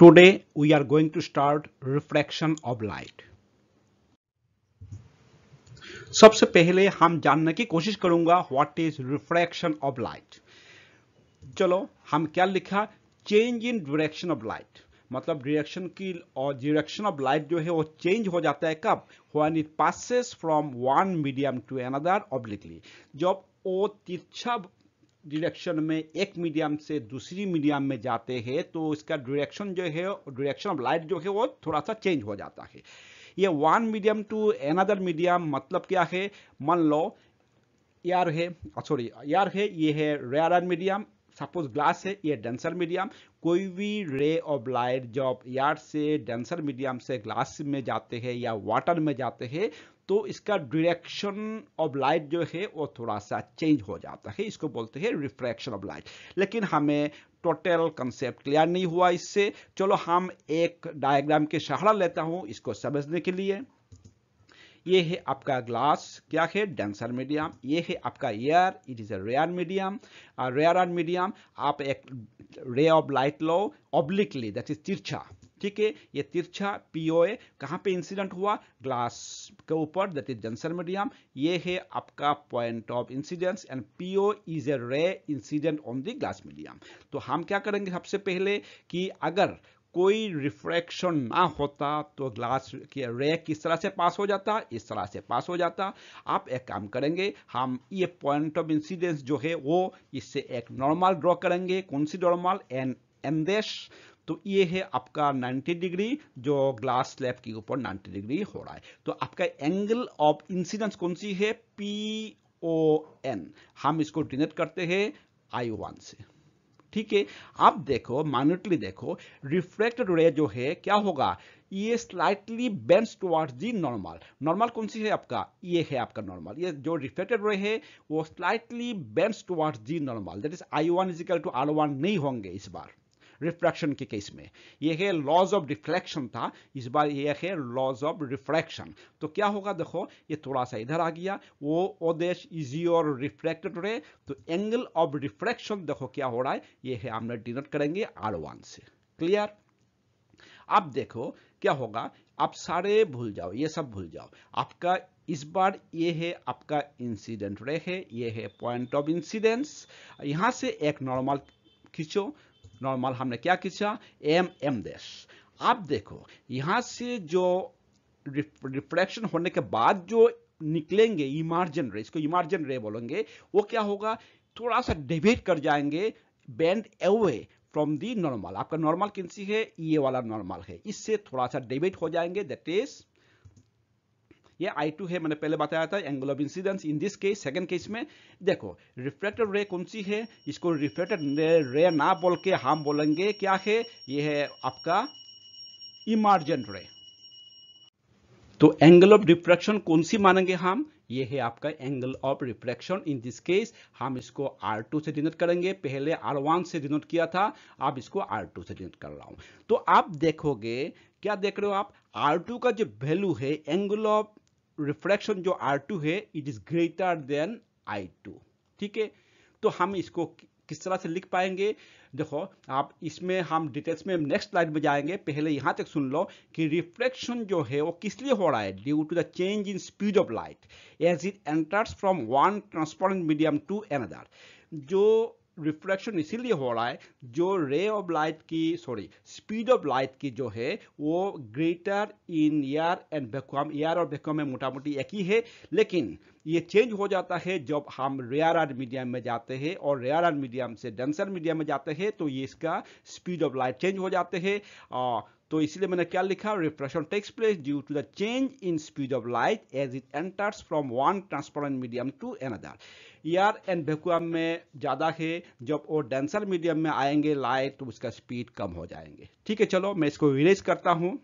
Today we are going to start refraction of light. सबसे पहले हम जानने की कोशिश करूंगा what is refraction of light चलो हम क्या लिखा change in direction of light मतलब डायरेक्शन की और डायरेक्शन ऑफ लाइट जो है वो चेंज हो जाता है कब when it passes from one medium to another obliquely जब वो तिरछा डायरेक्शन में एक मीडियम से दूसरी मीडियम में जाते हैं तो इसका डायरेक्शन जो है डायरेक्शन ऑफ लाइट जो है वो थोड़ा सा चेंज हो जाता है ये one medium to another medium मतलब क्या है मान लो यार है सॉरी यार है ये है रेयर मीडियम सपोज ग्लास है ये डेंसर मीडियम कोई भी रे ऑफ लाइट जब यार से डेंसर मीडियम से ग्लास में जाते हैं या वाटर में जाते हैं तो इसका डायरेक्शन ऑफ लाइट जो है वो थोड़ा सा चेंज हो जाता है इसको बोलते हैं रिफ्रैक्शन ऑफ लाइट लेकिन हमें टोटल कंसेप्ट क्लियर नहीं हुआ इससे चलो हम एक डायग्राम के सहारा लेता हूं इसको समझने के लिए ये है आपका ग्लास क्या है डेंसर मीडियम ये है आपका air it is a rare medium rare and medium आप एक रे ऑफ लाइट लो ऑब्लिकली दैट इज तिरछा ठीक है ये तिरछा पीओए कहां पे इंसिडेंट हुआ ग्लास के ऊपर दैट इज जंक्शन मीडियम ये है आपका point of incidence and PO is a ray incident on the glass medium तो हम क्या करेंगे सबसे पहले कि अगर कोई रिफ्रैक्शन ना होता तो ग्लास के रे किस तरह से पास हो जाता इस तरह से पास हो जाता आप एक काम करेंगे हम ये पॉइंट ऑफ इंसिडेंस जो है वो इससे एक नॉर्मल ड्रॉ करेंगे कौन सी नॉर्मल एन एंदेश तो ये है आपका 90 डिग्री जो ग्लास स्लैब के ऊपर 90 डिग्री हो रहा है तो आपका एंगल ऑफ इंसिडेंस कौन सी है पी ओ एन हम इसको डिनेट करते हैं आई वन से ठीक है आप देखो माइन्यूटली देखो रिफ्लेक्टेड रे जो है क्या होगा ये slightly bends towards the normal normal कौन सी है आपका ये है आपका नॉर्मल ये जो रिफ्लेक्टेड रे है वो slightly bends towards the normal that is I one is equal to R one नहीं होंगे इस बार रिफ्रैक्शन के केस में ये है लॉज ऑफ रिफ्लेक्शन था इस बार ये है लॉज ऑफ रिफ्रैक्शन तो क्या होगा देखो ये थोड़ा सा इधर आ गया वो ओदेश इज योर रिफ्रैक्टेड रे तो एंगल ऑफ रिफ्रैक्शन देखो क्या हो रहा है ये है हमने डिनोट करेंगे आर वन से क्लियर अब देखो क्या होगा आप सारे भूल जाओ ये सब भूल जाओ आपका इस बार ये है आपका इंसिडेंट रे है ये है पॉइंट ऑफ इंसिडेंस यहां से एक नॉर्मल खींचो नॉर्मल हमने क्या खींचा एम एम डैश आप देखो यहां से जो रिफ्रैक्शन होने के बाद जो निकलेंगे इमार्जन रे इसको इमार्जन रे बोलेंगे वो क्या होगा थोड़ा सा डिवेट कर जाएंगे bend away from the normal आपका नॉर्मल किनसी है ये वाला नॉर्मल है इससे थोड़ा सा डिवेट हो जाएंगे दैट इज ये आई टू है मैंने पहले बताया था angle of incidence in this case second case में देखो रिफ्लेक्टेड रे कौन सी है इसको रिफ्लेक्टेड रे ना बोल के हम बोलेंगे क्या है ये है आपका इमर्जेंट रे तो एंगल ऑफ रिफ्रैक्शन कौन सी मानेंगे हम ये है आपका angle of reflection in this case हम इसको R2 से डिनोट करेंगे पहले R1 से डिनोट किया था अब इसको R2 से डिनोट कर रहा हूं तो आप देखोगे क्या देख रहे हो आप R2 का जो वैल्यू है एंगल ऑफ रिफ्लेक्शन जो R2 है it is greater then I2 ठीक है तो हम इसको किस तरह से लिख पाएंगे देखो आप इसमें हम डिटेल्स में नेक्स्ट लाइन में जाएंगे पहले यहां तक सुन लो कि रिफ्लेक्शन जो है वो किस लिए हो रहा है due to the change in speed of light as it enters from one transparent medium to another जो रिफ्रैक्शन इसीलिए हो रहा है जो रे ऑफ लाइट की सॉरी स्पीड ऑफ लाइट की जो है वो greater in air and vacuum air और वैक्यूम में मोटा मोटी एक ही है लेकिन ये चेंज हो जाता है जब हम रेयर आर मीडियम में जाते हैं और रेयर आर मीडियम से डेंसर मीडियम में जाते हैं तो ये इसका स्पीड ऑफ लाइट चेंज हो जाते हैं तो इसलिए मैंने क्या लिखा refraction takes place due to the change in speed of light as it enters from one transparent medium to another air and vacuum में ज़्यादा है जब वो डेंसर मीडियम में आएंगे लाइट तो उसका स्पीड कम हो जाएंगे ठीक है चलो मैं इसको इरेज करता हूं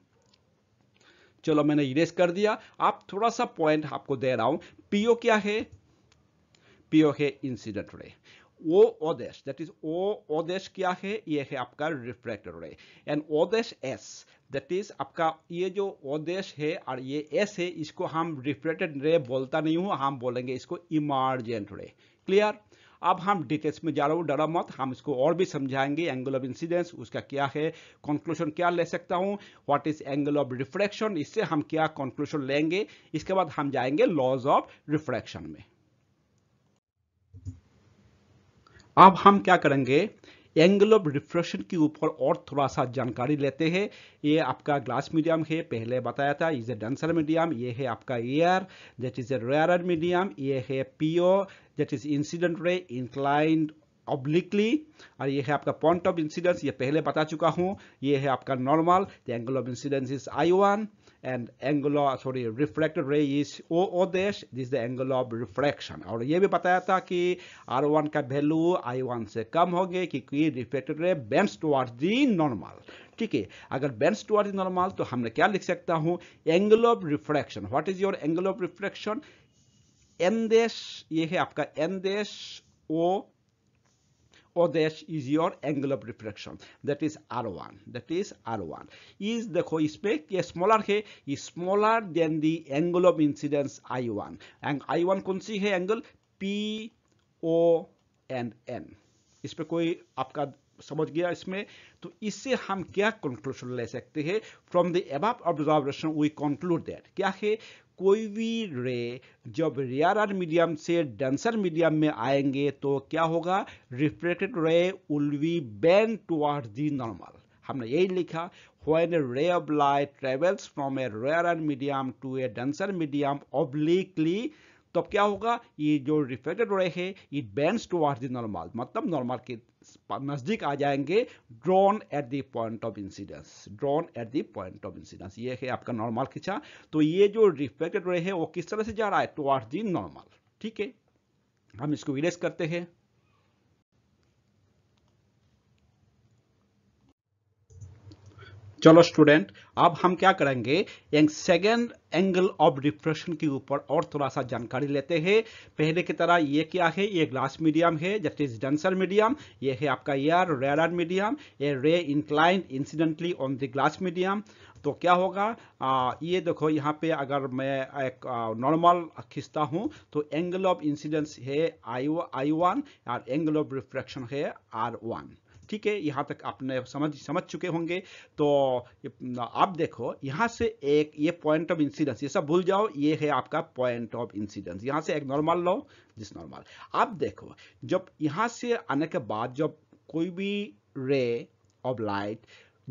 चलो मैंने इरेज कर दिया आप थोड़ा सा पॉइंट आपको दे रहा हूं पीओ क्या है पीओ है incident ray O ओदेश that is ओ ओदेश क्या है ये है आपका refracted ray and O dash S that is आपका ये जो ओदेश है और ये एस है इसको हम रिफ्रेक्टेड रे बोलता नहीं हूँ हम बोलेंगे इसको इमरजेंट रे क्लियर अब हम डिटेल्स में जा रहा हूँ डरा मत हम इसको और भी समझाएंगे एंगल ऑफ इंसिडेंस उसका क्या है कंक्लूशन क्या ले सकता हूँ what is angle of refraction इससे हम क्या कंक्लूशन लेंगे इसके बाद हम जाएंगे लॉज ऑफ रिफ्रैक्शन में अब हम क्या करेंगे एंगल ऑफ रिफ्लेक्शन के ऊपर और थोड़ा सा जानकारी लेते हैं ये आपका ग्लास मीडियम है पहले बताया था इज ए डेंसर मीडियम ये है आपका air that is a rare medium ये है PO that is incident ray inclined obliquely और ये है आपका पॉइंट ऑफ इंसिडेंस ये पहले बता चुका हूँ ये है आपका normal the angle of incidence is I one and angle sorry reflected ray is O O dash this is the angle of और ये भी बताया था कि आर वन का वैल्यू आई वन से कम हो होगी क्योंकि reflected ray bends towards the normal ठीक है अगर बेंड्स टुवर्ड्स नॉर्मल तो हमने क्या लिख सकता हूं angle of reflection what is your angle of refraction N dash ये है आपका एन देश ओ or dash is your angle of refraction that is r1 that is r1 is the co-spec a smaller है is smaller than the angle of incidence i1 and i1 कौन सी है angle p o and n इस पर कोई आपका समझ गया इसमें तो इससे हम क्या कंक्लूशन ले सकते हैं from the above observation we conclude that क्या है कोई भी रे जब रेयर आर मीडियम से डेंसर मीडियम में आएंगे तो क्या होगा reflected ray will be bent toward the normal हमने यही लिखा a ray of light travels from a rarer rarer medium to a denser medium obliquely तब क्या होगा ये जो रिफ्लेक्टेड रे है it bend towards the normal मतलब नॉर्मल की नज़दीक आ जाएंगे drawn at the point of incidence drawn at the point of incidence ये है आपका नॉर्मल खींचा तो ये जो रिफ्लेक्टेड रे है वो किस तरह से जा रहा है टुवार्ड दी नॉर्मल ठीक है हम इसको इरेज करते हैं चलो स्टूडेंट अब हम क्या करेंगे एक सेकेंड एंगल ऑफ डिप्रेशन के ऊपर और थोड़ा सा जानकारी लेते हैं पहले की तरह ये क्या है ये ग्लास मीडियम है जट इज डेंसर मीडियम ये है आपका एयर रेयर मीडियम ये ray incline incidentally on the glass medium तो क्या होगा आ, ये देखो यहाँ पे अगर मैं एक नॉर्मल खींचता हूँ तो एंगल ऑफ इंसिडेंस है आई आई वन और एंगल ऑफ रिफ्रैक्शन है आर वन ठीक है यहाँ तक आपने समझ समझ चुके होंगे तो आप देखो यहाँ से एक ये पॉइंट ऑफ इंसिडेंस ये सब भूल जाओ ये है आपका पॉइंट ऑफ इंसिडेंस यहाँ से एक नॉर्मल लो जिस नॉर्मल आप देखो जब यहाँ से आने के बाद जब कोई भी रे ऑफ लाइट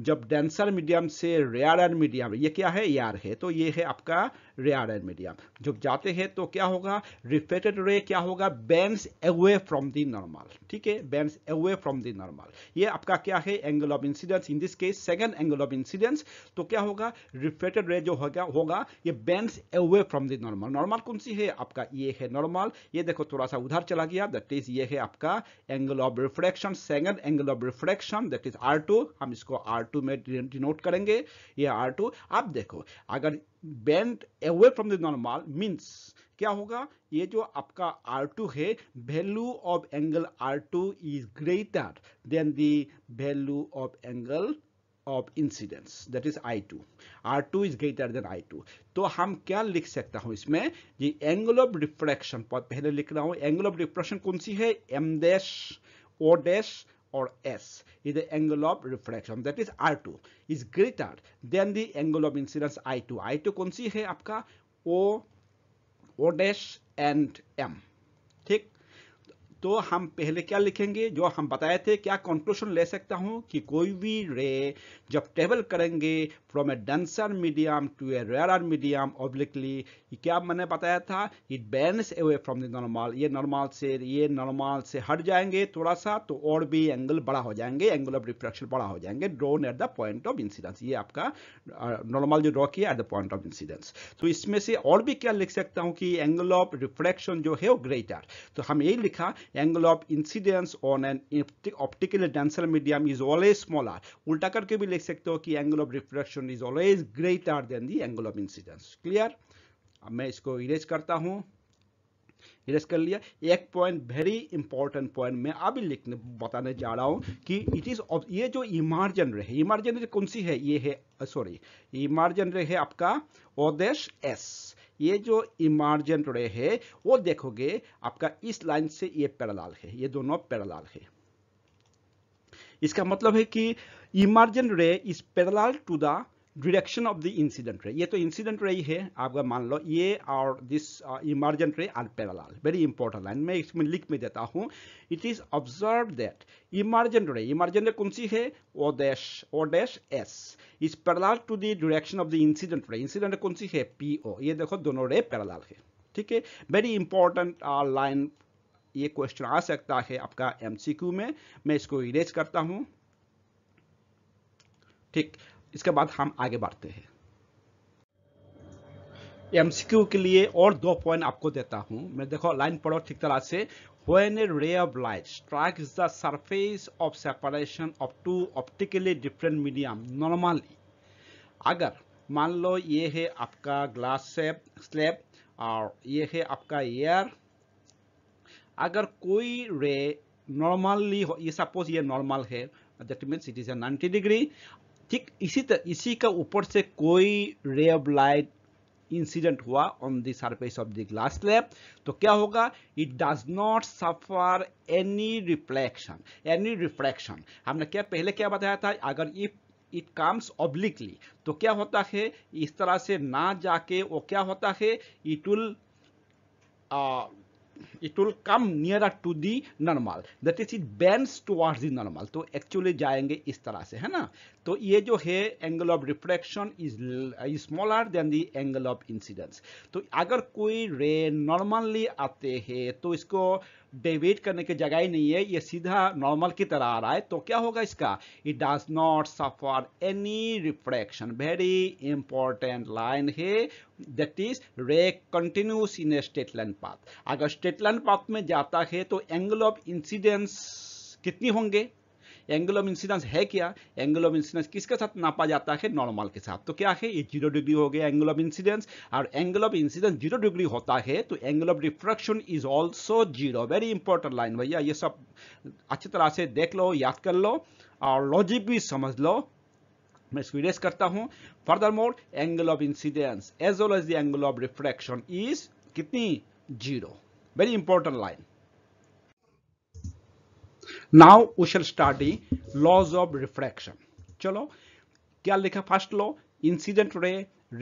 जब डेंसर मीडियम से रेयर मीडियम ये क्या है यार है तो ये है आपका रेयर एंड मीडियम जब जाते हैं तो क्या होगा रिफ्लेक्टेड रे क्या होगा bends away from the normal ठीक है bends away from the normal ये आपका क्या है angle of incidence in this case second angle of incidence तो क्या होगा रिफ्लेक्टेड रे जो होगा होगा ये bends away from the normal normal कौन सी है आपका ये है नॉर्मल ये देखो थोड़ा सा उधर चला गया दैट इज ये है आपका angle of reflection second angle of reflection that is r हम इसको आर में डिनोट करेंगे ये आर आप देखो अगर bend away from the normal means क्या होगा ये जो आपका आर टू है value of angle two is greater than the value of angle of incidence that is i two r two is greater than i two तो हम क्या लिख सकता हूं इसमें ये एंगल ऑफ रिफ्लेक्शन पहले लिख रहा हूं एंगल ऑफ रिफ्लेक्शन कौन सी है M dash O dash or S is the angle of refraction that is R2 is greater than the angle of incidence I2. I2 कौन सी है आपका O O dash and M. तो हम पहले क्या लिखेंगे जो हम बताए थे क्या कंक्लूशन ले सकता हूं कि कोई भी रे जब ट्रेवल करेंगे from a denser medium to a rare medium obliquely क्या मैंने बताया था it bends away from the normal ये नॉर्मल से ये नॉर्मल से हट जाएंगे थोड़ा सा तो और भी एंगल बड़ा हो जाएंगे एंगल ऑफ रिफ्लेक्शन बड़ा हो जाएंगे drawn at the point of incidence ये आपका नॉर्मल जो ड्रॉ किया at the point of incidence तो इसमें से और भी क्या लिख सकता हूँ कि एंगल ऑफ रिफ्लेक्शन जो है वो ग्रेटर तो हम यही लिखा angle of incidence on an optical denser medium is always smaller उल्टा करके भी लिख सकते हो कि angle of reflection is always greater than the angle of incidence clear अब मैं इसको इरेज करता हूँ इरेज कर लिया एक पॉइंट वेरी इंपॉर्टेंट पॉइंट मैं अभी लिखने बताने जा रहा हूं कि इट इज ये जो इमार्जन रे इमार्जन रे कौन सी है ये है सॉरी इमार्जन रे है आपका ओदेश एस ये जो इमार्जेंट रे है वो देखोगे आपका इस लाइन से ये पैरलाल है ये दोनों पैरलाल है इसका मतलब है कि emergent ray is parallel to the direction of the incident ray ये तो इंसिडेंट रे ही है आपका मान लो ये और this emergent ray are parallel very important line मैं इसमें लिख में देता हूँ it is observe that emergent ray emergent ray कौन सी है O dash O dash S is parallel to the direction of the incident ray incident कौन सी है पी ओ ये देखो दोनों रे पैरल है ठीक है वेरी इंपॉर्टेंट लाइन ये क्वेश्चन आ सकता है आपका एमसीक्यू में मैं इसको इरेज करता हूँ ठीक इसके बाद हम आगे बढ़ते हैं एमसीक्यू के लिए और दो पॉइंट आपको देता हूं मैं देखो लाइन पढ़ो ठीक तरह से when a ray of light strike the surface of separation of two optically different medium normally अगर मान लो ये है आपका ग्लास सेप स्लेब और ये है आपका एयर अगर कोई रे नॉर्मली ये सपोज ये नॉर्मल है that means it is a ninety degree ठीक इसी तरह इसी का ऊपर से कोई रे ऑफ लाइट इंसिडेंट हुआ on the surface of the glass slab तो क्या होगा it does not suffer any reflection any reflection हमने क्या पहले क्या बताया था अगर इफ इट कम्स ऑब्लिकली तो क्या होता है इस तरह से ना जाके वो क्या होता है it will it will come nearer to the normal that is it bends towards the normal तो actually जाएंगे इस तरह से है ना तो ये जो है angle of reflection is smaller than the angle of incidence तो अगर कोई रे नॉर्मली आते हैं तो इसको डेवेट करने की जगह ही नहीं है ये सीधा नॉर्मल की तरह आ रहा है तो क्या होगा इसका it does not suffer any refraction very important line है that is ray continues in a straight line path अगर स्टेट लाइन पाथ में जाता है तो एंगल ऑफ इंसिडेंस कितनी होंगे एंगल ऑफ इंसिडेंस है क्या एंगल ऑफ इंसिडेंस किसके साथ नापा जाता है नॉर्मल के साथ तो क्या है ये जीरो डिग्री हो गया एंगल ऑफ इंसिडेंस और angle of incidence zero degree होता है तो angle of refraction is also zero very important line भैया ये सब अच्छी तरह से देख लो याद कर लो और लॉजिक भी समझ लो मैं इसको रेस करता हूं further more angle of incidence as well as the angle of refraction is कितनी zero very important line now we shall study laws of refraction चलो क्या लिखा first law incident ray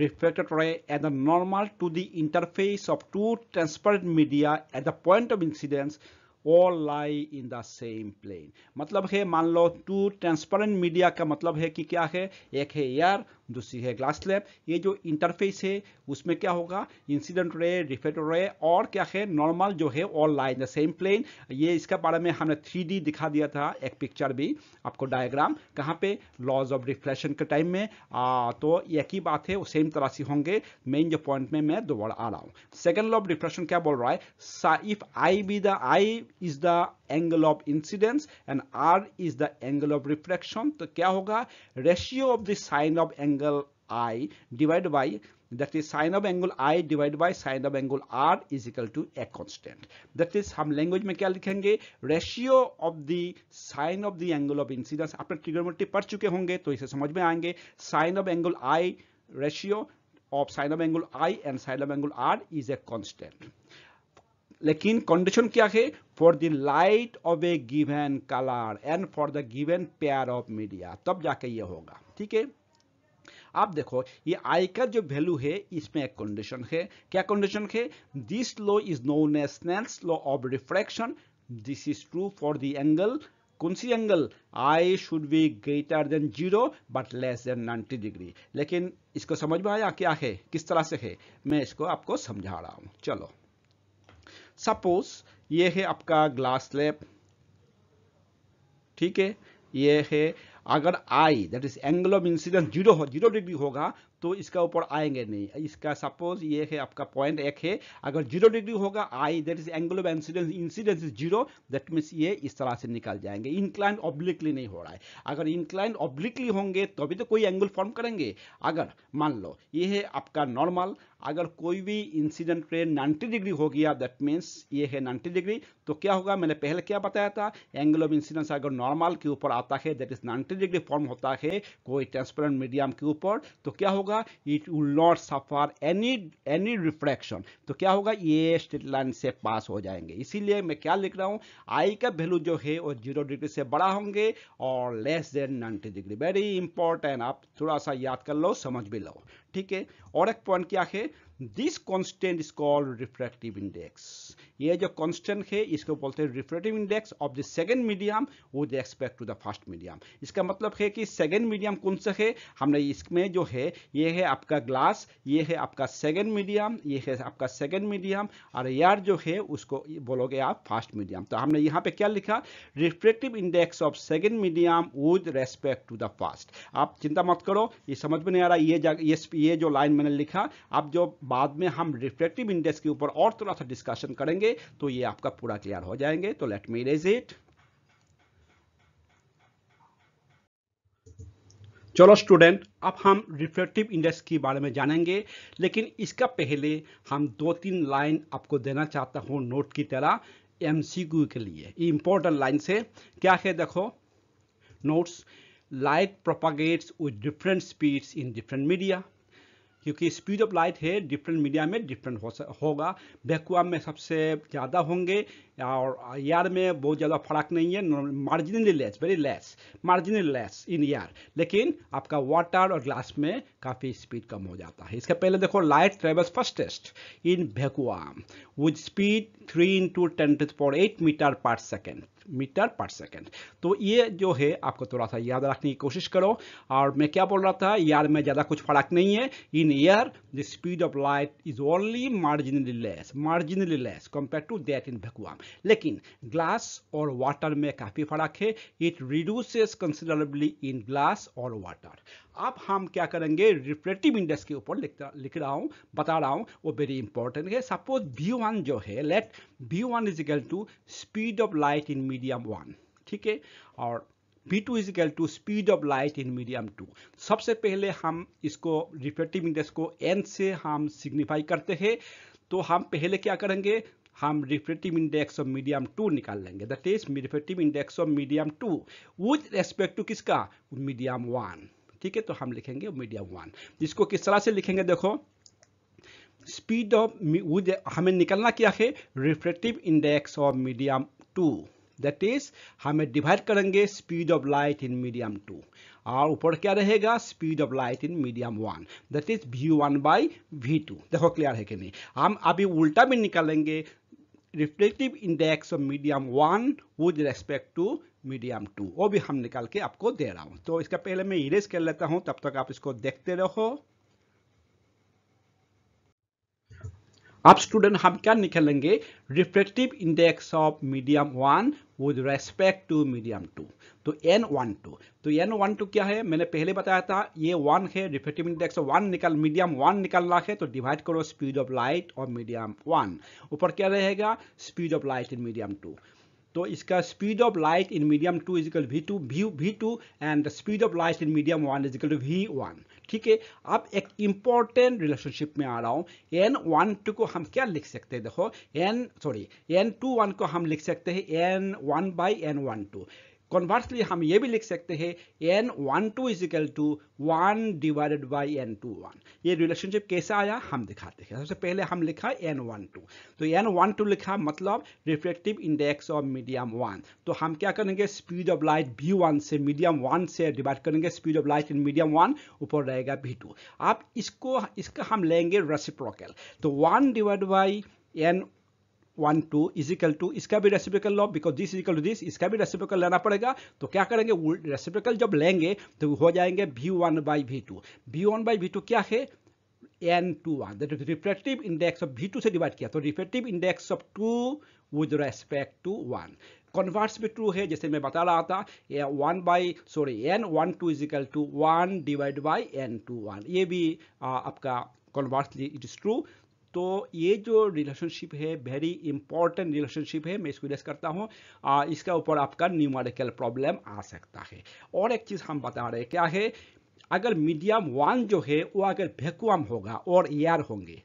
reflected ray at the normal to the interface of two transparent media at the point of incidence all lie in the same plane मतलब है मान लो to transparent media का मतलब है कि क्या है एक है एयर दूसरी है ग्लास स्लैब ये जो इंटरफेस है उसमें क्या होगा इंसिडेंट रे रिफ्लेक्टर रे और क्या है नॉर्मल जो है all lie in the same plane ये इसके बारे में हमने थ्री दिखा दिया था एक पिक्चर भी आपको डायग्राम कहाँ पे लॉज ऑफ रिफ्लेक्शन के टाइम में आ, तो एक ही बात है वो सेम तरह से होंगे मेन जो पॉइंट में मैं दोबारा आ रहा हूँ सेकेंड लॉ ऑफ रिफ्लेक्शन क्या बोल रहा है if i be the i is the angle of incidence and r is the angle of reflection तो क्या होगा ratio of the sine of angle angle i divide by that is sine of angle i divide by sine of angle r is equal to a constant that is हम language में क्या लिखेंगे ratio of the sine of the angle of incidence आपने trigonometry पढ़ चुके होंगे तो इसे समझ में आएंगे sine of angle i ratio of sine of angle i and sine of angle r is a constant लेकिन कंडीशन क्या है for the light of a given colour and for the given pair of media तब जाके ये होगा ठीक है आप देखो ये आय का जो वैल्यू है इसमें एक कंडीशन है क्या कंडीशन है this law is known as Snell's law of refraction this is true for the angle कौन सी angle i should be greater than zero but less than 90 degree लेकिन इसको समझ में आया क्या है किस तरह से है मैं इसको आपको समझा रहा हूं चलो सपोज ये है आपका ग्लास स्लैब ठीक है ये है अगर i that is angle of incidence zero zero degree होगा तो इसका ऊपर आएंगे नहीं इसका सपोज ये है आपका पॉइंट एक है अगर जीरो डिग्री होगा i that is angle of incidence incidence is zero that means ये इस तरह से निकल जाएंगे इंक्लाइन ऑब्लिकली नहीं हो रहा है अगर इंक्लाइन ऑब्लिकली होंगे तभी तो, तो कोई एंगल फॉर्म करेंगे अगर मान लो ये है आपका नॉर्मल अगर कोई भी इंसिडेंट रे 90 डिग्री हो गया दैट मीन्स ये है 90 डिग्री तो क्या होगा मैंने पहले क्या बताया था एंगल ऑफ इंसिडेंस अगर नॉर्मल के ऊपर आता है दैट इज 90 डिग्री फॉर्म होता है कोई ट्रांसपेरेंट मीडियम के ऊपर तो क्या होगा होगा it will not suffer any any reflection तो क्या होगा ये स्ट्रेट लाइन से पास हो जाएंगे इसीलिए मैं क्या लिख रहा हूँ आई का वैल्यू जो है वो जीरो डिग्री से बड़ा होंगे और less than ninety degree very important आप थोड़ा सा याद कर लो समझ भी लो ठीक है और एक पॉइंट क्या है this constant is called refractive index ये जो कॉन्स्टेंट है इसको बोलते हैं refractive index of the second medium with respect to the first medium इसका मतलब है कि सेकेंड मीडियम कौन सा है हमने इसमें जो है ये है आपका ग्लास ये है आपका सेकेंड मीडियम ये है आपका सेकेंड मीडियम और यार जो है उसको बोलोगे आप फर्स्ट मीडियम तो हमने यहाँ पे क्या लिखा refractive index of second medium with respect to the first आप चिंता मत करो ये समझ में नहीं आ रहा ये ये ये जो लाइन मैंने लिखा अब जो बाद में हम रिफ्लेक्टिव इंडेक्स के ऊपर और थोड़ा सा डिस्कशन करेंगे तो ये आपका पूरा क्लियर हो जाएंगे तो लेट मी रेज इट चलो स्टूडेंट अब हम रिफ्लेक्टिव इंडेक्स के बारे में जानेंगे लेकिन इसका पहले हम दो तीन लाइन आपको देना चाहता हूं नोट की तरह एमसीक्यू के लिए इंपॉर्टेंट लाइन से क्या है देखो notes light propagates with different speeds in different media क्योंकि स्पीड ऑफ लाइट है डिफरेंट मीडिया में डिफरेंट हो होगा वैक्यूम में सबसे ज़्यादा होंगे और एयर में बहुत ज़्यादा फर्क नहीं है marginally less very less marginally less in air लेकिन आपका वाटर और ग्लास में काफ़ी स्पीड कम हो जाता है इसके पहले देखो light travels fastest in vacuum with speed three into ten to four eight metre per second metre per second तो ये जो है आपको थोड़ा सा याद रखने की कोशिश करो और मैं क्या बोल रहा था यार में ज़्यादा कुछ फर्क नहीं है in air the speed of light is only marginally less marginally less compare to that in vacuum लेकिन ग्लास और वाटर में काफ़ी फर्क है it reduces considerably in glass और वाटर अब हम क्या करेंगे रिफ्लेक्टिव इंडेक्स के ऊपर लिख रहा हूँ बता रहा हूँ वो वेरी इंपॉर्टेंट है सपोज वी वन जो है let v one is equal to speed of light in medium one ठीक है और v two equal to speed of light in medium two सबसे पहले हम इसको रिफ्लेक्टिव इंडेक्स को एन से हम सिग्निफाई करते हैं तो हम पहले क्या करेंगे हम refractive index of medium two निकाल लेंगे that is refractive index of medium two with respect to किसका मीडियम वन ठीक है तो हम लिखेंगे मीडियम वन इसको किस तरह से लिखेंगे देखो स्पीड ऑफ हमें निकलना क्या है reflective index of medium two that is हमें डिवाइड करेंगे speed of light in medium two और ऊपर क्या रहेगा speed of light in medium one that is v one by v two देखो क्लियर है कि नहीं हम अभी उल्टा भी निकालेंगे reflective index of medium one with respect to medium two वो भी हम निकाल के आपको दे रहा हूं तो इसका पहले मैं इरेज कर लेता हूं तब तक आप इसको देखते रहो अब स्टूडेंट हम क्या निकलेंगे reflective index of medium one with respect to medium two तो एन वन टू तो एन वन टू क्या है मैंने पहले बताया था ये वन है रिफ्लेक्टिव इंडेक्स वन निकल मीडियम वन निकलना है तो डिवाइड करो स्पीड ऑफ लाइट और मीडियम वन ऊपर क्या रहेगा speed of light in medium two तो इसका speed of light in medium two is equal v two v we to and speed of light in medium one is equal to v one ठीक है अब एक important relationship में आ रहा हूं N one to को हम क्या लिख सकते हैं देखो n sorry n two one को हम लिख सकते हैं n one by n one two conversely हम ये भी लिख सकते हैं n one two equal to one divided by n two one ये रिलेशनशिप कैसे आया हम दिखाते हैं सबसे पहले हम लिखा एन वन टू तो एन वन टू लिखा मतलब reflective index of medium one तो हम क्या करेंगे speed of light B one से मीडियम वन से डिवाइड करेंगे speed of light in medium one ऊपर रहेगा बी टू अब इसको इसका हम लेंगे रेसिप्रोकल तो one divide by n one two is equal to इसका भी reciprocal law because this is equal to this इसका भी रेसिपिकल लेना पड़ेगा तो क्या करेंगे रेसिपिकल जब लेंगे तो हो जाएंगे v one by v two v one by v two क्या है n two one that is reflective index of v two से डिवाइड किया तो reflective index of two with respect to one converse भी ट्रू है जैसे मैं बता रहा था one by sorry n one two is equal to one divide by n two one ये भी आ, आपका कन्वर्सली इट इज ट्रू तो ये जो रिलेशनशिप है वेरी इंपॉर्टेंट रिलेशनशिप है मैं इसको रेस करता हूँ इसका ऊपर आपका न्यूमारिकल प्रॉब्लम आ सकता है और एक चीज़ हम बता रहे हैं क्या है अगर मीडियम वन जो है वो अगर वैक्यूम होगा और एयर होंगे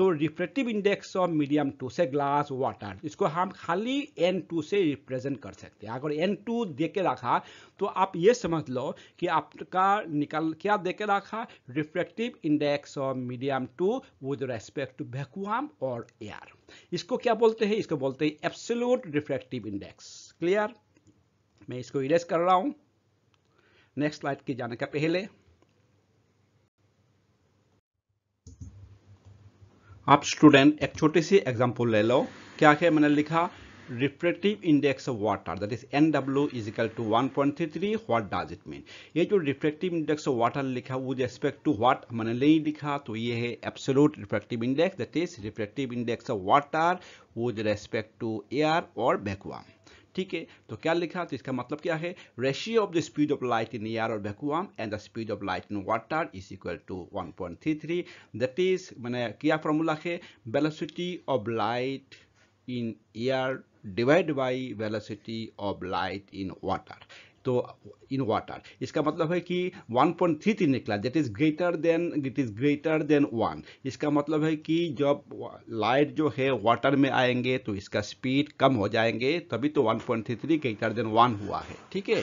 तो refractive index of medium two से ग्लास वाटर इसको हम खाली एन टू से रिप्रेजेंट कर सकते हैं अगर एन टू दे के रखा तो आप ये समझ लो कि आपका निकल क्या दे के रखा refractive index of medium two with respect to vacuum और एयर इसको क्या बोलते हैं इसको बोलते हैं एप्सोलूट रिफ्रेक्टिव इंडेक्स क्लियर मैं इसको इरेज कर रहा हूं नेक्स्ट स्लाइड की जाने का पहले आप स्टूडेंट एक छोटी सी एग्जांपल ले लो क्या है मैंने लिखा refractive index of water that is n डब्ल्यू is equal to one point three three what does it mean ये जो रिफ्रेक्टिव इंडेक्स ऑफ वाटर लिखा विद रेस्पेक्ट टू व्हाट मैंने नहीं लिखा तो ये है absolute refractive index that is refractive index of water with respect to air और बैकवाम ठीक है तो क्या लिखा तो इसका मतलब क्या है ratio of the speed of light in air और vacuum and the speed of light in water is equal to 1.33 that is मैंने क्या फॉर्मूला है velocity of light in air divide by velocity of light in water तो in water इसका मतलब है कि 1.33 निकला that is greater than it is greater than one इसका मतलब है कि जब लाइट जो है वाटर में आएंगे तो इसका स्पीड कम हो जाएंगे तभी तो 1.33 ग्रेटर देन वन हुआ है ठीक है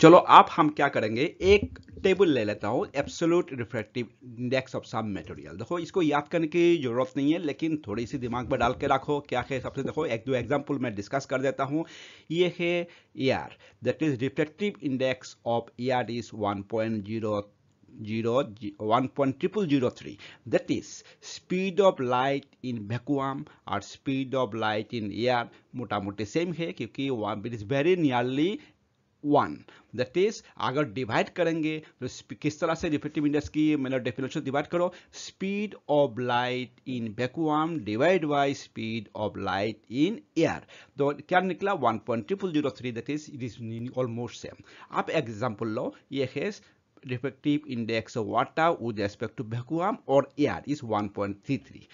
चलो आप हम क्या करेंगे एक टेबल ले लेता हूँ absolute refractive index of some material देखो इसको याद करने की जरूरत नहीं है लेकिन थोड़ी सी दिमाग में डाल के रखो क्या है सबसे देखो एक दो एग्जांपल मैं डिस्कस कर देता हूँ ये है air that is refractive index of air is one point zero zero one point triple zero three that is speed of light in vacuum और speed of light in air मोटा मोटी same है क्योंकि it is very nearly one that is अगर divide करेंगे तो किस तरह से रिफ्लेक्टिव इंडेक्स की मतलब डेफिनेशन डिवाइड करो speed of light in vacuum divide by speed of light in air तो क्या निकला one point triple zero three that is it is almost same आप एग्जाम्पल लो ये है reflective index water with respect to vacuum और air is three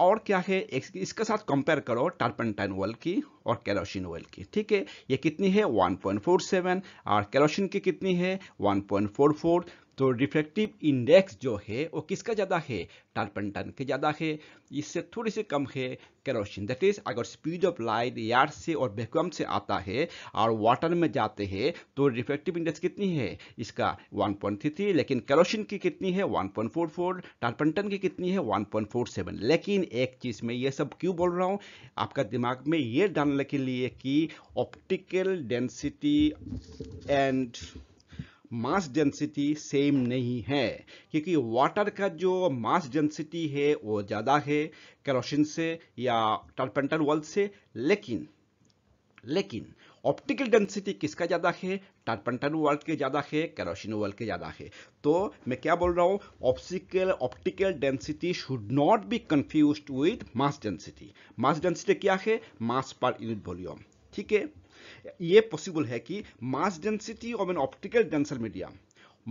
और क्या है इसके साथ कंपेयर करो टर्पेंटाइन ऑयल की और कैलोशिन ऑयल की ठीक है ये कितनी है 1.47 और कैलोशिन की कितनी है 1.44 तो रिफ्लेक्टिव इंडेक्स जो है वो किसका ज़्यादा है टर्पेंटन के ज़्यादा है इससे थोड़ी सी कम है केरोसिन दैट इज अगर स्पीड ऑफ लाइट एयर से और वैक्यूम से आता है और वाटर में जाते हैं तो रिफ्लेक्टिव इंडेक्स कितनी है इसका 1.33 लेकिन केरोसिन की कितनी है 1.44 टर्पेंटन की कितनी है 1.47 लेकिन एक चीज़ में ये सब क्यों बोल रहा हूँ आपका दिमाग में ये डालने के लिए कि optical density and mass density same नहीं है क्योंकि वाटर का जो मास डेंसिटी है वो ज़्यादा है कैरोसिन से या टर्पेंटर वर्ल्ड से लेकिन लेकिन ऑप्टिकल डेंसिटी किसका ज़्यादा है टर्पेंटर वर्ल्ड के ज़्यादा है कैरोसिन वर्ल्ड के ज़्यादा है तो मैं क्या बोल रहा हूँ optical optical density should not be confuse with mass density mass density क्या है मास पर यूनिट वॉल्यूम ठीक है ये पॉसिबल है कि mass density of an optical denser media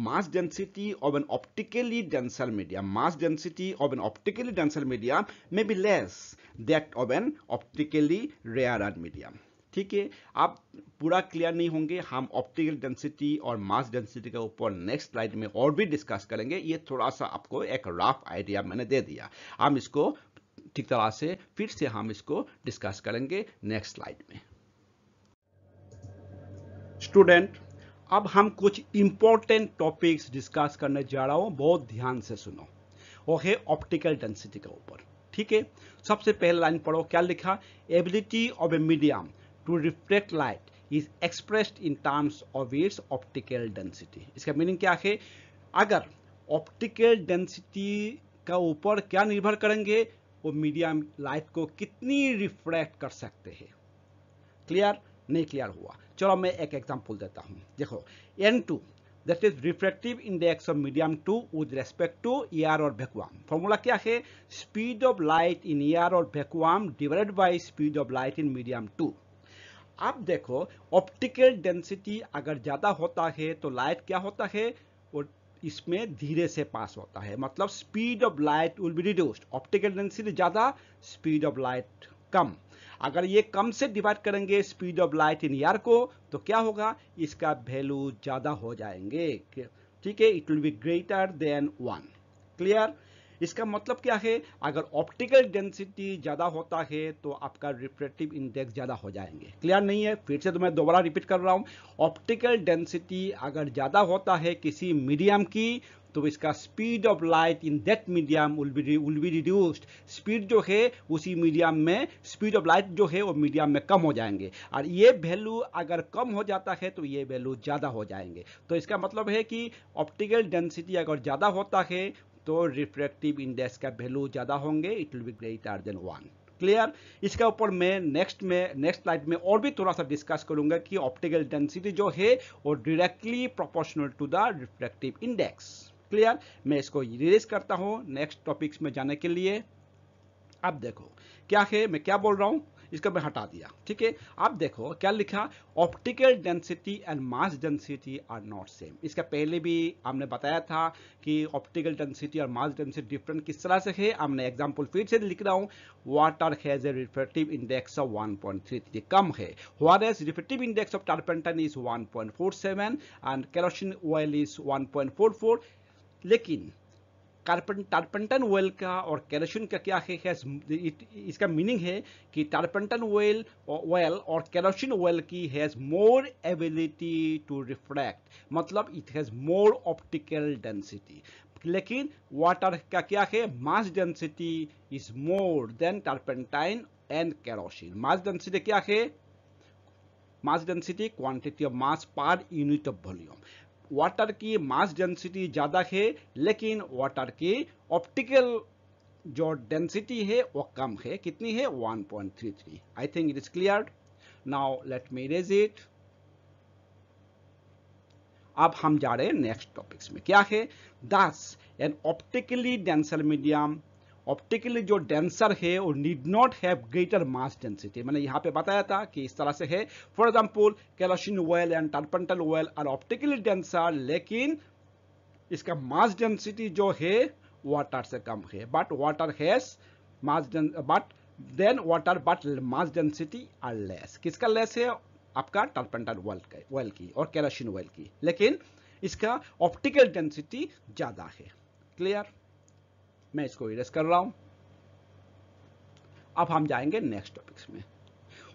mass density of an optically denser media mass density of an optically denser media may be less that of an optically rarer media ठीक है आप पूरा clear नहीं होंगे हम optical density और mass density के ऊपर नेक्स्ट स्लाइड में और भी डिस्कस करेंगे ये थोड़ा सा आपको एक राफ आइडिया मैंने दे दिया हम इसको ठीक तरह से फिर से हम इसको डिस्कस करेंगे नेक्स्ट स्लाइड में स्टूडेंट अब हम कुछ इंपॉर्टेंट टॉपिक्स डिस्कस करने जा रहा हूं बहुत ध्यान से सुनो वो है ऑप्टिकल डेंसिटी के ऊपर ठीक है सबसे पहले लाइन पढ़ो क्या लिखा ability of a medium to reflect light is expressed in terms of its optical density इसका मीनिंग क्या है अगर ऑप्टिकल डेंसिटी का ऊपर क्या निर्भर करेंगे वो मीडियम लाइट को कितनी रिफ्लेक्ट कर सकते हैं क्लियर नहीं क्लियर हुआ चलो मैं एक एग्जाम्पल देता हूँ देखो n two that is refractive index of medium two with respect to air और भैकुआम फॉर्मूला क्या है speed of light in air और vacuum divided by speed of light in medium two आप देखो ऑप्टिकल डेंसिटी अगर ज़्यादा होता है तो लाइट क्या होता है और इसमें धीरे से पास होता है मतलब speed of light will be reduced optical density ज़्यादा स्पीड ऑफ लाइट कम अगर ये कम से डिवाइड करेंगे speed of light in air को तो क्या होगा इसका वैल्यू ज़्यादा हो जाएंगे ठीक है it will be greater than one clear इसका मतलब क्या है अगर ऑप्टिकल डेंसिटी ज़्यादा होता है तो आपका रिफ्रेक्टिव इंडेक्स ज़्यादा हो जाएंगे क्लियर नहीं है फिर से तो मैं दोबारा रिपीट कर रहा हूं ऑप्टिकल डेंसिटी अगर ज़्यादा होता है किसी मीडियम की तो इसका speed of light in that medium will be will be reduced speed जो है उसी मीडियम में स्पीड ऑफ लाइट जो है वो मीडियम में कम हो जाएंगे और ये वैल्यू अगर कम हो जाता है तो ये वैल्यू ज़्यादा हो जाएंगे तो इसका मतलब है कि ऑप्टिकल डेंसिटी अगर ज़्यादा होता है तो रिफ्रैक्टिव इंडेक्स का वैल्यू ज़्यादा होंगे it will be greater than one clear इसके ऊपर मैं नेक्स्ट में नेक्स्ट स्लाइड में और भी थोड़ा सा डिस्कस करूंगा कि ऑप्टिकल डेंसिटी जो है वो directly proportional to the refractive index clear मैं इसको रिलीज करता हूं नेक्स्ट टॉपिक्स में जाने के लिए अब देखो क्या है मैं क्या बोल रहा हूं इसका मैं हटा दिया ठीक है अब देखो क्या लिखा optical density and mass density are not same इसका पहले भी हमने बताया था कि ऑप्टिकल डेंसिटी और मास डेंसिटी डिफरेंट किस तरह से है हमने एग्जांपल फिर से लिख रहा हूं water has a refractive index of 1.33 कम है whereas refractive index of turpentine is one and kerosene oil is one लेकिन टारपेंटन ऑयल का और कैरोसिन का क्या है, है इसका मीनिंग है कि टारपेंटन ऑयल ऑयल और कैरोसिन ऑयल की has more ability to refract मतलब it has more optical density लेकिन वाटर का क्या है mass density is more than turpentine and kerosene mass density क्या है mass density quantity of mass per unit of volume water की mass density ज़्यादा है लेकिन वाटर की ऑप्टिकल जो डेंसिटी है वो कम है कितनी है 1.33 I think it is clear now let me raise it अब हम जा रहे हैं नेक्स्ट टॉपिक्स में क्या है दस an optically denser medium optically जो डेंसर है वो need not have greater mass density मैंने यहाँ पे बताया था कि इस तरह से है for example kerosene oil and turpentine oil are optically denser लेकिन इसका मास डेंसिटी जो है वाटर से कम है but water has mass but than water but mass density are less किसका लेस है आपका टर्पेंटल ऑयल का की और कैलोशिन ऑयल की लेकिन इसका ऑप्टिकल डेंसिटी ज़्यादा है क्लियर मैं इसको इरेस कर रहा हूं अब हम जाएंगे नेक्स्ट टॉपिक्स में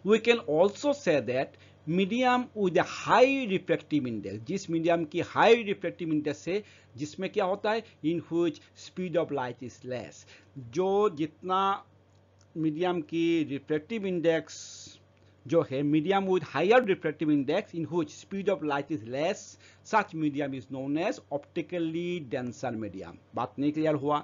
we can also say that medium with high reflective index जिस मीडियम की हाई रिफ्लेक्टिव इंडेक्स से जिसमें क्या होता है in which speed of light is less जो जितना मीडियम की रिफ्लेक्टिव इंडेक्स जो है medium with higher refractive index in which speed of light is less such medium is known as optically denser medium बात नहीं क्लियर हुआ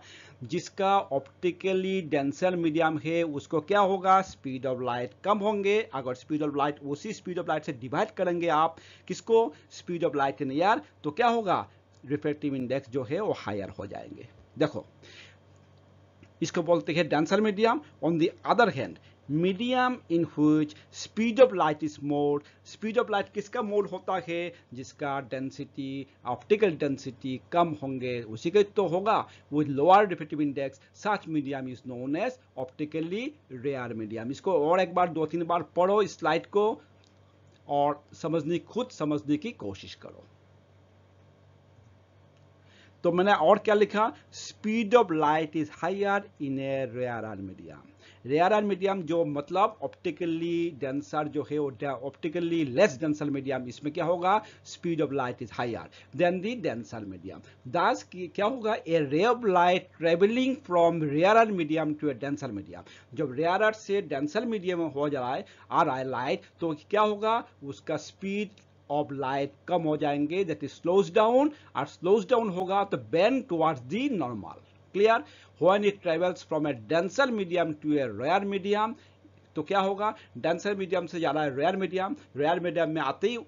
जिसका optically denser medium है उसको क्या होगा स्पीड ऑफ लाइट कम होंगे अगर स्पीड ऑफ लाइट उसी स्पीड ऑफ लाइट से डिवाइड करेंगे आप किसको speed of light in air तो क्या होगा रिफ्रेक्टिव इंडेक्स जो है वो हायर हो जाएंगे देखो इसको बोलते हैं denser medium on the other hand medium in which speed of light is more speed of light किसका मोड होता है जिसका डेंसिटी ऑप्टिकल डेंसिटी कम होंगे उसी का तो होगा वो lower refractive index such medium is known as optically rare medium इसको और एक बार दो तीन बार पढ़ो इस स्लाइड को और समझने खुद समझने की कोशिश करो तो मैंने और क्या लिखा speed of light is higher in a rare medium rare and medium जो मतलब ऑप्टिकली डेंसर जो है ऑप्टिकली लेस डेंसर मीडियम इसमें क्या होगा speed of light is higher than the denser medium thus क्या होगा a ray of light travelling from rare and medium to a denser medium जब रेयर से डेंसर मीडियम हो जा रहा है आ रहा है लाइट तो क्या होगा उसका स्पीड ऑफ लाइट कम हो जाएंगे दैट इज स्लोज डाउन और स्लोज डाउन होगा तो bend towards the normal clear when it travels from a denser medium to a rare medium तो क्या होगा डेंसर मीडियम से ज़्यादा रेयर मीडियम रेयर मीडियम में आते ही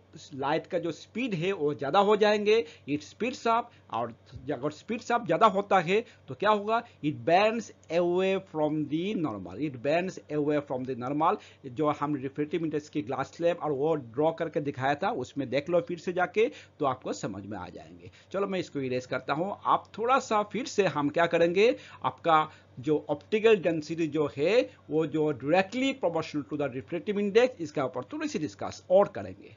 लाइट का जो स्पीड है वो ज़्यादा हो जाएंगे इट स्पीड्स अप और अगर स्पीड्स अप ज़्यादा होता है तो क्या होगा it bends away from the normal it bends away from the normal जो हम रिफ्रेटिव इंडेक्स की ग्लास स्लेब और वो ड्रॉ करके दिखाया था उसमें देख लो फिर से जाके तो आपको समझ में आ जाएंगे चलो मैं इसको इरेज करता हूँ आप थोड़ा सा फिर से हम क्या करेंगे आपका जो ऑप्टिकल डेंसिटी जो है वो जो directly proportional to the reflective index इसका सी डिस्कस और करेंगे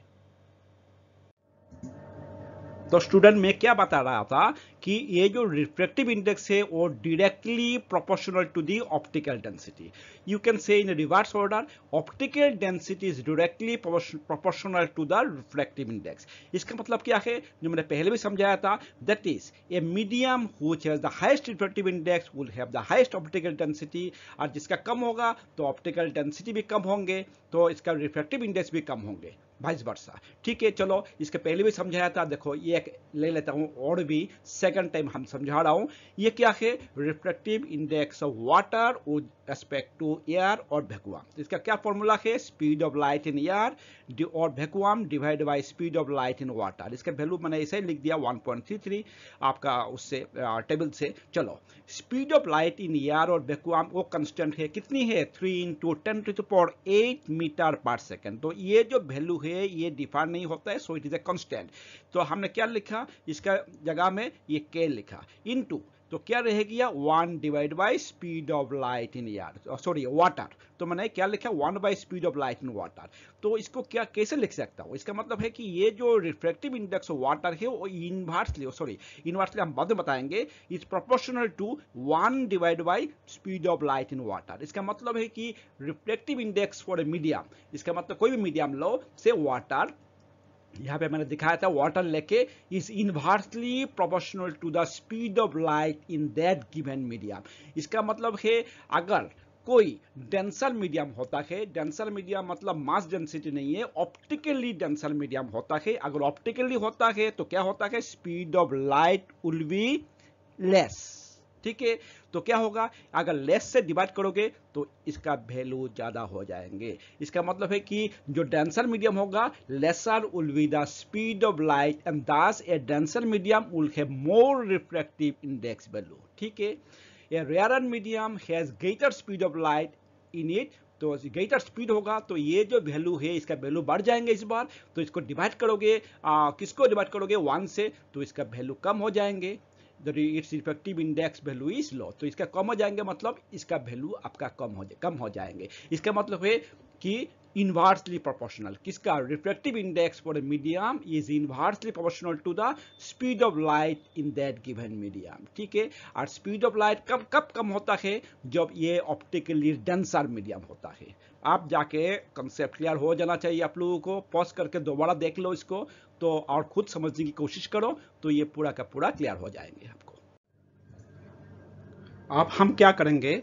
तो स्टूडेंट मैं क्या बता रहा था कि ये जो रिफ्रेक्टिव इंडेक्स है वो directly proportional to the optical density you can say in reverse order optical density is directly proportional to the refractive index इसका मतलब क्या है जो मैंने पहले भी समझाया था that is a medium which has the highest refractive index will have the highest optical density और जिसका कम होगा तो ऑप्टिकल डेंसिटी भी कम होंगे तो इसका रिफ्रेक्टिव इंडेक्स भी कम होंगे वाइस वर्षा ठीक है चलो इसके पहले भी समझाया था देखो ये एक ले लेता हूँ और भी सेकेंड टाइम हम समझा रहा हूँ ये क्या है reflective index of water aspect to air और वैक्यूम तो इसका क्या फॉर्मूला है speed of light in air और vacuum divide by speed of light in water इसका वैल्यू मैंने ऐसे ही लिख दिया 1.33 आपका उससे टेबल से चलो speed of light in air और वैक्यूम वो कंस्टेंट है कितनी है three into ten to power eight metre per second तो ये जो वैल्यू है ये डिफाइन नहीं होता है so it is a constant तो हमने क्या लिखा इसका जगह में ये के लिखा इंटू तो क्या रह गया one divide by speed of light in यार सॉरी वाटर तो मैंने क्या लिखा one by speed of light in water तो इसको क्या कैसे लिख सकता हूँ इसका मतलब है कि ये जो रिफ्लेक्टिव इंडेक्स वाटर है वो इनवर्सली सॉरी इनवर्सली हम बाद में बताएंगे is proportional to one divide by speed of light in water इसका मतलब है कि reflective index for a medium इसका मतलब कोई भी मीडियम लो से वाटर यहाँ पे मैंने दिखाया था वाटर लेके is inversely proportional to the speed of light in that given medium इसका मतलब है अगर कोई डेंसर मीडियम होता है डेंसर मीडियम मतलब मास डेंसिटी नहीं है ऑप्टिकली डेंसर मीडियम होता है अगर ऑप्टिकली होता है तो क्या होता है speed of light will be less ठीक है तो क्या होगा अगर लेस से डिवाइड करोगे तो इसका वैल्यू ज़्यादा हो जाएंगे इसका मतलब है कि जो डेंसर मीडियम होगा lesser will be the speed of light and thus a denser medium will have more reflective index value ठीक है a rare medium has greater speed of light in it तो ग्रेटर स्पीड होगा तो ये जो value है इसका value बढ़ जाएंगे इस बार तो इसको डिवाइड करोगे आ, किसको डिवाइड करोगे वन से तो इसका वैल्यू कम हो जाएंगे its effective index value is low तो इसका कम हो जाएंगे मतलब इसका वैल्यू आपका कम हो जाए कम हो जाएंगे इसका मतलब है कि inversely proportional kiska refractive index for a medium is inversely proportional to the speed of light in that given medium theek hai aur speed of light kab kab kam hota hai jab ye optically denser medium hota hai aap जाके concept clear हो जाना चाहिए आप लोगों को pause करके दोबारा देख लो इसको तो और खुद समझने की कोशिश करो तो ये पूरा का पूरा क्लियर हो जाएंगे आपको अब आप हम क्या करेंगे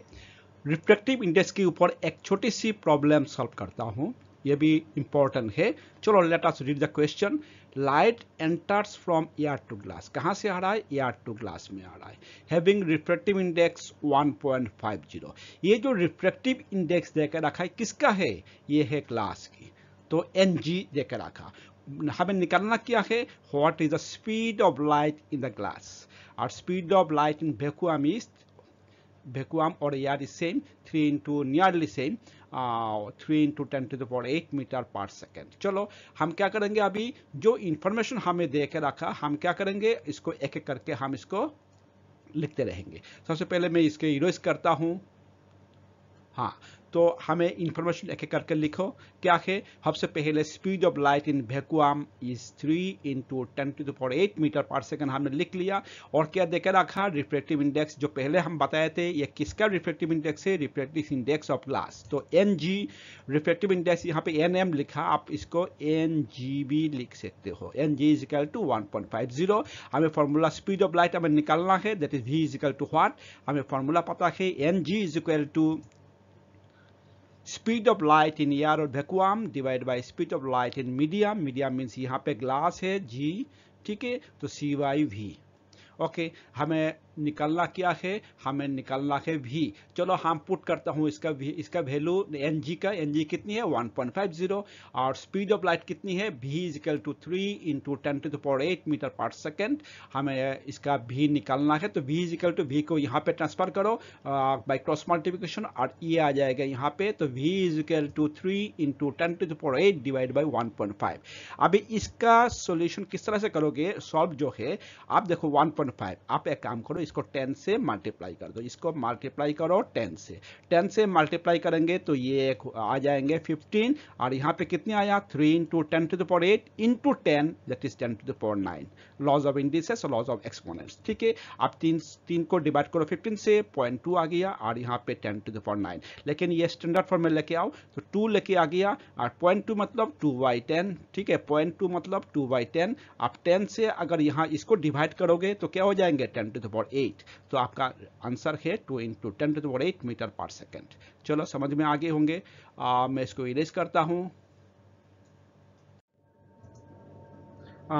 रिफ्लेक्टिव इंडेक्स के ऊपर एक छोटी सी प्रॉब्लम सॉल्व करता हूँ ये भी इंपॉर्टेंट है चलो let us read the question light enters from air to glass कहाँ से आ रहा है एयर टू ग्लास में आ रहा है हैविंग रिफ्लेक्टिव इंडेक्स 1.50 ये जो रिफ्लेक्टिव इंडेक्स देकर रखा है किसका है ये है ग्लास की तो एन जी देकर रखा हमें निकालना क्या है what is the speed of light in the glass और speed of light in vacuum is vacuum or air is same 3 into nearly same three into ten to the power eight metre per second चलो हम क्या करेंगे अभी जो information हमें दे के रखा हम क्या करेंगे इसको एक एक करके हम इसको लिखते रहेंगे सबसे पहले मैं इसके इरेज करता हूँ हाँ तो हमें इंफॉर्मेशन एक एक करके लिखो क्या है सबसे पहले speed of light in vacuum is three into ten to four eight metre per second हमने लिख लिया और क्या देकर रखा रिफ्लेक्टिव इंडेक्स जो पहले हम बताए थे ये किसका रिफ्लेक्टिव इंडेक्स है रिफ्लेक्टिव इंडेक्स ऑफ ग्लास तो एन जी रिफ्लेक्टिव इंडेक्स यहाँ पे एन एम लिखा आप इसको एन जी भी लिख सकते हो n g is equal to one point five zero हमें फॉर्मूला स्पीड ऑफ लाइट हमें निकालना है that is v is equal to what हमें फॉर्मूला पता है n g is equal to speed of light in air और vacuum divide by speed of light in medium medium means यहाँ पे glass है जी ठीक है तो सी वाई वी ओके हमें निकलना क्या है हमें निकलना है भी चलो हम पुट करता हूं इसका भी इसका वैल्यू एन जी का एन जी कितनी है 1.50 और स्पीड ऑफ लाइट कितनी है v equal to three into ten to point eight metre per second हमें इसका भी निकालना है तो इज इजिकल टू भी को यहाँ पे ट्रांसफर करो बाई क्रॉस मल्टीप्लीकेशन और ये e आ जाएगा यहाँ पे तो v equal to three into ten to point eight divide by one point five अभी इसका सोल्यूशन किस तरह से करोगे सॉल्व जो है आप देखो वन पॉइंट फाइव आप एक काम करो इसको टेन से मल्टीप्लाई कर दो इसको मल्टीप्लाई करो टेन से टेन से मल्टीप्लाई करेंगे तो ये एक आ जाएंगे फिफ्टीन और यहाँ पे कितने आया three into ten to the power eight into ten that is ten to the power nine laws of indices laws of exponents ठीक है आप तीन तीन को डिवाइड करो फिफ्टीन से पॉइंट टू आ गया और यहाँ पे ten to the power nine लेकिन ये स्टैंडर्ड फॉर्म में लेके आओ तो टू लेके आ गया और पॉइंट टू मतलब टू बाई टेन ठीक है पॉइंट टू मतलब टू बाई टेन आप टेन से अगर यहाँ इसको डिवाइड करोगे तो क्या हो जाएंगे टेन टू द पावर 8 तो आपका आंसर है two into ten to the power eight metre per second चलो समझ में आगे होंगे आ, मैं इसको इरेज करता हूँ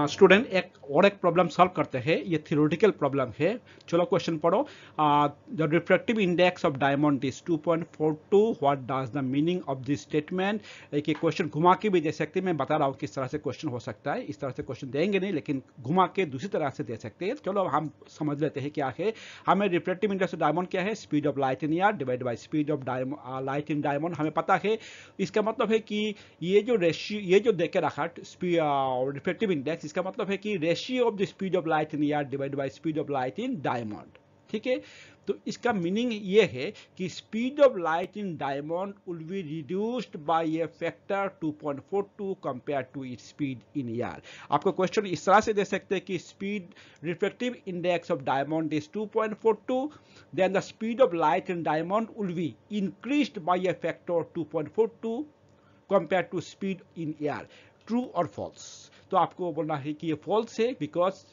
स्टूडेंट एक और एक प्रॉब्लम सॉल्व करते हैं ये थियोरिटिकल प्रॉब्लम है चलो क्वेश्चन पढ़ो the refractive index of diamond is 2.42 what does the meaning of this statement एक क्वेश्चन घुमा के भी दे सकते हैं मैं बता रहा हूँ किस तरह से क्वेश्चन हो सकता है इस तरह से क्वेश्चन देंगे नहीं लेकिन घुमा के दूसरी तरह से दे सकते हैं चलो हम समझ लेते हैं क्या है हमें रिफ्रेक्टिव इंडेक्स ऑफ डायमंड क्या है speed of light in air divide by speed of light in diamond हमें पता है इसका मतलब है कि ये जो रेशियो ये जो देखे रखा रिफ्रेक्टिव इंडेक्स एक्स इसका मतलब है कि ratio of the speed of light in यार divide by speed of light in diamond ठीक है तो इसका मीनिंग ये है कि speed of light in diamond will be reduced by a factor 2.42 compare to it speed in air आपको question इस तरह से दे सकते हैं कि speed reflective index of diamond is 2.42 then the speed of light in diamond will be increased by a factor 2.42 compare to speed in air true और false तो आपको बोलना है कि ये फॉल्स है because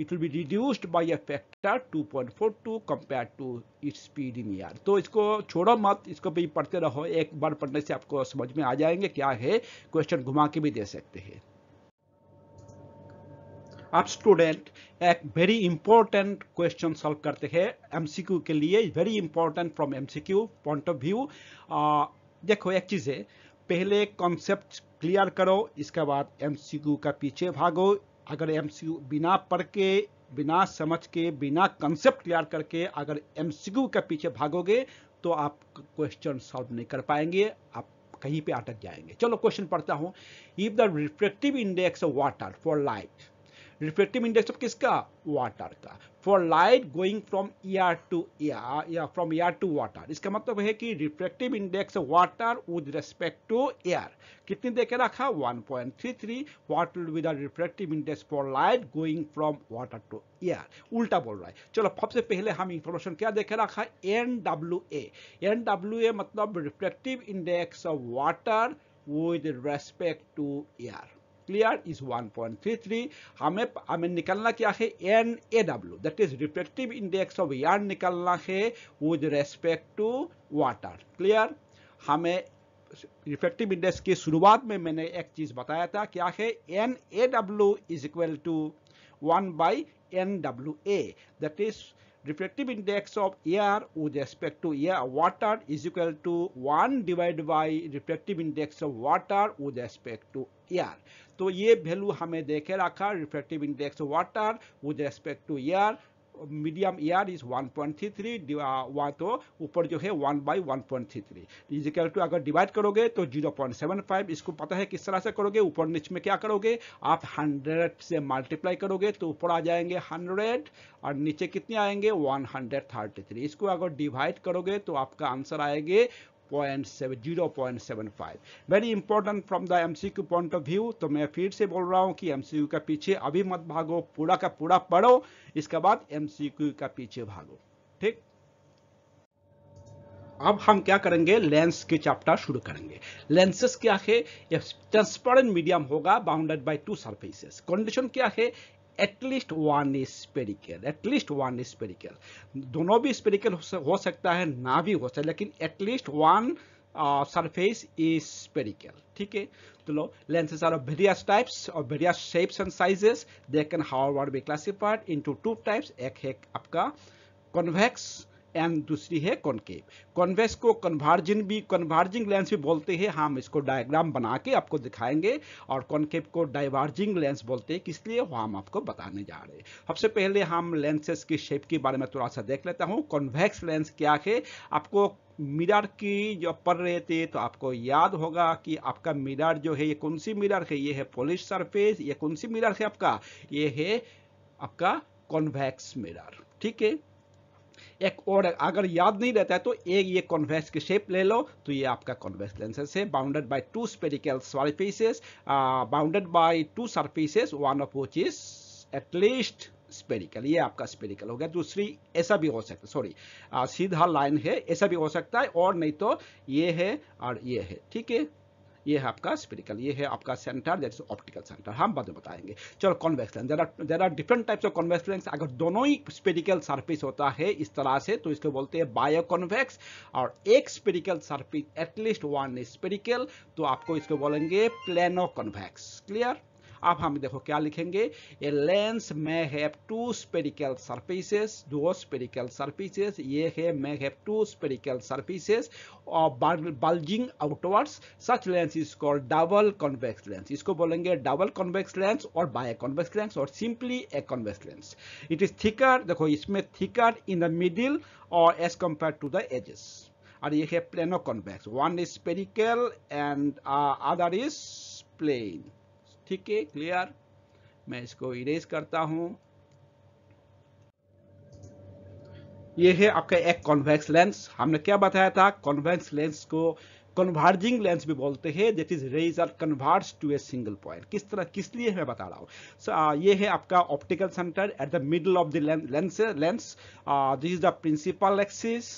it will be reduced by a factor 2.42 point four two compared to it speed in air तो इसको छोड़ो मत इसको भी पढ़ते रहो एक बार पढ़ने से आपको समझ में आ जाएंगे क्या है क्वेश्चन घुमा के भी दे सकते हैं आप स्टूडेंट एक वेरी इंपॉर्टेंट क्वेश्चन सॉल्व करते हैं एमसीक्यू के लिए very important from MCQ point of view देखो एक चीज़ है पहले कॉन्सेप्ट क्लियर करो इसके बाद एमसीक्यू का पीछे भागो अगर एमसीक्यू बिना पढ़ के बिना समझ के बिना कंसेप्ट क्लियर करके अगर एमसीक्यू के पीछे भागोगे तो आप क्वेश्चन सॉल्व नहीं कर पाएंगे आप कहीं पे अटक जाएंगे चलो क्वेश्चन पढ़ता हूं if the reflective index of water for light reflective index of किसका वाटर का for light going from air to air या फ्रॉम ईयर टू वाटर इसका मतलब है कि reflective index water with respect to air कितनी देखे रखा 1.33 three will be the reflective index for light going from water to air उल्टा बोल रहा है चलो सबसे पहले हम इंफॉर्मेशन क्या देखे रखा है N W A N W A मतलब reflective index of water with respect to air clear is 1.33 हमें हमें निकलना क्या है N A W that is reflective index of यार निकलना है with respect to water clear हमें रिफ्लेक्टिव इंडेक्स की शुरुआत में मैंने एक चीज बताया था क्या है N A W is equal to one by N W A that is reflective index of air with respect to air water is equal to one divide by reflective index of water with respect to air तो ये value हमें देखे रखा reflective index water with respect to air medium air is 1.33 वा तो ऊपर जो है 1 by one point three three is equal to अगर डिवाइड करोगे तो 0.75 इसको पता है किस तरह से करोगे ऊपर नीचे में क्या करोगे आप 100 से मल्टीप्लाई करोगे तो ऊपर आ जाएंगे 100 और नीचे कितने आएंगे 133 इसको अगर डिवाइड करोगे तो आपका आंसर आएंगे 0.75 very important from the MCQ point of view तो मैं फिर से बोल रहा हूँ कि एमसीक्यू का पीछे अभी मत भागो पूरा का पूरा पढ़ो इसके बाद एमसीक्यू का पीछे भागो ठीक अब हम क्या करेंगे लेंस के चैप्टर शुरू करेंगे लेंसेस क्या है ट्रांसपेरेंट मीडियम होगा bounded by two surfaces condition क्या है at least one spherical at least one spherical दोनों भी स्पेरिकल हो सकता है ना भी हो सकता है लेकिन at least one surface is spherical ठीक है तो लो lenses are of various types और various shapes and sizes they can however be classified into two types एक है आपका कॉन्वेक्स एंड दूसरी है कॉन्केव कॉन्वेक्स को कन्वर्जिंग भी कन्वर्जिंग लेंस भी बोलते हैं हम इसको डायग्राम बना के आपको दिखाएंगे और कॉन्केव को डाइवर्जिंग लेंस बोलते हैं किसलिए वो हम आपको बताने जा रहे हैं सबसे पहले हम लेंसेस की शेप के बारे में थोड़ा सा देख लेता हूँ कॉन्वेक्स लेंस क्या है आपको मिरर की जो पढ़ रहे थे तो आपको याद होगा कि आपका मिरर जो है ये कौन सी मिरर है ये है पॉलिश सरफेस ये कौन सी मिरर है आपका ये है आपका कॉन्वेक्स मिरर ठीक है एक और अगर याद नहीं रहता है तो एक ये कॉन्वेक्स की शेप ले लो तो ये आपका कॉन्वेक्स लेंसेस है bounded by two spherical surfaces bounded by two surfaces one of which is at least spherical ये आपका स्पेरिकल हो गया दूसरी ऐसा भी हो सकता सॉरी सीधा लाइन है ऐसा भी हो सकता है और नहीं तो ये है और ये है ठीक है ये है आपका स्पेरिकल ये है आपका centre that is optical centre हम बाद में बताएंगे चलो convex lens there are different types of convex lens अगर दोनों ही स्पेरिकल सर्फिस होता है इस तरह से तो इसको बोलते हैं बायो कॉन्वेक्स और एक spherical surface at least one spherical तो आपको इसको बोलेंगे प्लेनो कॉन्वेक्स क्लियर अब हम देखो क्या लिखेंगे a lens may have two spherical surfaces दो स्पेरिकल सर्फिसेस ये है may have two spherical surfaces और bulging outwards such lens is called double convex lens इसको बोलेंगे डबल कॉन्वेक्स लेंस और बाय कॉन्वेक्स लेंस और simply a convex lens it is thicker देखो इसमें थिकर इन द मिडिल और edge compare to the edges और ये है plano convex one is spherical and other is plane ठीक है क्लियर मैं इसको इरेज करता हूं ये है आपका एक कॉन्वेक्स लेंस हमने क्या बताया था कॉन्वेक्स लेंस को कन्वर्जिंग लेंस भी बोलते हैं that is rays are converse to a single point किस तरह किस लिए मैं बता रहा हूँ so, uh, ये है आपका optical centre at the middle of the lens lens this is the principal axis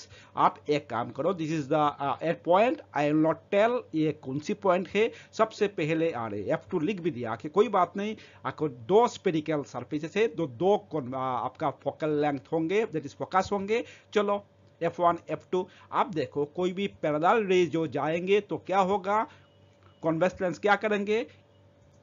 आप एक काम करो this is the at point I'll not tell ये कौन सी पॉइंट है सबसे पहले आ रहे एफ टू लिख भी दिया कि कोई बात नहीं आपको दो स्पेरिकल सर्फेसेस है दो, दो आपका फोकल लेंथ होंगे दैट इज फोकस होंगे चलो एफ वन एफ टू आप देखो कोई भी पैरल रे जो जाएंगे तो क्या होगा कॉन्वेक्स लेंस क्या करेंगे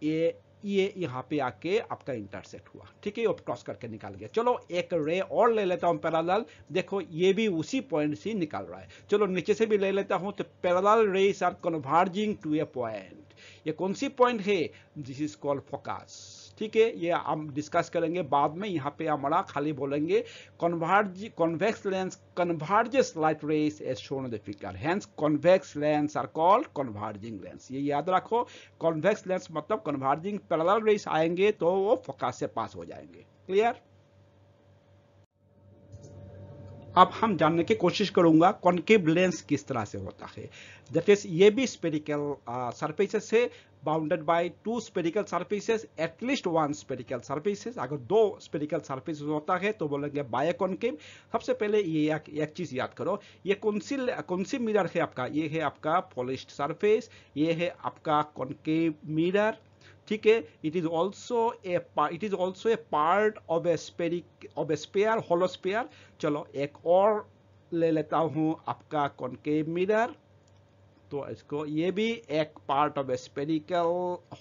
ये ये यहाँ पे आके आपका इंटरसेक्ट हुआ ठीक है क्रॉस करके निकाल गया चलो एक रे और ले लेता हूँ पैरालाल देखो ये भी उसी पॉइंट से निकाल रहा है चलो नीचे से भी ले लेता हूँ तो parallel rays are converging to a point ये कौन सी पॉइंट है दिस इज कॉल्ड फोकस ठीक है ये हम डिस्कस करेंगे बाद में यहाँ पे हमारा खाली बोलेंगे converge convex lens converges light rays as shown the figure hence convex lens are called converging lens ये याद रखो कॉन्वेक्स लेंस मतलब कन्वर्जिंग पैरल रेस आएंगे तो वो फोकस से पास हो जाएंगे क्लियर अब हम जानने की कोशिश करूंगा कॉन्केव लेंस किस तरह से होता है जैसे ये भी स्पेरिकल सरफेसेस है bounded by two spherical surfaces at least one spherical surfaces अगर दो स्पेरिकल सर्फेस होता है तो बोलेंगे बाय बायोकॉनकेव सबसे पहले ये एक, एक चीज याद करो ये कौन सी कौन सी मिरर है आपका ये है आपका पॉलिश सर्फेस ये है आपका कॉनकेव मिरर ठीक है it is also a it is also a part of a spheric of a sphere hollow sphere चलो एक और ले लेता हूँ आपका कॉनकेव मिरर तो इसको ये भी एक पार्ट ऑफ स्पेरिकल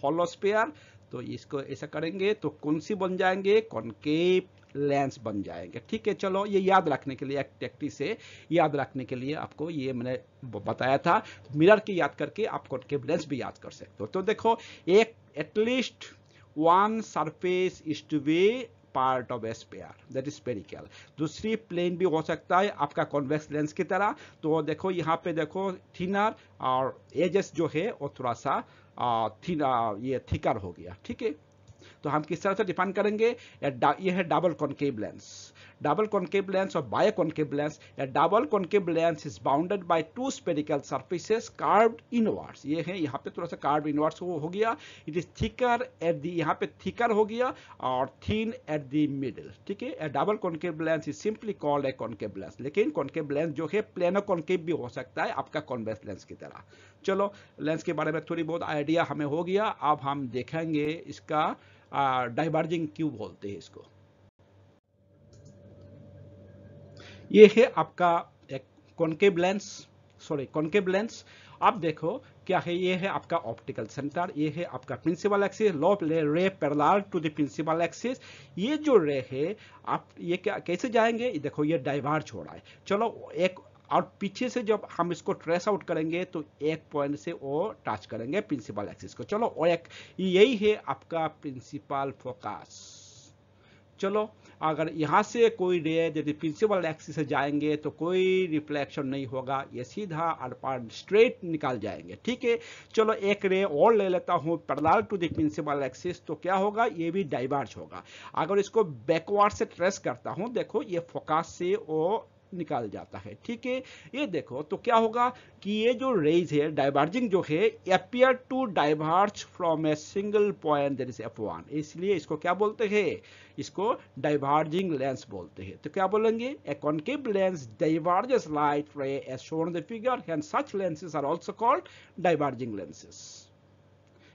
होलोस्पेयर तो इसको ऐसा करेंगे तो कौन सी बन जाएंगे कॉन्केव लेंस बन जाएंगे ठीक है चलो ये याद रखने के लिए एक टेक्टिस से याद रखने के लिए आपको ये मैंने बताया था मिरर की याद करके आप कॉन्केव लेंस भी याद कर सकते हो तो देखो एक at least one surface is to be part of sphere that is spherical दूसरी प्लेन भी हो सकता है आपका कॉन्वेक्स लेंस की तरह तो देखो यहाँ पे देखो थिनर और एजेस जो है वो थोड़ा सा ये थिकर हो गया ठीक है तो हम किस तरह से डिफाइन करेंगे यह है double concave lens double concave lens or bioconcave lens. A double concave lens is bounded by two spherical surfaces carved inwards. ये है यहाँ पे थोड़ा सा carved inwards हो, हो गया. It is thicker at the यहाँ पे thicker हो गया और thin at the middle. ठीक है. A double concave lens is simply called a concave lens. लेकिन concave lens जो है प्लेनो कॉन्केव भी हो सकता है आपका कॉन्वेक्स लेंस की तरह चलो लेंस के बारे में थोड़ी बहुत आइडिया हमें हो गया अब हम देखेंगे इसका डाइवर्जिंग क्यों बोलते हैं इसको ये है आपका एक concave lens sorry concave lens अब देखो क्या है ये है आपका ऑप्टिकल सेंटर ये है आपका प्रिंसिपल एक्सिस लो ray parallel to the principal axis ये जो रे है आप ये क्या कैसे जाएंगे देखो ये डाइवर्ज हो रहा है चलो एक और पीछे से जब हम इसको ट्रेस आउट करेंगे तो एक पॉइंट से वो टच करेंगे प्रिंसिपल एक्सिस को चलो और एक यही है आपका प्रिंसिपल फोकस चलो अगर यहाँ से कोई रे यदि प्रिंसिपल एक्सिस से जाएंगे तो कोई रिफ्लेक्शन नहीं होगा ये सीधा अड़पार स्ट्रेट निकाल जाएंगे ठीक है चलो एक रे और ले लेता हूँ parallel to the principal axis तो क्या होगा ये भी डाइवर्ज होगा अगर इसको बैकवर्ड से ट्रेस करता हूँ देखो ये फोकस से वो निकाल जाता है ठीक है ये देखो तो क्या होगा कि ये जो रेज है डाइवर्जिंग जो है appear to diverge from a single point that is F one इसलिए इसको क्या बोलते हैं इसको डाइवर्जिंग लेंस बोलते हैं तो क्या बोलेंगे a concave lens diverges light ray as shown the figure and such lenses are also called diverging lenses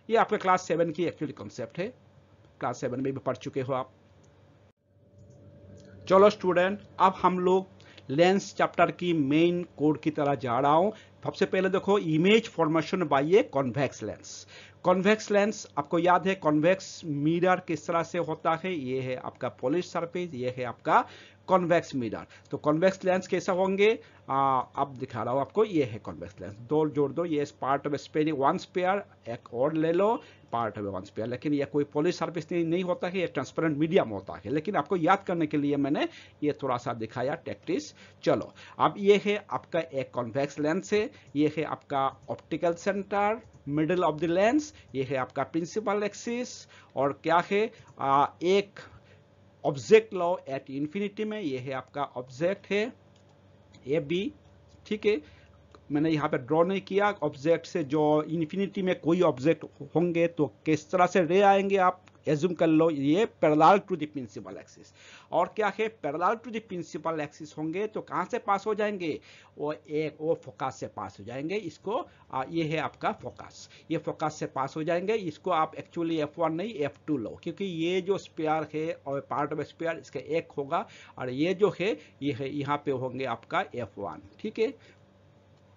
ये आपका क्लास सेवन की एक्चुअली कॉन्सेप्ट है क्लास सेवन में भी पढ़ चुके हो आप चलो स्टूडेंट अब हम लोग लेंस चैप्टर की मेन कोड की तरह जा रहा हूं सबसे पहले देखो image formation by a convex lens convex lens आपको याद है कॉन्वेक्स मिरर किस तरह से होता है ये है आपका पॉलिश सरफेस ये है आपका कॉन्वेक्स मिरर तो कॉन्वेक्स लेंस कैसे होंगे अब दिखा रहा हूँ आपको ये है कॉन्वेक्स लेंस दो जोड़ दो ये part of sphere one sphere एक और ले लो पार्ट है वंस पे लेकिन यह कोई पॉलिश सर्विस नहीं होता है यह ट्रांसपेरेंट मीडियम होता है लेकिन आपको याद करने के लिए मैंने ये थोड़ा सा दिखाया टेक्टिस चलो अब ये है आपका एक कॉन्वेक्स लेंस है ये है आपका optical centre middle of the lens ये है आपका प्रिंसिपल एक्सिस और क्या है आ, एक ऑब्जेक्ट लॉ एट इन्फिनिटी में ये है आपका ऑब्जेक्ट है ए बी ठीक है मैंने यहाँ पे ड्रॉ नहीं किया ऑब्जेक्ट से जो इन्फिनिटी में कोई ऑब्जेक्ट होंगे तो किस तरह से रे आएंगे आप एज्यूम कर लो ये parallel to the principal axis और क्या है parallel to the principal axis होंगे तो कहाँ से पास हो जाएंगे वो एक वो फोकस से पास हो जाएंगे इसको आ, ये है आपका फोकस ये फोकस से पास हो जाएंगे इसको आप एक्चुअली एफ वन नहीं एफ टू लो क्योंकि ये जो स्पेयर है और पार्ट ऑफ स्पेयर इसका एक होगा और ये जो है ये है यहाँ पे होंगे आपका एफ वन ठीक है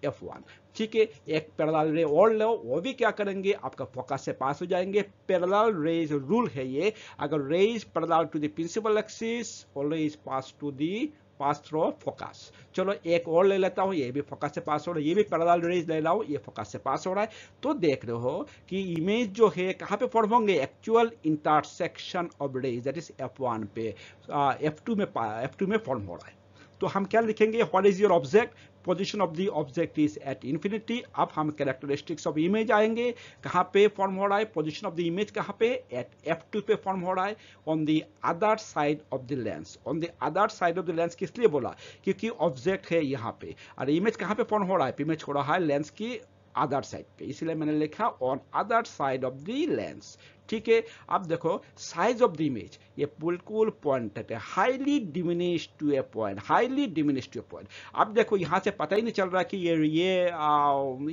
एफ वन ठीक है एक पैरेलल रे और लो वो भी क्या करेंगे आपका फोकस से पास हो जाएंगे पैरेलल रेज रूल है ये अगर rays parallel to the principal axis always pass to the pass through focus चलो एक और ले लेता हूँ ये भी फोकस से पास हो रहा है ये भी पैरेलल रेज ले रहा हूँ ये फोकस से पास हो रहा है तो देख रहे हो कि इमेज जो है कहाँ पे फॉर्म होंगे actual intersection of rays that is F one पे एफ टू में एफ टू में फॉर्म हो रहा है तो हम क्या लिखेंगे what is your object position of the object is at infinity अब हम कैरेक्टरिस्टिक्स ऑफ इमेज आएंगे कहाँ पे फॉर्म हो रहा है पोजिशन ऑफ द इमेज कहाँ पे एट एफ टू पे फॉर्म हो रहा है on the other side of the lens on the other side of the lens किस लिए बोला क्योंकि ऑब्जेक्ट है यहाँ पे और इमेज कहाँ पे फॉर्म हो रहा है इमेज हो रहा है लेंस की अदर साइड पे इसलिए मैंने लिखा on other side of the lens ठीक है अब देखो साइज ऑफ द इमेज ये बिल्कुल पॉइंट है highly diminish to a point highly diminish to a point अब देखो यहां से पता ही नहीं चल रहा कि ये ये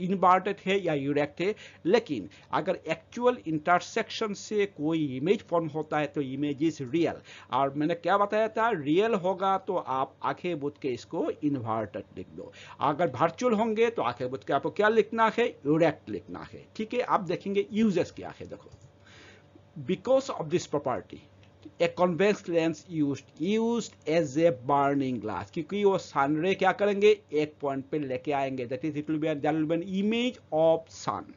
इनवर्टेड है या यूरेक्ट है लेकिन अगर एक्चुअल इंटरसेक्शन से कोई इमेज फॉर्म होता है तो इमेज इज रियल और मैंने क्या बताया था रियल होगा तो आप आंखें बुद के इसको इन्वर्टेड लिख दो अगर वर्चुअल होंगे तो आंखें बुद के आपको क्या लिखना है यूरेक्ट लिखना है ठीक है आप देखेंगे यूजेस क्या है देखो because of this property a convex lens used used as a burning glass क्योंकि वो सनरे क्या करेंगे एक पॉइंट पे लेके आएंगे that is it will be that will be an image of sun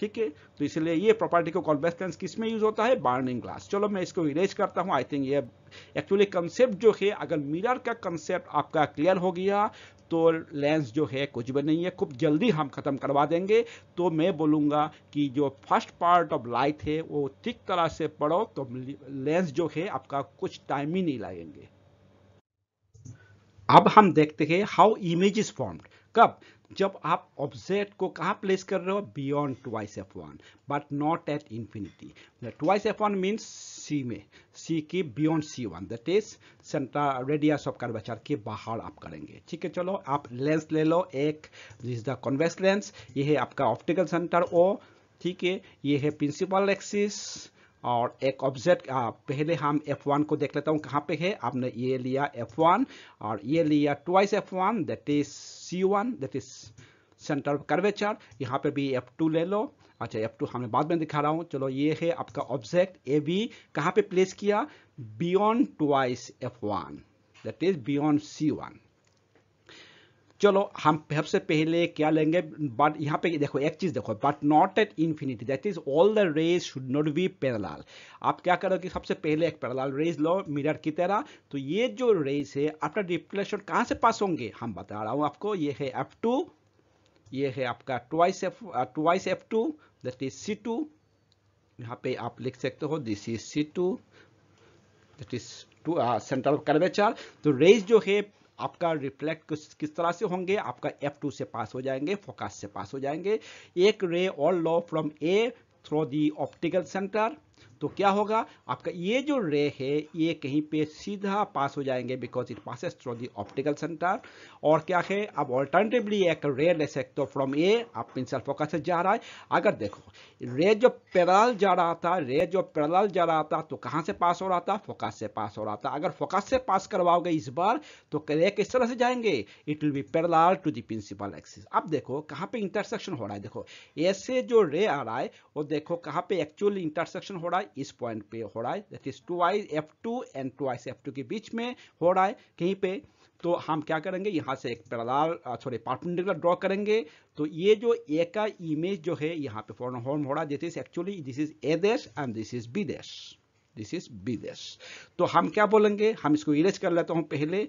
ठीक है तो इसलिए ये प्रॉपर्टी को कॉन्वेक्स लेंस किस में यूज होता है बार्निंग ग्लास चलो मैं इसको इरेज करता हूँ आई थिंक ये एक्चुअली कंसेप्ट जो है अगर मिरर का कंसेप्ट आपका क्लियर हो गया तो लेंस जो है कुछ भी नहीं है खूब जल्दी हम ख़त्म करवा देंगे तो मैं बोलूंगा कि जो फर्स्ट पार्ट ऑफ लाइट है वो ठीक तरह से पढ़ो तो लेंस जो है आपका कुछ टाइम ही नहीं लगेंगे अब हम देखते हैं हाउ इमेज इज फॉर्म्ड कब जब आप ऑब्जेक्ट को कहाँ प्लेस कर रहे हो beyond twice F one but not at infinity twice F one means C में सी के beyond C one that is centre radius of curvature के बाहर आप करेंगे ठीक है चलो आप लेंस ले लो एक this is the convex lens ये है आपका ऑप्टिकल सेंटर ओ ठीक है ये है प्रिंसिपल एक्सिस और एक ऑब्जेक्ट पहले हम F1 को देख लेता हूँ कहाँ पे है आपने ये लिया F1 और ये लिया twice F1 that is C one that is centre curvature यहाँ पे भी F2 ले लो अच्छा F2 हमने बाद में दिखा रहा हूँ चलो ये है आपका ऑब्जेक्ट ए बी कहाँ पे प्लेस किया beyond twice F1 that is beyond one चलो हम सबसे पहले क्या लेंगे बट यहाँ पे देखो एक चीज़ देखो but not at infinity that is all the rays should not be parallel आप क्या करोगे सबसे पहले एक पैरलाल रेज लो मिरर की तरह तो ये जो रेज है आपका रिफ्लेक्शन कहाँ से पास होंगे हम बता रहा हूँ आपको ये है एफ टू ये है आपका twice F twice F two that is C two यहाँ पे आप लिख सकते हो this is C two that is two central curvature तो रेज जो है आपका रिफ्लेक्ट किस तरह से होंगे आपका एफ टू से पास हो जाएंगे फोकस से पास हो जाएंगे एक ray all law from a through the optical centre तो क्या होगा आपका ये जो रे है ये कहीं पे सीधा पास हो जाएंगे because it passes through the optical centre और क्या है अब ऑल्टरनेटिवली एक रे ले सकते हो फ्रॉम ए आप पिंसल फोकस से जा रहा है अगर देखो रे जो पैरल जा रहा था रे जो पैरल जा रहा था तो कहाँ से पास हो रहा था फोकस से पास हो रहा था अगर फोकस से पास करवाओगे इस बार तो रे किस तरह से जाएंगे it will be parallel to the principal axis अब देखो कहाँ पे इंटरसेक्शन हो रहा है देखो ऐसे जो रे आ रहा है वो देखो कहाँ पे एक्चुअली इंटरसेक्शन हो रहा है इस पॉइंट पे हो रहा है that to I F two and to I F two के बीच में हो रहा है कहीं पे तो हम क्या करेंगे यहाँ से एक पैरालाल सॉरी पार्पेंडिकुलर ड्रॉ करेंगे तो ये जो ए का इमेज जो है यहाँ पे फॉरन हॉर्न हो रहा है this is actually this is A dash and this is B dash this is B dash तो हम क्या बोलेंगे हम इसको इरेज कर लेता हूँ पहले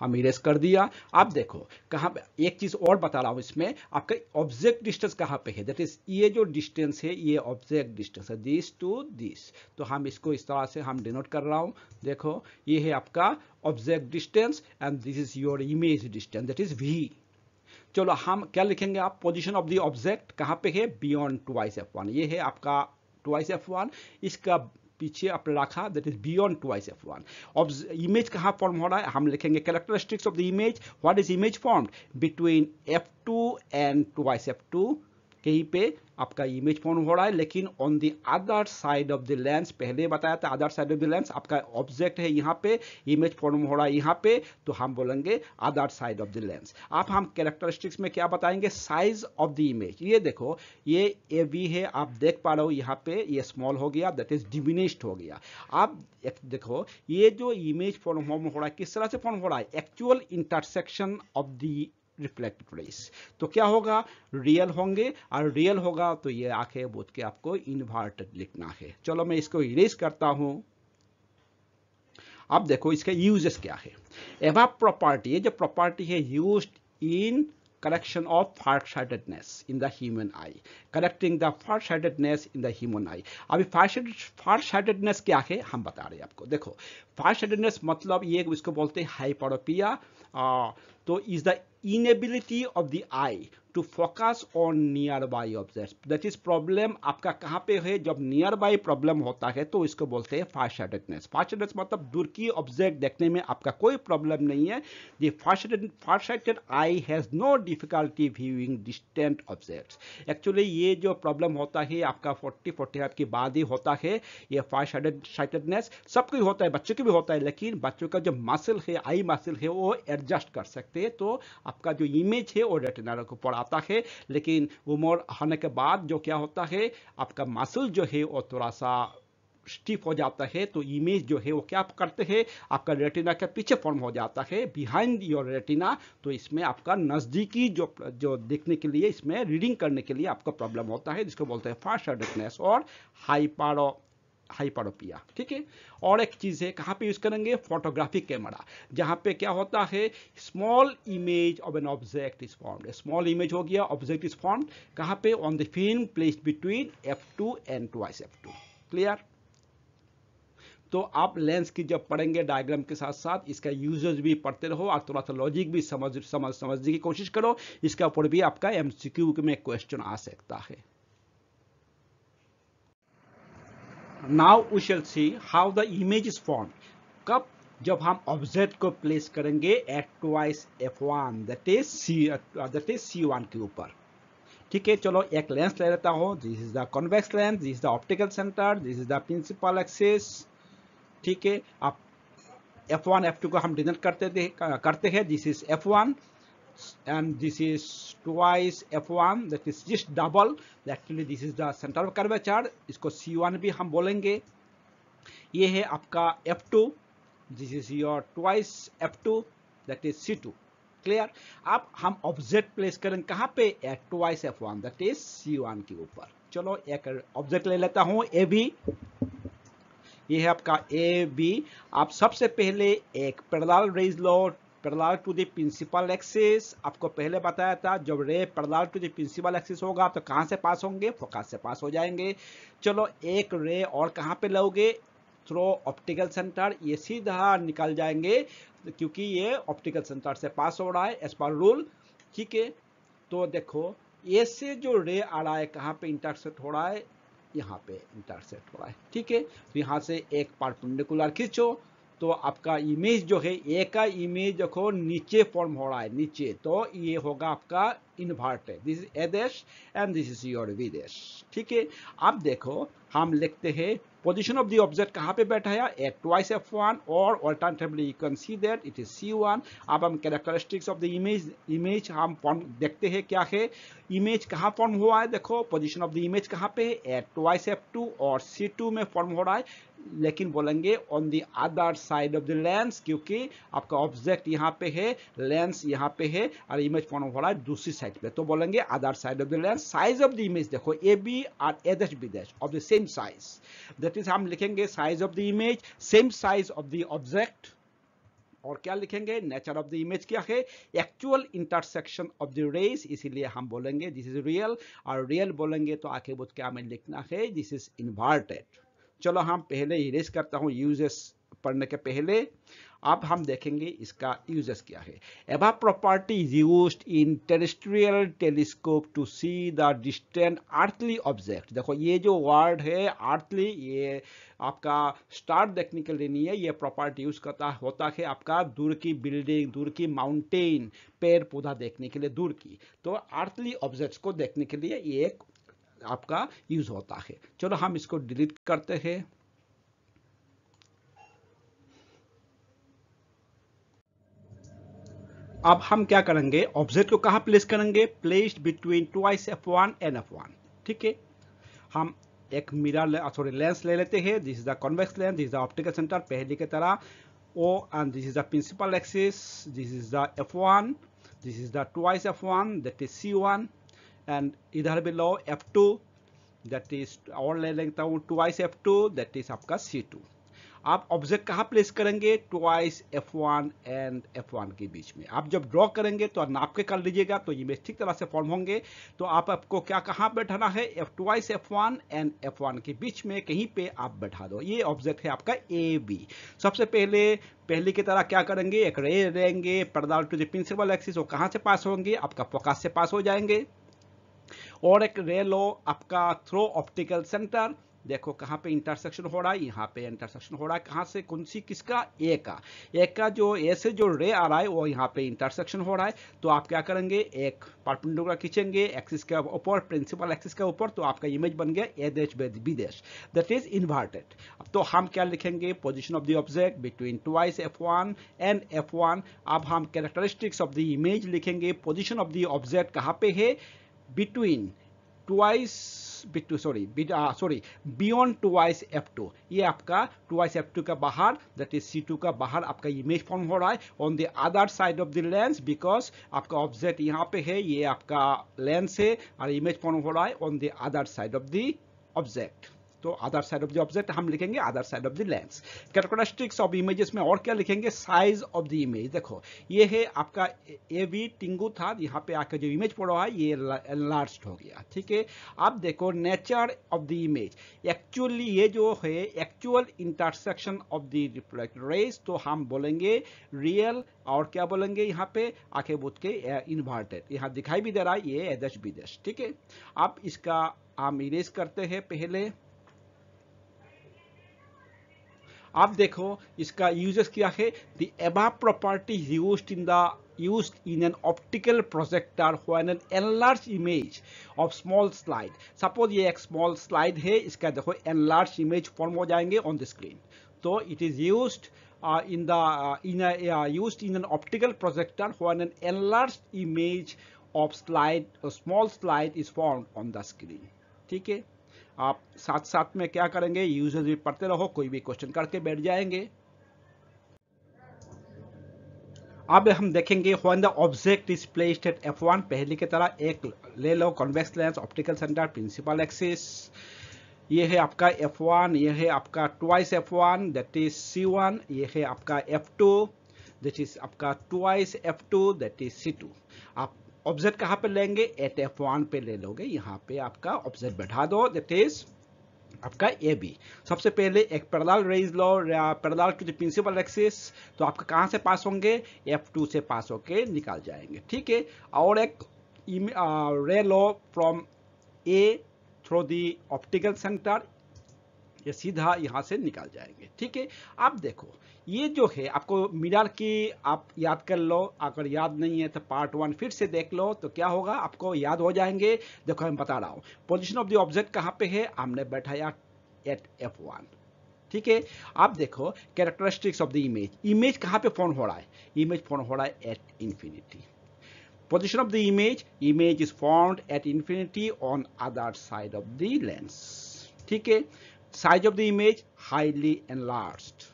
हम इरेज कर दिया आप देखो कहाँ पे एक चीज़ और बता रहा हूँ इसमें आपका ऑब्जेक्ट डिस्टेंस कहाँ पे है दैट इज ये जो डिस्टेंस है ये ऑब्जेक्ट डिस्टेंस है दिस टू दिस तो हम इसको इस तरह से हम डिनोट कर रहा हूँ देखो ये है आपका object distance and this is your image distance that is V चलो हम क्या लिखेंगे आप पोजिशन ऑफ द ऑब्जेक्ट कहाँ पे है बियॉन्ड ट्वाइस एफ वन ये है आपका ट्वाइस एफ वन इसका पीछे आप रखा that is beyond twice F one अब इमेज कहाँ फॉर्म हो रहा है हम लिखेंगे characteristics of the image what is image formed between F two and twice F two कहीं पे आपका इमेज फॉर्म हो रहा है लेकिन on the other side of the lens पहले बताया था other side of the lens आपका ऑब्जेक्ट है यहाँ पे इमेज फॉर्म हो रहा है यहाँ पे तो हम बोलेंगे other side of the lens आप हम कैरेक्टरिस्टिक्स में क्या बताएंगे साइज ऑफ द इमेज ये देखो ये ए बी है आप देख पा रहे हो यहाँ पे ये स्मॉल हो गया दैट इज डिमिनिस्ड हो गया आप देखो ये जो इमेज फॉर्म हो रहा है किस तरह से फॉर्म हो रहा है actual intersection of the reflected rays तो क्या होगा रियल होंगे और रियल होगा तो ये आंखें बोध के आपको इन्वर्टेड लिखना है चलो मैं इसको इरेज करता हूं अब देखो इसके यूजेस क्या है एवाब प्रॉपर्टी ये जो प्रॉपर्टी है use in of far sidedness in the human eye eye the the sidedness in the human eye अभी साइडेडनेस क्या है हम बता रहे हैं आपको देखो साइडेडनेस मतलब ये उसको बोलते हैं हाइपरोपिया तो is the inability of the eye to focus on nearby object that is problem आपका कहाँ पे है जब नियर बाई प्रॉब्लम होता है तो इसको बोलते हैं फास्ट साइटेडनेस फास्ट मतलब दूर की ऑब्जेक्ट देखने में आपका कोई प्रॉब्लम नहीं है the fast fast sighted eye has no difficulty viewing distant object actually ये जो प्रॉब्लम होता है आपका फोर्टी फोर्टी फाइव के बाद ही होता है ये फास्ट साइटेडनेस सबको होता है बच्चों के भी होता है लेकिन बच्चों का जो मसल है आई मसल है वो एडजस्ट कर सकते सकते तो आपका जो इमेज है वो रेटिना को पड़ाता है लेकिन उम्र होने के बाद जो क्या होता है आपका मसल जो है वो थोड़ा सा स्टिफ हो जाता है तो इमेज जो है वो क्या आप करते हैं आपका रेटिना के पीछे फॉर्म हो जाता है बिहाइंड योर रेटिना तो इसमें आपका नज़दीकी जो जो देखने के लिए इसमें रीडिंग करने के लिए आपका प्रॉब्लम होता है जिसको बोलते हैं फास्ट रेडनेस और हाइपारो हाइपरोपिया ठीक है और एक चीज़ है कहाँ पे यूज़ करेंगे फोटोग्राफिक कैमरा जहाँ पे क्या होता है small image of an object is form small image हो गया ऑब्जेक्ट इज फॉर्म कहाँ पे on the film place between F two and twice F two clear तो आप लेंस की जब पढ़ेंगे डायग्राम के साथ साथ इसका यूजेज भी पढ़ते रहो और थोड़ा सा लॉजिक भी समझ समझ समझने की कोशिश करो इसके ऊपर भी आपका एमसीक्यू में क्वेश्चन आ सकता है now we shall see how the image is form कब जब हम ऑब्जेक्ट को प्लेस करेंगे at twice F one that is C that is C one के ऊपर ठीक है चलो एक लेंस ले लेता हूँ this is the convex lens this is the optical centre this is the principal axis ठीक है आप एफ टू को हम डिनोट करते करते हैं this is F one and this is twice f1 that is just double actually this is the center of curvature इसको c1 भी हम बोलेंगे ये है आपका f2 this is your twice f2 that is c2 clear अब हम object place करें कहाँ पे at twice F one that is C one के ऊपर चलो एक ऑब्जेक्ट ले लेता हूँ ए बी ये है आपका ए बी आप सबसे पहले एक पैरल रेज लो parallel to the principal axis आपको पहले बताया था जब ray parallel to the principal axis होगा तो कहां से पास होंगे फोकस से पास हो जाएंगे चलो एक रे और कहां पे लोगे थ्रो ऑप्टिकल सेंटर ये सीधा निकल जाएंगे क्योंकि ये ऑप्टिकल सेंटर से पास हो रहा है एज पर रूल ठीक है तो देखो ऐसे जो रे आ रहा है कहाँ पे इंटरसेप्ट हो रहा है यहाँ पे इंटरसेप्ट हो रहा है ठीक है तो यहाँ से एक परपेंडिकुलर खींचो तो आपका इमेज जो है ए का इमेज देखो नीचे फॉर्म हो रहा है नीचे तो ये होगा आपका invert this is A dash and this is your विदेश ठीक है अब देखो हम लिखते हैं पोजिशन ऑफ द ऑब्जेक्ट कहाँ पे बैठा है एट ट्वाइस एफ वन और alternatively you can see that it is C one अब हम characteristics of the image image हम फॉर्म देखते हैं क्या है इमेज कहाँ फॉर्म हुआ है देखो पोजिशन ऑफ द इमेज कहाँ पे है एट ट्वाइस एफ टू और सी टू में फॉर्म हो रहा है लेकिन बोलेंगे on the other side of the lens क्योंकि आपका ऑब्जेक्ट यहाँ पे है लेंस यहाँ पे है और इमेज फॉर्म हो रहा है दूसरी साइड पे तो बोलेंगे other side of the lens size of the image देखो ए बी और A dash B dash of the same size that is हम लिखेंगे size of the image same size of the object और क्या लिखेंगे नेचर ऑफ द इमेज क्या है actual intersection of the rays इसीलिए हम बोलेंगे दिस इज रियल और रियल बोलेंगे तो आखिर बुद्ध क्या हमें लिखना है दिस इज इन्वर्टेड चलो हम पहले इरेज करता हूँ यूजेस पढ़ने के पहले अब हम देखेंगे इसका यूजेस क्या है एवा property is use in terrestrial telescope to see the distant earthly object देखो ये जो वर्ड है अर्थली ये आपका स्टार देखने के लिए नहीं है ये प्रॉपर्टी यूज करता होता है आपका दूर की बिल्डिंग दूर की माउंटेन पेड़ पौधा देखने के लिए दूर की तो अर्थली ऑब्जेक्ट्स को देखने के लिए ये एक आपका यूज होता है चलो हम इसको डिलीट करते हैं अब हम क्या करेंगे ऑब्जेक्ट को कहा प्लेस करेंगे placed between twice F one and F one ठीक है हम एक मिरर सॉरी लेंस ले लेते हैं this is the convex lens this is the optical centre पहले की तरह O and this is the principal axis this is the F one this is the twice F one that is C one and इधर भी लो F2 that is और ले लेता हूँ twice F2 that is आपका C2 आप object कहाँ place करेंगे ट्वाइस F1 एंड F1 के बीच में आप जब ड्रॉ करेंगे तो नाप के कर लीजिएगा तो इमेज ठीक तरह से फॉर्म होंगे तो आप आपको क्या कहाँ बैठाना है F twice F and F1 के बीच में कहीं पे आप बैठा दो ये ऑब्जेक्ट है आपका ए बी सबसे पहले पहले की तरह क्या करेंगे एक रे रहेंगे पर्दा टू द प्रिंसिपल एक्सिस वो कहाँ से पास होंगे आपका फोकस से पास हो जाएंगे और एक लो आपका थ्रो ऑप्टिकल सेंटर देखो कहाँ पे इंटरसेक्शन हो रहा है यहाँ पे इंटरसेक्शन हो रहा है कहाँ से कौन सी किसका ए का ए का जो ए से जो रे आ रहा है वो यहाँ पे इंटरसेक्शन हो रहा है तो आप क्या करेंगे एक का खींचेंगे एक्सिस के ऊपर प्रिंसिपल एक्सिस के ऊपर तो आपका इमेज बन गया ए देश बी देश दैट इज इन्वर्टेड अब तो हम क्या लिखेंगे position of the object between twice F one and F one अब हम कैरेक्टरिस्टिक्स ऑफ द इमेज लिखेंगे पोजिशन ऑफ द ऑब्जेक्ट कहाँ पे है between ट्वाइस बिटू sorry sorry beyond twice F two ये आपका ट्वाइस एफ टू का बाहर दैट इज सी टू का बाहर आपका इमेज फॉर्म हो रहा है on the other side of the lens because आपका ऑब्जेक्ट यहाँ पे है ये आपका लेंस है और इमेज फॉर्म हो रहा है on the other side of the object तो other side of the object हम लिखेंगे other side of the lens characteristics of images में और क्या लिखेंगे साइज ऑफ द इमेज देखो ये है आपका ए वी टिंगू था यहाँ पे आके जो इमेज पड़ा है ये लार्ज हो गया ठीक है आप देखो nature of the image actually ये जो है actual intersection of the reflect rays तो हम बोलेंगे रियल और क्या बोलेंगे यहाँ पे आंखें बुत के इन्वर्टेड यहाँ दिखाई भी दे रहा है ये एदश विदेश ठीक है अब इसका हम इरेज करते हैं पहले अब देखो इसका यूजेस क्या है the above property use in the use in an optical projector when an enlarge image of small slide suppose ये एक स्मॉल स्लाइड है इसका देखो एनलार्ज इमेज फॉर्म हो जाएंगे ऑन द स्क्रीन तो it is use in the in use in an optical projector when an enlarge image of slide small slide is form on the screen ठीक है आप साथ साथ में क्या करेंगे यूजर्स भी पढ़ते रहो कोई भी क्वेश्चन करके बैठ जाएंगे अब हम देखेंगे when the object is placed at F one पहले की तरह एक ले लो convex lens optical centre principal axis ये है आपका एफ वन ये है आपका twice F one that is C one ये है आपका एफ टू दैट इज आपका twice F two that is C two आप ऑब्जेक्ट कहाँ पे लेंगे एट एफ वन पे ले लोगे यहाँ पे आपका ऑब्जेक्ट बैठा दो दैट इज आपका ए बी सबसे पहले एक पैरलाल रेज लो पैरलाल की जो प्रिंसिपल एक्सिस तो आपका कहाँ से पास होंगे एफ टू से पास होके निकाल जाएंगे ठीक है और एक रे लो from A through the optical centre ये सीधा यहाँ से निकाल जाएंगे ठीक है आप देखो ये जो है आपको मिरर की आप याद कर लो अगर याद नहीं है तो पार्ट वन फिर से देख लो तो क्या होगा आपको याद हो जाएंगे देखो मैं बता रहा हूँ पोजिशन ऑफ द ऑब्जेक्ट कहाँ पे है हमने बैठाया एट एफ वन ठीक है आप देखो characteristics of the image image कहाँ पे फोन हो रहा है इमेज फॉर्म हो रहा है at infinity position of the image image is formed at infinity on other side of the lens ठीक है size of the image highly enlarge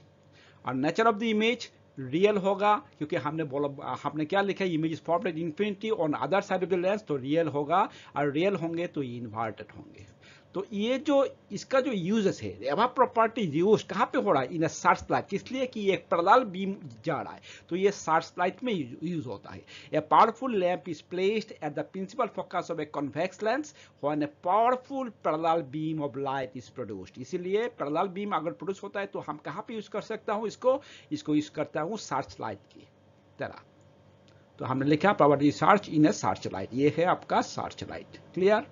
और nature of the image real होगा क्योंकि हमने बोला हमने क्या लिखा है image is form infinity on other side of the lens तो रियल होगा और रियल होंगे तो इन्वर्टेड होंगे तो ये जो इसका जो यूजेस है एवा प्रॉपर्टी यूज कहाँ पे हो रहा है इन सार्स लाइट इसलिए कि एक प्रलाल बीम जा रहा है तो ये सार्स लाइट में यूज होता है a powerful lamp is placed at the principal focus of a convex lens when a powerful parallel beam of light is produced इसीलिए प्रलाल बीम अगर प्रोड्यूस होता है तो हम कहाँ पे यूज कर सकता हूँ इसको इसको यूज करता हूँ सार्स लाइट की तरह तो हमने लिखा पावर सार्च इन ए सार्च लाइट ये है आपका सार्च लाइट क्लियर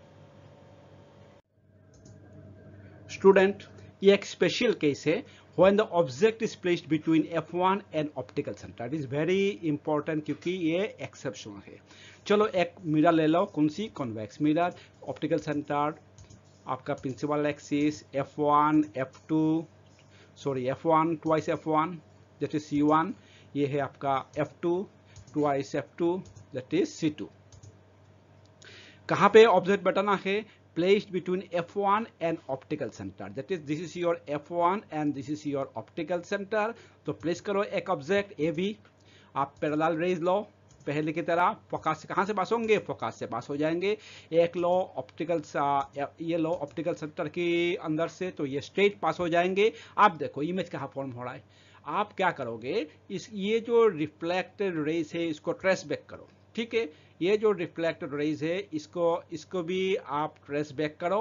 स्टूडेंट ये एक स्पेशल केस है when the object is placed between F one and optical centre is very important क्योंकि ये एक्सेप्शन है चलो एक मिरर ले लो कौन सी कॉन्वेक्स मिरर ऑप्टिकल सेंटर आपका principal axis F one F two sorry F one twice F one that is C one ये है आपका F two twice F two that is C two कहाँ पे ऑब्जेक्ट बैठाना है placed between F1 and optical center. That is, this is your F1 and this is your optical center. तो place करो एक object AV, आप parallel rays लो पहले की तरह फोकस से कहाँ से पास होंगे फोकस से पास हो जाएंगे एक लो ऑप्टिकल ये लो ऑप्टिकल सेंटर के अंदर से तो ये स्ट्रेट पास हो जाएंगे आप देखो इमेज कहाँ फॉर्म हो रहा है आप क्या करोगे इस ये जो रिफ्लेक्टेड रेस है इसको ट्रेस बैक करो ठीक है ये जो रिफ्लेक्टेड रेज है इसको इसको भी आप ट्रेस बैक करो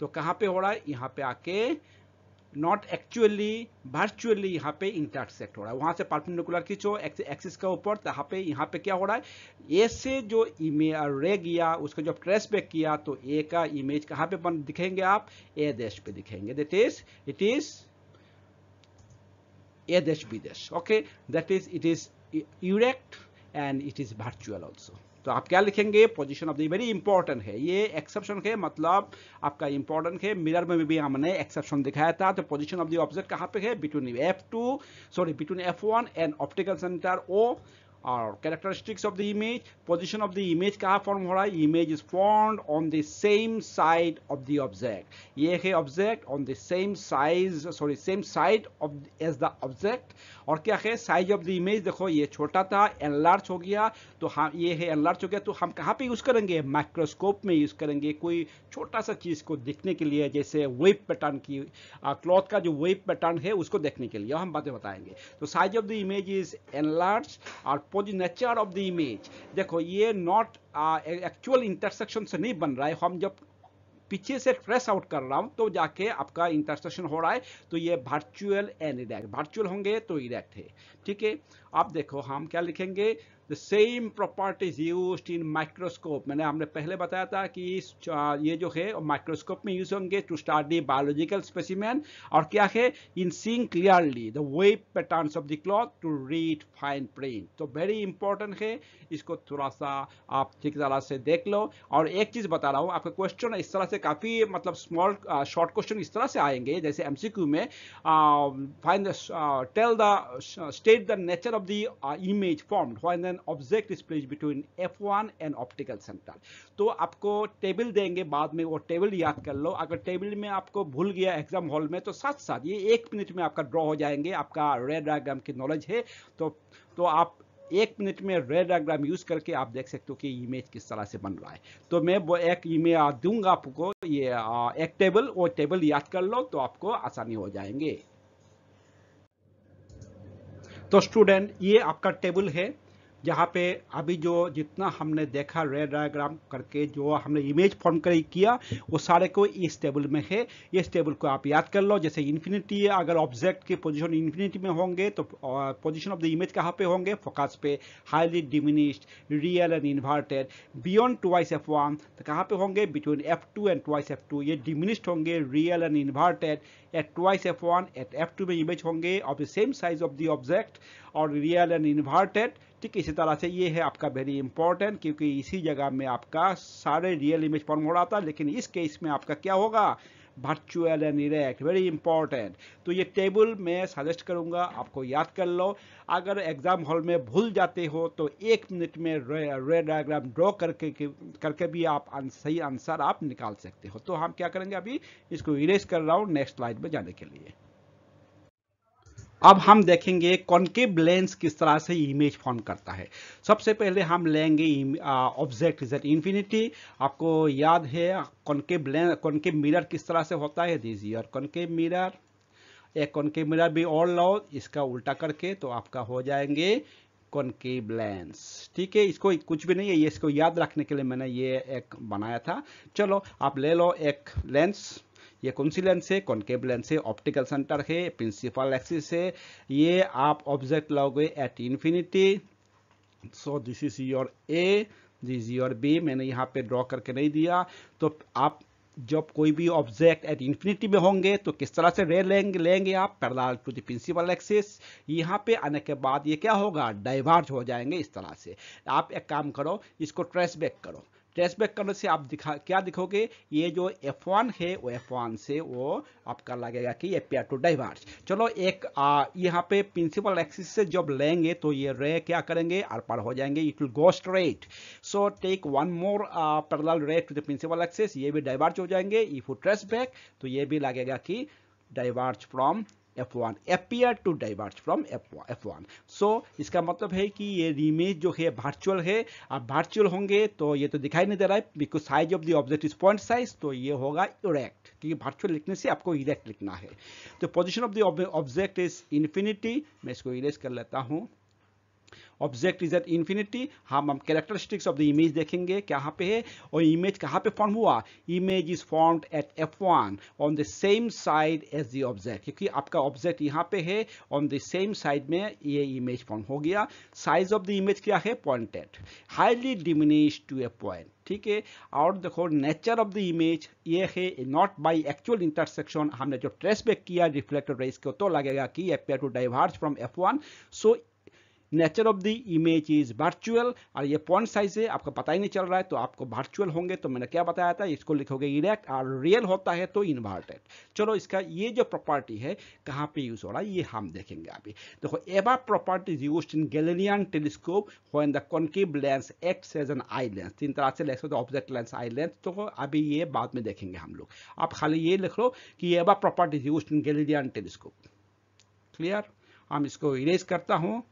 तो कहाँ पे हो रहा है यहाँ पे आके नॉट एक्चुअली वर्चुअली यहाँ पे इंटरसेक्ट हो रहा है वहां से परपेंडिकुलर खींचो एक्सिस के ऊपर यहाँ पे यहाँ पे क्या हो रहा है ए से जो रे गया उसको जब ट्रेस बैक किया तो ए का इमेज कहाँ पे बन दिखेंगे आप ए देश पे दिखेंगे that is it is A dash B dash okay that is it is erect and it is virtual also तो आप क्या लिखेंगे position of the very important है ये एक्सेप्शन है मतलब आपका इंपॉर्टेंट है मिरर में भी हमने एक्सेप्शन दिखाया था तो पोजिशन ऑफ द ऑब्जेक्ट कहाँ पे है between F two sorry between F one and optical centre O और characteristics of the image position of the image कहाँ फॉर्म हो रहा है image is formed on the same side of the object ये है object on the same size sorry same side of as the object और क्या है size of the image देखो ये छोटा था एनलार्ज हो गया तो हाँ ये है एनलार्ज हो गया तो हम कहाँ पे यूज़ करेंगे माइक्रोस्कोप में यूज़ करेंगे कोई छोटा सा चीज़ को देखने के लिए जैसे वेब पैटर्न की क्लॉथ का जो वेब पैटर्न है उसको देखने के लिए हम बातें बताएंगे तो size of the image is enlarge और पोजी नेचर ऑफ द इमेज देखो ये नॉट एक्चुअल इंटरसेक्शन से नहीं बन रहा है हम जब पीछे से ट्रेस आउट कर रहा हूं तो जाके आपका इंटरसेक्शन हो रहा है तो ये वर्चुअल एंड इरेक्ट वर्चुअल होंगे तो इरेक्ट है ठीक है आप देखो हम क्या लिखेंगे the same properties use in microscope मैंने हमने पहले बताया था कि इस ये जो है माइक्रोस्कोप में यूज होंगे टू स्टडी बायोलॉजिकल स्पेसिमैन और क्या है in seeing clearly the weave pattern of the cloth to read fine print तो वेरी इंपॉर्टेंट है इसको थोड़ा सा आप ठीक तरह से देख लो और एक चीज बता रहा हूँ आपका क्वेश्चन इस तरह से काफी मतलब स्मॉल शॉर्ट क्वेश्चन इस तरह से आएंगे जैसे एमसीक्यू में fine tell the state the nature of the image form when an object is place between F one and optical centre तो आपको टेबल देंगे बाद में वो टेबल याद कर लो अगर टेबल में आपको भूल गया एग्जाम हॉल में तो साथ साथ ये एक मिनट में आपका ड्रॉ हो जाएंगे आपका रेड डायग्राम की नॉलेज है तो तो आप एक मिनट में रेड डायग्राम यूज करके आप देख सकते हो कि इमेज किस तरह से बन रहा है तो मैं वो एक इमेज दूंगा आपको ये एक टेबल वो टेबल याद कर लो तो आपको आसानी हो जाएंगे तो स्टूडेंट ये आपका टेबल है जहाँ पे अभी जो जितना हमने देखा रेड डायग्राम करके जो हमने इमेज फॉर्म कर किया वो सारे को इस टेबल में है इस टेबल को आप याद कर लो जैसे इन्फिनिटी अगर ऑब्जेक्ट की पोजीशन इन्फिनिटी में होंगे तो पोजीशन ऑफ द इमेज कहाँ पे होंगे फोकस पे highly diminished real and inverted beyond twice F one तो कहाँ पे होंगे between F two and twice F two ये डिमिनिश्ड होंगे real and inverted at twice F one at F two में इमेज होंगे of the same size of the object और real and inverted ठीक इसी तरह से ये है आपका वेरी इंपॉर्टेंट क्योंकि इसी जगह में आपका सारे रियल इमेज फॉर्म हो रहा था लेकिन इस केस में आपका क्या होगा virtual and erect very important तो ये टेबल मैं सजेस्ट करूंगा आपको याद कर लो अगर एग्जाम हॉल में भूल जाते हो तो एक मिनट में रेड डायग्राम ड्रॉ करके करके भी आप सही आंसर आप निकाल सकते हो तो हम क्या करेंगे अभी इसको इरेज कर रहा हूँ नेक्स्ट लाइन में जाने के लिए अब हम देखेंगे कॉन्केव लेंस किस तरह से इमेज फॉर्म करता है सबसे पहले हम लेंगे ऑब्जेक्ट इज एट इन्फिनिटी आपको याद है कॉन्केव लेंस कॉन्केव मिरर किस तरह से होता है दिस ईयर कॉन्केव मिरर एक कॉन्केव मिरर भी और लो इसका उल्टा करके तो आपका हो जाएंगे कॉन्केव लेंस ठीक है इसको कुछ भी नहीं है ये इसको याद रखने के लिए मैंने ये एक बनाया था चलो आप ले लो एक लेंस ये कौन सी लेंस है कॉन्केव लेंस है ऑप्टिकल सेंटर है प्रिंसिपल एक्सिस है ये आप ऑब्जेक्ट लाओगे at infinity so this is your A this your B मैंने यहाँ पे ड्रॉ करके नहीं दिया तो आप जब कोई भी ऑब्जेक्ट एट इन्फिनिटी में होंगे तो किस तरह से रे लेंगे लेंगे आप parallel to the principal axis यहाँ पे आने के बाद ये क्या होगा डाइवर्ज हो जाएंगे इस तरह से आप एक काम करो इसको ट्रेस बैक करो ट्रेसबैक करने से आप दिखा क्या दिखोगे ये जो F1 है वो F1 से वो आपका लगेगा कि एपियर टू डाइवर्स चलो एक यहाँ पे प्रिंसिपल एक्सिस से जब लेंगे तो ये रे क्या करेंगे आर हो जाएंगे it will go straight so take one more parallel ray to the principal axis ये भी डाइवर्स हो जाएंगे इफ यू ट्रेस बैक तो ये भी लगेगा कि diverge from F1 appear to diverge from F1 so इसका मतलब है कि ये इमेज जो है वर्चुअल है अब वर्चुअल होंगे तो ये तो दिखाई नहीं दे रहा है because size of the object is point size तो ये होगा इरेक्ट क्योंकि वर्चुअल लिखने से आपको इरेक्ट लिखना है तो position of the object is infinity मैं इसको इरेज कर लेता हूँ ऑब्जेक्ट इज एट इन्फिनिटी हम हम कैरेक्टरिस्टिक्स ऑफ द इमेज देखेंगे कहाँ पे है और इमेज कहाँ पे फॉर्म हुआ image is form at F one on the same side as the object क्योंकि आपका ऑब्जेक्ट यहाँ पे है ऑन द सेम साइड में ये इमेज फॉर्म हो गया साइज ऑफ द इमेज क्या है pointed highly diminish to a point ठीक है और देखो नेचर ऑफ द इमेज ये है नॉट बाय एक्चुअल इंटरसेक्शन हमने जो ट्रेस बैक किया रिफ्लेक्टेड रेस को तो लगेगा कि appear to diverge from F one so nature of the image is virtual और ये पॉइंट साइज है आपको पता ही नहीं चल रहा है तो आपको वर्चुअल होंगे तो मैंने क्या बताया था इसको लिखोगे इरेक्ट और रियल होता है तो इन्वर्टेड चलो इसका ये जो प्रॉपर्टी है कहाँ पे यूज हो रहा है ये हम देखेंगे अभी देखो above property use in Galilean telescope when the concave lens acts as an eye lens तीन तरह से लिख सकते ऑब्जेक्ट लेंस आई लेंस तो अभी ये बाद में देखेंगे हम लोग आप खाली ये लिख लो कि above property use in Galilean telescope clear हम इसको इरेज करता हूँ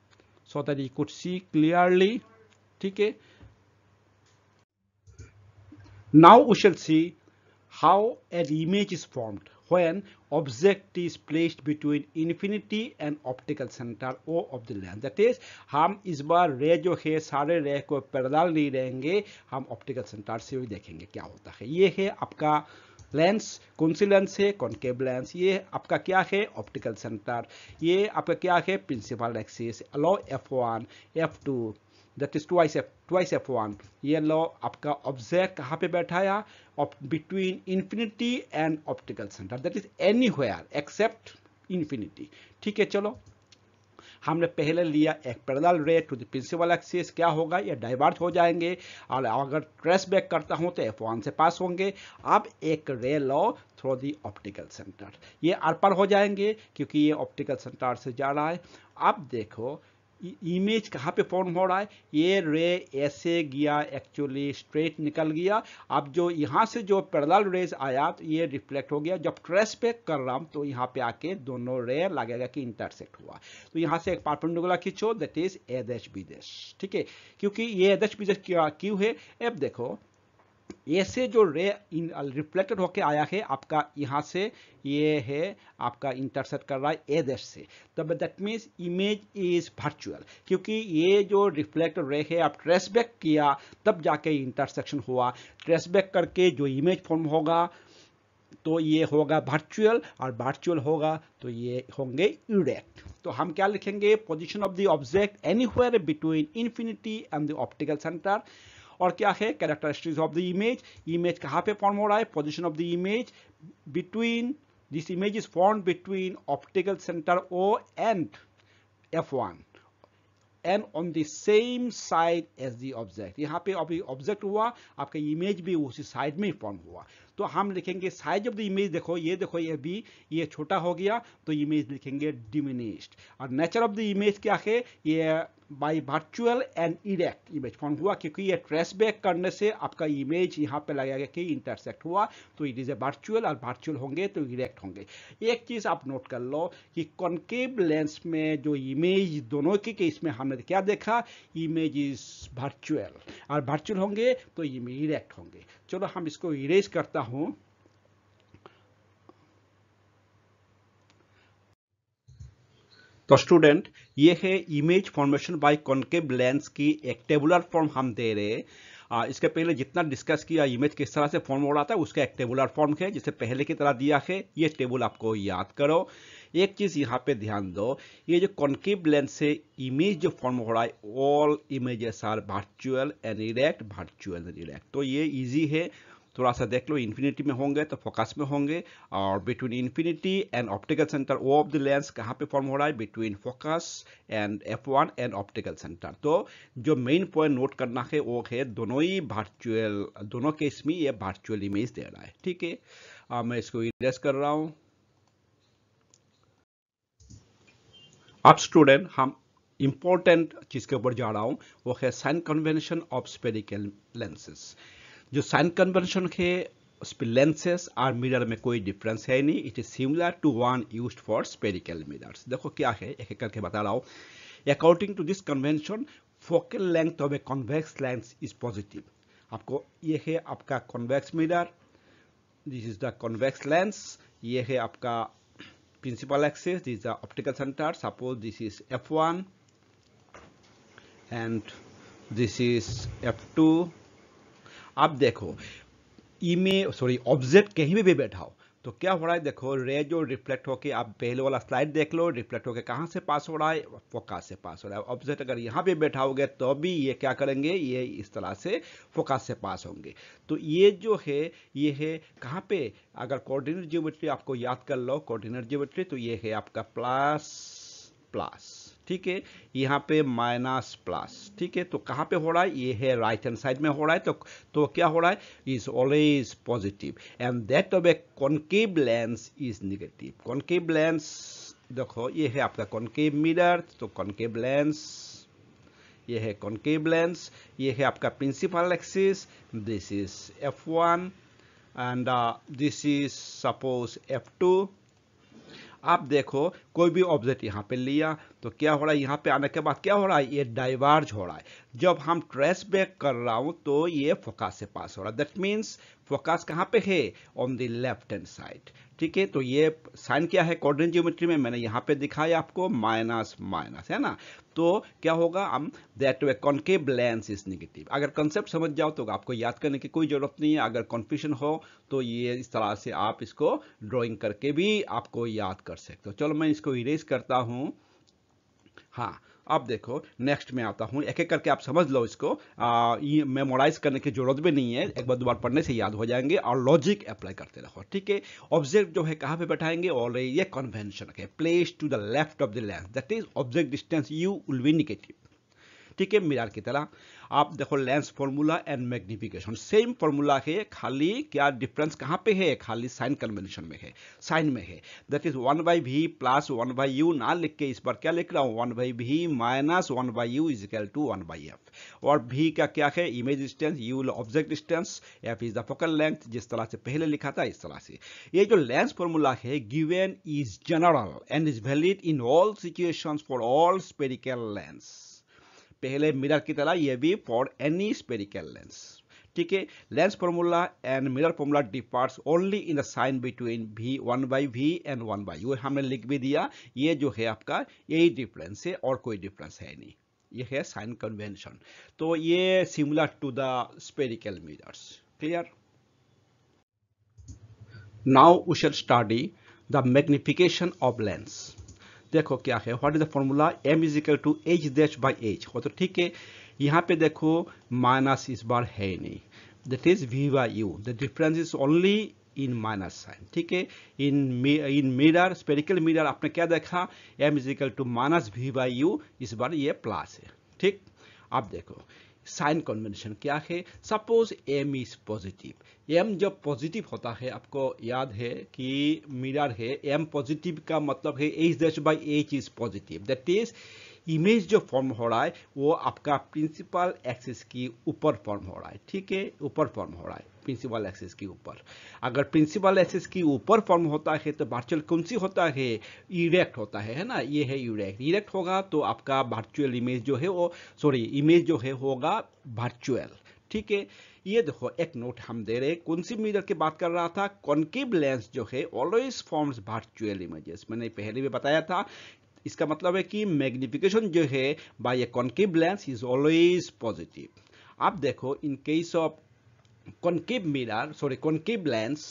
so that he could see clearly. Okay. Now we shall see how an image is formed when object is placed between infinity and optical center O of the lens. That is, हम इस बार रे जो है सारे रे को parallel नहीं रहेंगे हम ऑप्टिकल सेंटर से भी देखेंगे क्या होता है ये है आपका लेंस कौन सी लेंस है कॉन्केव लेंस ये आपका क्या है ऑप्टिकल सेंटर ये आपका क्या है प्रिंसिपल एक्सिस लो F one F two that is twice F twice F one ये लो आपका ऑब्जेक्ट कहाँ पे बैठाया between infinity and optical centre that is anywhere except infinity ठीक है चलो हमने पहले लिया एक parallel ray to the principal axis क्या होगा ये डाइवर्ट हो जाएंगे और अगर ट्रेस बैक करता हूँ तो एफ वन से पास होंगे अब एक रे लो थ्रो द ऑप्टिकल सेंटर ये अर्पण हो जाएंगे क्योंकि ये ऑप्टिकल सेंटर से जा रहा है अब देखो इमेज कहाँ पे फॉर्म हो रहा है ये रे ऐसे गया एक्चुअली स्ट्रेट निकल गया अब जो यहाँ से जो पैरल रेज आया तो ये रिफ्लेक्ट हो गया जब ट्रेस पे कर रहा हूँ तो यहाँ पे आके दोनों रे लगेगा कि इंटरसेक्ट हुआ तो यहाँ से एक पार्पेंडिकुलर खींचो दैट इज एदेश विदेश ठीक है क्योंकि ये एदेश विदेश क्यों है अब देखो ए से जो रे रिफ्लेक्टेड होके आया है आपका यहाँ से ये है आपका इंटरसेट कर रहा है ए देश से तब that means image is virtual क्योंकि ये जो रिफ्लेक्टेड रे है आप बैक किया तब जाके इंटरसेक्शन हुआ बैक करके जो इमेज फॉर्म होगा तो ये होगा वर्चुअल और वर्चुअल होगा तो ये होंगे इरेक्ट तो हम क्या लिखेंगे position of the object any between infinity and the optical centre और क्या है characteristics of the image image कहाँ पे फॉर्म हो रहा है position of the image between this image is form between optical centre O and F one and on the same side as the object यहाँ पे अभी ऑब्जेक्ट हुआ आपका इमेज भी उसी साइड में फॉर्म हुआ तो हम लिखेंगे साइज ऑफ द इमेज देखो ये देखो ये भी ये छोटा हो गया तो इमेज लिखेंगे डिमिनिस्ड और नेचर ऑफ द इमेज क्या है ये by virtual and erect image form हुआ क्योंकि ये ट्रेस बैक करने से आपका इमेज यहाँ पे गया कि इंटरसेक्ट हुआ तो इट इज़ ए वर्चुअल और वर्चुअल होंगे तो इरेक्ट होंगे एक चीज़ आप नोट कर लो कि कॉन्केब लेंस में जो इमेज दोनों की केस इसमें हमने क्या देखा इमेज इज वर्चुअल और वर्चुअल होंगे तो इमेज इरेक्ट होंगे चलो हम इसको इरेज करता हूं तो स्टूडेंट ये है image formation by concave lens की एक टेबुलर फॉर्म हम दे रहे आ, इसके पहले जितना डिस्कस किया इमेज किस तरह से फॉर्म हो रहा था उसका एक टेबुलर फॉर्म है जिसे पहले की तरह दिया है ये टेबल आपको याद करो एक चीज़ यहाँ पे ध्यान दो ये जो कॉन्केव लेंस से इमेज जो फॉर्म हो रहा है all images are virtual and erect virtual and erect तो ये ईजी है थोड़ा सा देख लो इन्फिनिटी में होंगे तो फोकस में होंगे और between infinity and optical centre वो ऑफ द लेंस कहाँ पे फॉर्म हो रहा है between focus and F one and optical centre तो जो मेन पॉइंट नोट करना है वो है दोनों ही वर्चुअल दोनों केस में ये वर्चुअल इमेज दे रहा है ठीक है मैं इसको इरेज कर रहा हूँ अब स्टूडेंट हम इंपॉर्टेंट चीज़ के ऊपर जा रहा हूं वो है sign convention of spherical lenses जो साइन कन्वेंशन है लेंसेस और मिरर में कोई डिफरेंस है नहीं it is similar to one use for spherical mirrors देखो क्या है एक एक करके बता रहा हूं according to this convention focal length of a convex lens is positive आपको ये है आपका convex mirror this is the convex lens ये है आपका principal axis this is the optical center suppose this is f1 and this is f2 अब देखो इमे सॉरी ऑब्जेक्ट कहीं भी बैठा हो तो क्या हो रहा है देखो रे जो रिफ्लेक्ट होके आप पहले वाला स्लाइड देख लो रिफ्लेक्ट होके कहाँ से पास हो रहा है फोकस से पास हो रहा है ऑब्जेक्ट अगर यहाँ पे बैठा होगा तो भी ये क्या करेंगे ये इस तरह से फोकस से पास होंगे तो ये जो है ये है कहाँ पे अगर कोऑर्डिनेट ज्योमेट्री आपको याद कर लो कोऑर्डिनेट ज्योमेट्री तो ये है आपका प्लस प्लस ठीक है यहाँ पे माइनस प्लस ठीक है तो कहाँ पे हो रहा है ये है राइट हैंड साइड में हो रहा है तो तो क्या हो रहा है is always positive and that of a concave lens is negative concave lens देखो ये है आपका कॉन्केव मिरर तो कॉन्केव लेंस ये है कॉन्केव लेंस ये है आपका principal axis this is F one and this is suppose F two आप देखो कोई भी ऑब्जेक्ट यहाँ पे लिया तो क्या हो रहा है यहाँ पे आने के बाद क्या हो रहा है ये डाइवर्ज हो रहा है जब हम ट्रेस बैक कर रहा हूँ तो ये फोकस से पास हो रहा है दैट मीन्स फोकस कहाँ पे है on the left hand side ठीक है तो ये साइन क्या है कॉर्डिनेट ज्योमेट्री में मैंने यहाँ पे दिखाया आपको माइनस माइनस है ना तो क्या होगा हम that way concave lens is negative अगर कंसेप्ट समझ जाओ तो आपको याद करने की कोई जरूरत नहीं है अगर कॉन्फ्यूजन हो तो ये इस तरह से आप इसको ड्रॉइंग करके भी आपको याद कर सकते हो चलो मैं इसको इरेज करता हूँ हाँ अब देखो नेक्स्ट में आता हूँ एक एक करके आप समझ लो इसको आ, ये मेमोराइज करने की जरूरत भी नहीं है एक बार दो बार पढ़ने से याद हो जाएंगे और लॉजिक अप्लाई करते रहो ठीक है ऑब्जेक्ट जो है कहाँ पे बैठाएंगे और ये कन्वेंशन है place to the left of the lens that is object distance U will be negative है मिरार की तरह आप देखो lens formula and magnification same formula है खाली क्या डिफरेंस कहाँ पे है खाली साइन कन्वेंशन में है साइन में है that is one by V plus one by U ना लिख के इस बार क्या लिख रहा हूँ one by we minus one by you equal to one by F और भी का क्या है image distance U object distance F is the focal length जिस तरह से पहले लिखा था इस तरह से ये जो लेंस फॉर्मूला है given is general and is valid in all situation for all spherical lens पहले मिरर की तरह ये भी फॉर एनी स्पेरिकल लेंस ठीक है lens formula and mirror formula depart only in the sign between V one by V and one by U हमने लिख भी दिया ये जो है आपका यही डिफरेंस है और कोई डिफरेंस है नहीं ये है साइन कन्वेंशन तो ये similar to the spherical mirrors clear now we shall study the magnification of lens देखो क्या है what is the formula M is equal to H dash by H हो तो ठीक है यहाँ पे देखो माइनस इस बार है नहीं that is V by U the difference is only in minus sign ठीक है in in mirror spherical mirror आपने क्या देखा M is equal to minus V by U इस बार ये प्लस है ठीक आप देखो साइन कन्वेंशन क्या है suppose M is positive M जब पॉजिटिव होता है आपको याद है कि मिरर है एम पॉजिटिव का मतलब है H dash by H is positive that is image जो फॉर्म हो रहा है वो आपका प्रिंसिपल एक्सिस की ऊपर फॉर्म हो रहा है ठीक है ऊपर फॉर्म हो रहा है प्रिंसिपल एक्सिस की ऊपर अगर प्रिंसिपल एक्सिस की ऊपर फॉर्म होता है तो वर्चुअल कौन सी होता है इरेक्ट होता है है ना ये है इरेक्ट इरेक्ट होगा तो आपका वर्चुअल इमेज जो है वो सॉरी इमेज जो है होगा वर्चुअल ठीक है ये देखो एक नोट हम दे रहे कौन सी मिरर की बात कर रहा था कॉन्केव लेंस जो है ऑलवेज फॉर्म्स वर्चुअल इमेजेस मैंने पहले भी बताया था इसका मतलब है कि मैग्निफिकेशन जो है by a concave lens is always positive आप देखो in case of concave mirror sorry concave lens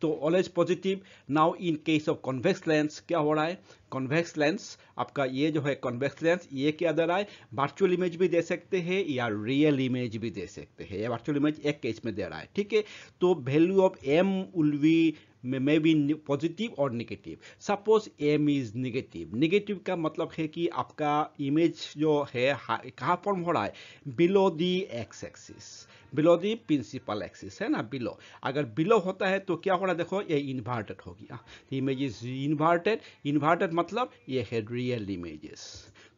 तो always positive now in case of convex lens क्या हो रहा है कॉन्वेक्स लेंस आपका ये जो है कॉन्वेक्स लेंस ये क्या दे रहा है वर्चुअल इमेज भी दे सकते हैं या रियल इमेज भी दे सकते हैं वर्चुअल इमेज एक केस में दे रहा है ठीक है तो value of M will be may be positive और negative suppose M is negative negative का मतलब है कि आपका इमेज जो है कहाँ फॉर्म हो रहा है below the X axis below the principal axis है ना बिलो अगर बिलो होता है तो क्या हो रहा है देखो ये इन्वर्टेड हो गया इमेज इज इन्वर्टेड इन्वर्टेड मतलब ये है रियल इमेजेस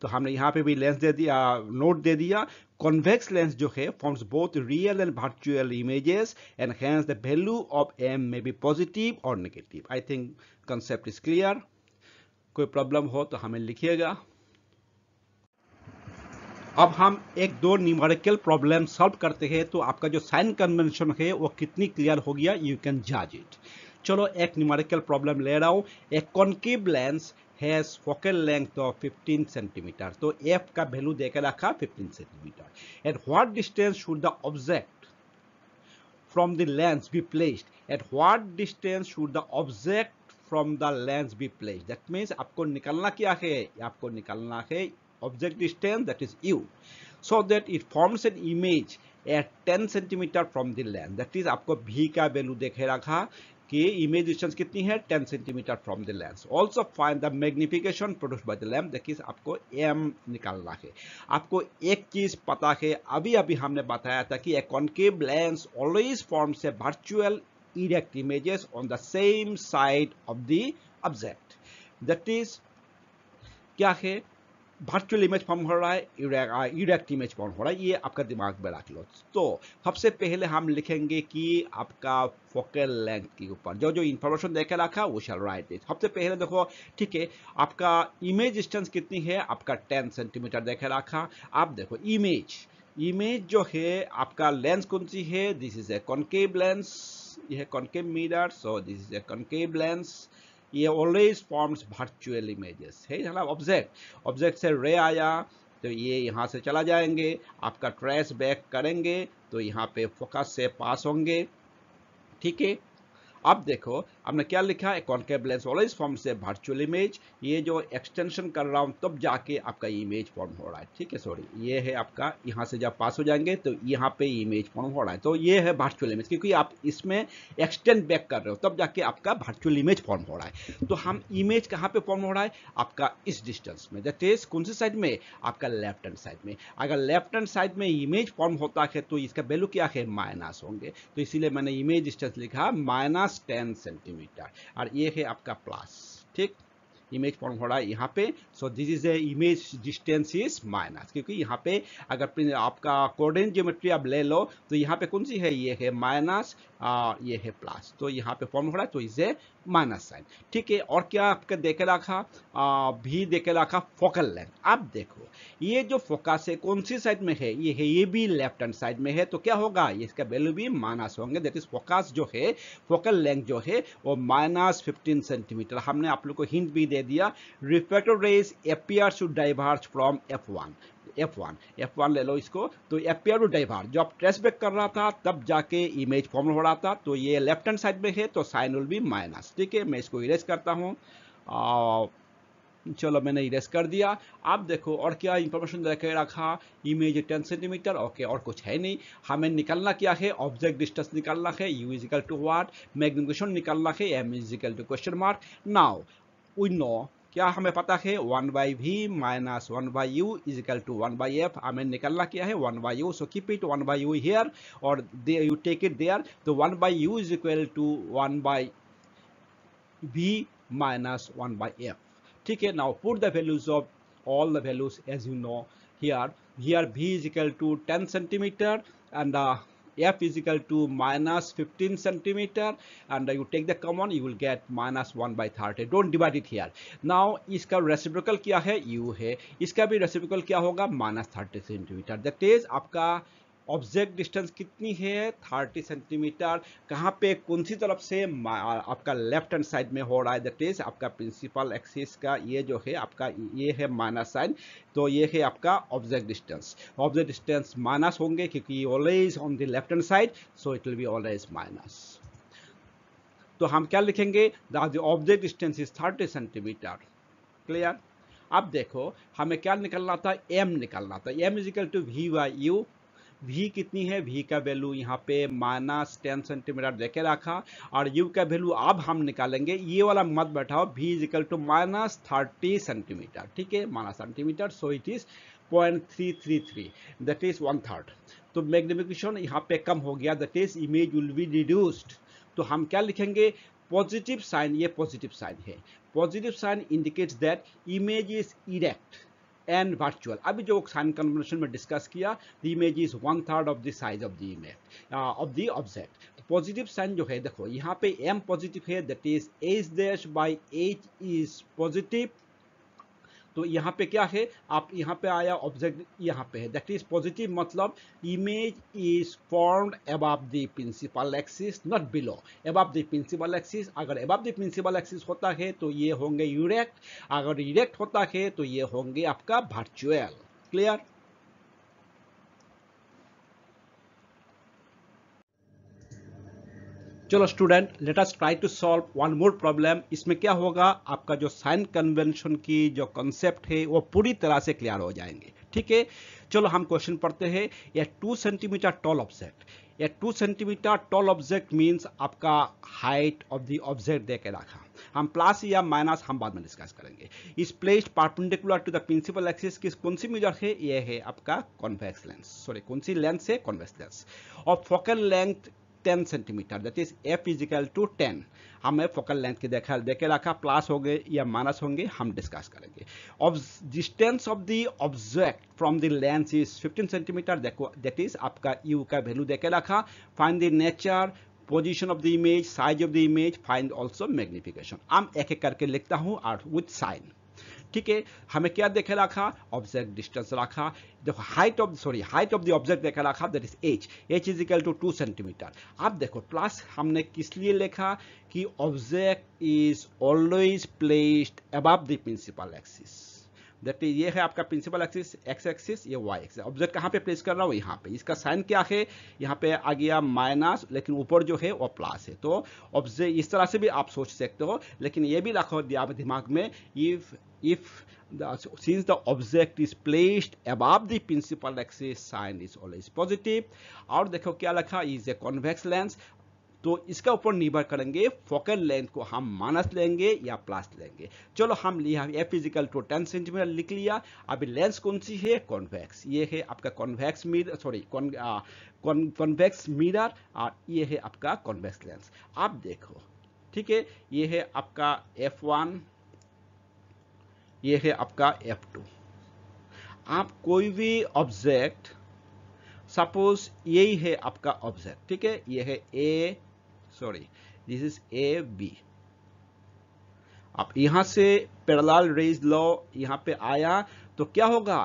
तो हमने यहाँ पे भी लेंस दे दिया नोट दे दिया Convex lens जो है forms both real and virtual images and hence the value of m may be positive or negative. I think concept is clear. कोई problem हो तो हमें लिखिएगा अब हम एक दो न्यूमेरिकल प्रॉब्लम सॉल्व करते हैं तो आपका जो साइन कन्वेंशन है वो कितनी क्लियर हो गया यू कैन जज इट चलो एक न्यूमेरिकल प्रॉब्लम ले रहा हूँ एक concave lens has focal length of 15 centimetre तो एफ का वैल्यू देकर रखा 15 centimetre at what distance should the object from the lens be placed at what distance should the object from the lens be placed that means आपको निकलना क्या है आपको निकलना है object distance that is U so that it forms an image at 10 centimetre from the lens that is आपको भी का वैल्यू देखे रखा कि इमेज डिस्टेंस कितनी है 10 centimetre from the lens also find the magnification produced by the lamp देखिए आपको एम निकालना है आपको एक चीज पता है अभी अभी हमने बताया था कि a concave lens always forms a virtual erect images on the same side of the object that is क्या है वर्चुअल इमेज फॉर्म हो रहा है इरेक्ट इमेज फॉर्म हो रहा है ये आपका दिमाग में रख लो तो सबसे पहले हम लिखेंगे कि आपका फोकल लेंथ के ऊपर जो जो इन्फॉर्मेशन देकर रखा वो शैल राइट इट सबसे पहले देखो ठीक है आपका इमेज डिस्टेंस कितनी है आपका टेन सेंटीमीटर देकर रखा आप देखो इमेज इमेज जो है आपका लेंस कौन सी है this is a concave lens ये concave mirror so this is a concave lens ये ऑलवेज फॉर्म्स वर्चुअल इमेजेस है ना ऑब्जेक्ट ऑब्जेक्ट से रे आया तो ये यहाँ से चला जाएंगे आपका ट्रेस बैक करेंगे तो यहाँ पे फोकस से पास होंगे ठीक है अब देखो आपने क्या लिखा है concave lens always forms a virtual image ये जो एक्सटेंशन कर रहा हूँ तब जाके आपका इमेज फॉर्म हो रहा है ठीक है सॉरी ये है आपका यहाँ से जब पास हो जाएंगे तो यहाँ पे इमेज फॉर्म हो रहा है तो ये है वर्चुअल इमेज क्योंकि आप इसमें एक्सटेंड बैक कर रहे हो तब जाके आपका वर्चुअल इमेज फॉर्म हो रहा है तो हम इमेज कहाँ पे फॉर्म हो रहा है आपका इस डिस्टेंस में दैट इज कौन सी साइड में आपका लेफ्ट हैंड साइड में अगर लेफ्ट हैंड साइड में इमेज फॉर्म होता है तो इसका वैल्यू क्या है माइनस होंगे तो इसीलिए मैंने इमेज डिस्टेंस लिखा माइनस टेन सेंटीमीटर मीटर और ये है आपका प्लस ठीक इमेज फॉर्म हो रहा है यहाँ पे so this is a image distance is minus क्योंकि यहाँ पे अगर आपका कोऑर्डिनेट ज्योमेट्री आप ले लो तो यहाँ पे कौन सी है ये है माइनस ये है प्लस तो यहाँ पे फॉर्म हो रहा है तो इज ए माइनस साइन ठीक है और क्या आपका देखे रखा भी देखे रखा फोकल लेंथ आप देखो ये जो फोकस है कौन सी साइड में है ये है ये भी लेफ्ट हैंड साइड में है तो क्या होगा इसका वैल्यू भी माइनस होंगे दैट इज फोकस जो है फोकल लेंथ जो है वो माइनस फिफ्टीन सेंटीमीटर हमने आप लोग को हिंट भी दे दिया reflected rays appear to diverge from F one F one F one ले लो इसको तो एपियर टू डाइवर्ज जब ट्रेस बैक कर रहा था तब जाके इमेज फॉर्म हो रहा था तो ये लेफ्ट हैंड साइड में है तो साइन विल बी माइनस ठीक है मैं इसको इरेज करता हूँ चलो मैंने इरेज कर दिया आप देखो और क्या इंफॉर्मेशन देखे रखा इमेज टेन सेंटीमीटर ओके और कुछ है नहीं हमें निकलना क्या है ऑब्जेक्ट डिस्टेंस निकालना है U equal to what magnification निकालना है M equal to question mark now शून्य क्या हमें पता है one by we minus one by you equal to one by F हमें निकलना क्या है one by U so keep it one by U here और they you take it there तो one by U is equal to one by we minus one by F ठीक है now put the values of all the values as you know here here V is equal to ten centimetre and uh, f is equal to minus 15 centimeter and you take the common you will get minus 1 by 30 don't divide it here now इसका reciprocal kya hai u है इसका bhi reciprocal kya hoga minus 30 centimeter that is आपका object distance कितनी है 30 centimetre कहाँ पे कौन सी तरफ से आपका लेफ्ट हैंड साइड में हो रहा है दैट इज आपका प्रिंसिपल एक्सिस का ये जो है आपका ये है माइनस साइन तो ये है आपका object distance object distance minus होंगे क्योंकि always on the left hand side so it will be always minus तो हम क्या लिखेंगे object distance is thirty centimetre clear अब देखो हमें क्या निकलना था m निकलना था m equal to we by U V कितनी है वी का वैल्यू यहाँ पे माइनस टेन सेंटीमीटर देके रखा और यू का वैल्यू अब हम निकालेंगे ये वाला मत बैठाओ V is equal to minus thirty centimetre ठीक है minus centimetre so it is point three three three that is one third तो मैग्निफिकेशन यहाँ पे कम हो गया that is image will be reduced तो हम क्या लिखेंगे पॉजिटिव साइन ये पॉजिटिव साइन है positive sign indicates that image is erect and virtual अभी जो साइन कन्वर्शन में डिस्कस किया the image is one third of the size of the image of the object positive sign जो है देखो यहाँ पे एम पॉजिटिव है that is H dash by H is positive तो यहाँ पे क्या है आप यहाँ पे आया ऑब्जेक्ट यहाँ पे है दैट इज पॉजिटिव मतलब image is form above the principal axis not below above the principal axis अगर एब द प्रिंसिपल एक्सिस होता है तो ये होंगे यूरेक्ट अगर इरेक्ट होता है तो ये होंगे आपका वर्चुअल क्लियर चलो student let us try to solve one more problem इसमें क्या होगा आपका जो साइन कन्वेंशन की जो कॉन्सेप्ट है वो पूरी तरह से क्लियर हो जाएंगे ठीक है चलो हम क्वेश्चन पढ़ते हैं यह टू सेंटीमीटर टॉल ऑब्जेक्ट यह two centimetre tall object means आपका हाइट ऑफ द ऑब्जेक्ट दे के रखा हम प्लस या माइनस हम बाद में डिस्कस करेंगे इस placed perpendicular to the principal axis किस कौन सी मेजर है यह है आपका कॉन्वेक्स लेंस सॉरी कौन सी लेंस है कॉन्वेक्स लेंस और focal length 10 centimetre that is F is equal to ten हमें फोकल लेंथ की देखा देखे रखा प्लस होंगे या माइनस होंगे हम डिस्कस करेंगे of distance of the object from the lens is 15 centimetre देखो दैट इज आपका यू का वैल्यू देखे रखा find the nature position of the image size of the image find also magnification हम एक एक करके लिखता हूँ और विथ साइन ठीक है हमें क्या देखे रखा ऑब्जेक्ट डिस्टेंस रखा देखो height of sorry height of the object देखे रखा that is H H is equal to two centimetre अब देखो प्लस हमने किस लिए लिखा कि object is always placed above the principal axis that is ये है आपका प्रिंसिपल एक्सिस एक्स एक्सिस ये वाई एक्सिस ऑब्जेक्ट कहाँ पे प्लेस कर रहा हूँ यहाँ पे इसका साइन क्या है यहाँ पे आ गया माइनस लेकिन ऊपर जो है वो प्लस है तो ऑब्जेक्ट इस तरह से भी आप सोच सकते हो लेकिन ये भी रखो दिमाग में if if the, since the object is placed above the principal axis sign is always positive और देखो क्या लिखा इज ए convex लेंस तो इसका ऊपर निर्भर करेंगे फोकल लेंथ को हम माइनस लेंगे या प्लस लेंगे चलो हम लिया a physical to ten centimetre लिख लिया अभी लेंस कौन सी है कॉन्वेक्स ये है आपका convex mirror sorry convex mirror और ये है आपका कॉन्वेक्स लेंस आप देखो ठीक है ये है आपका एफ वन ये है आपका F2 आप कोई भी ऑब्जेक्ट सपोज यही है आपका ऑब्जेक्ट ठीक है ये है A sorry this is A B आप यहां से पेरालाल रेज लॉ यहां पे आया तो क्या होगा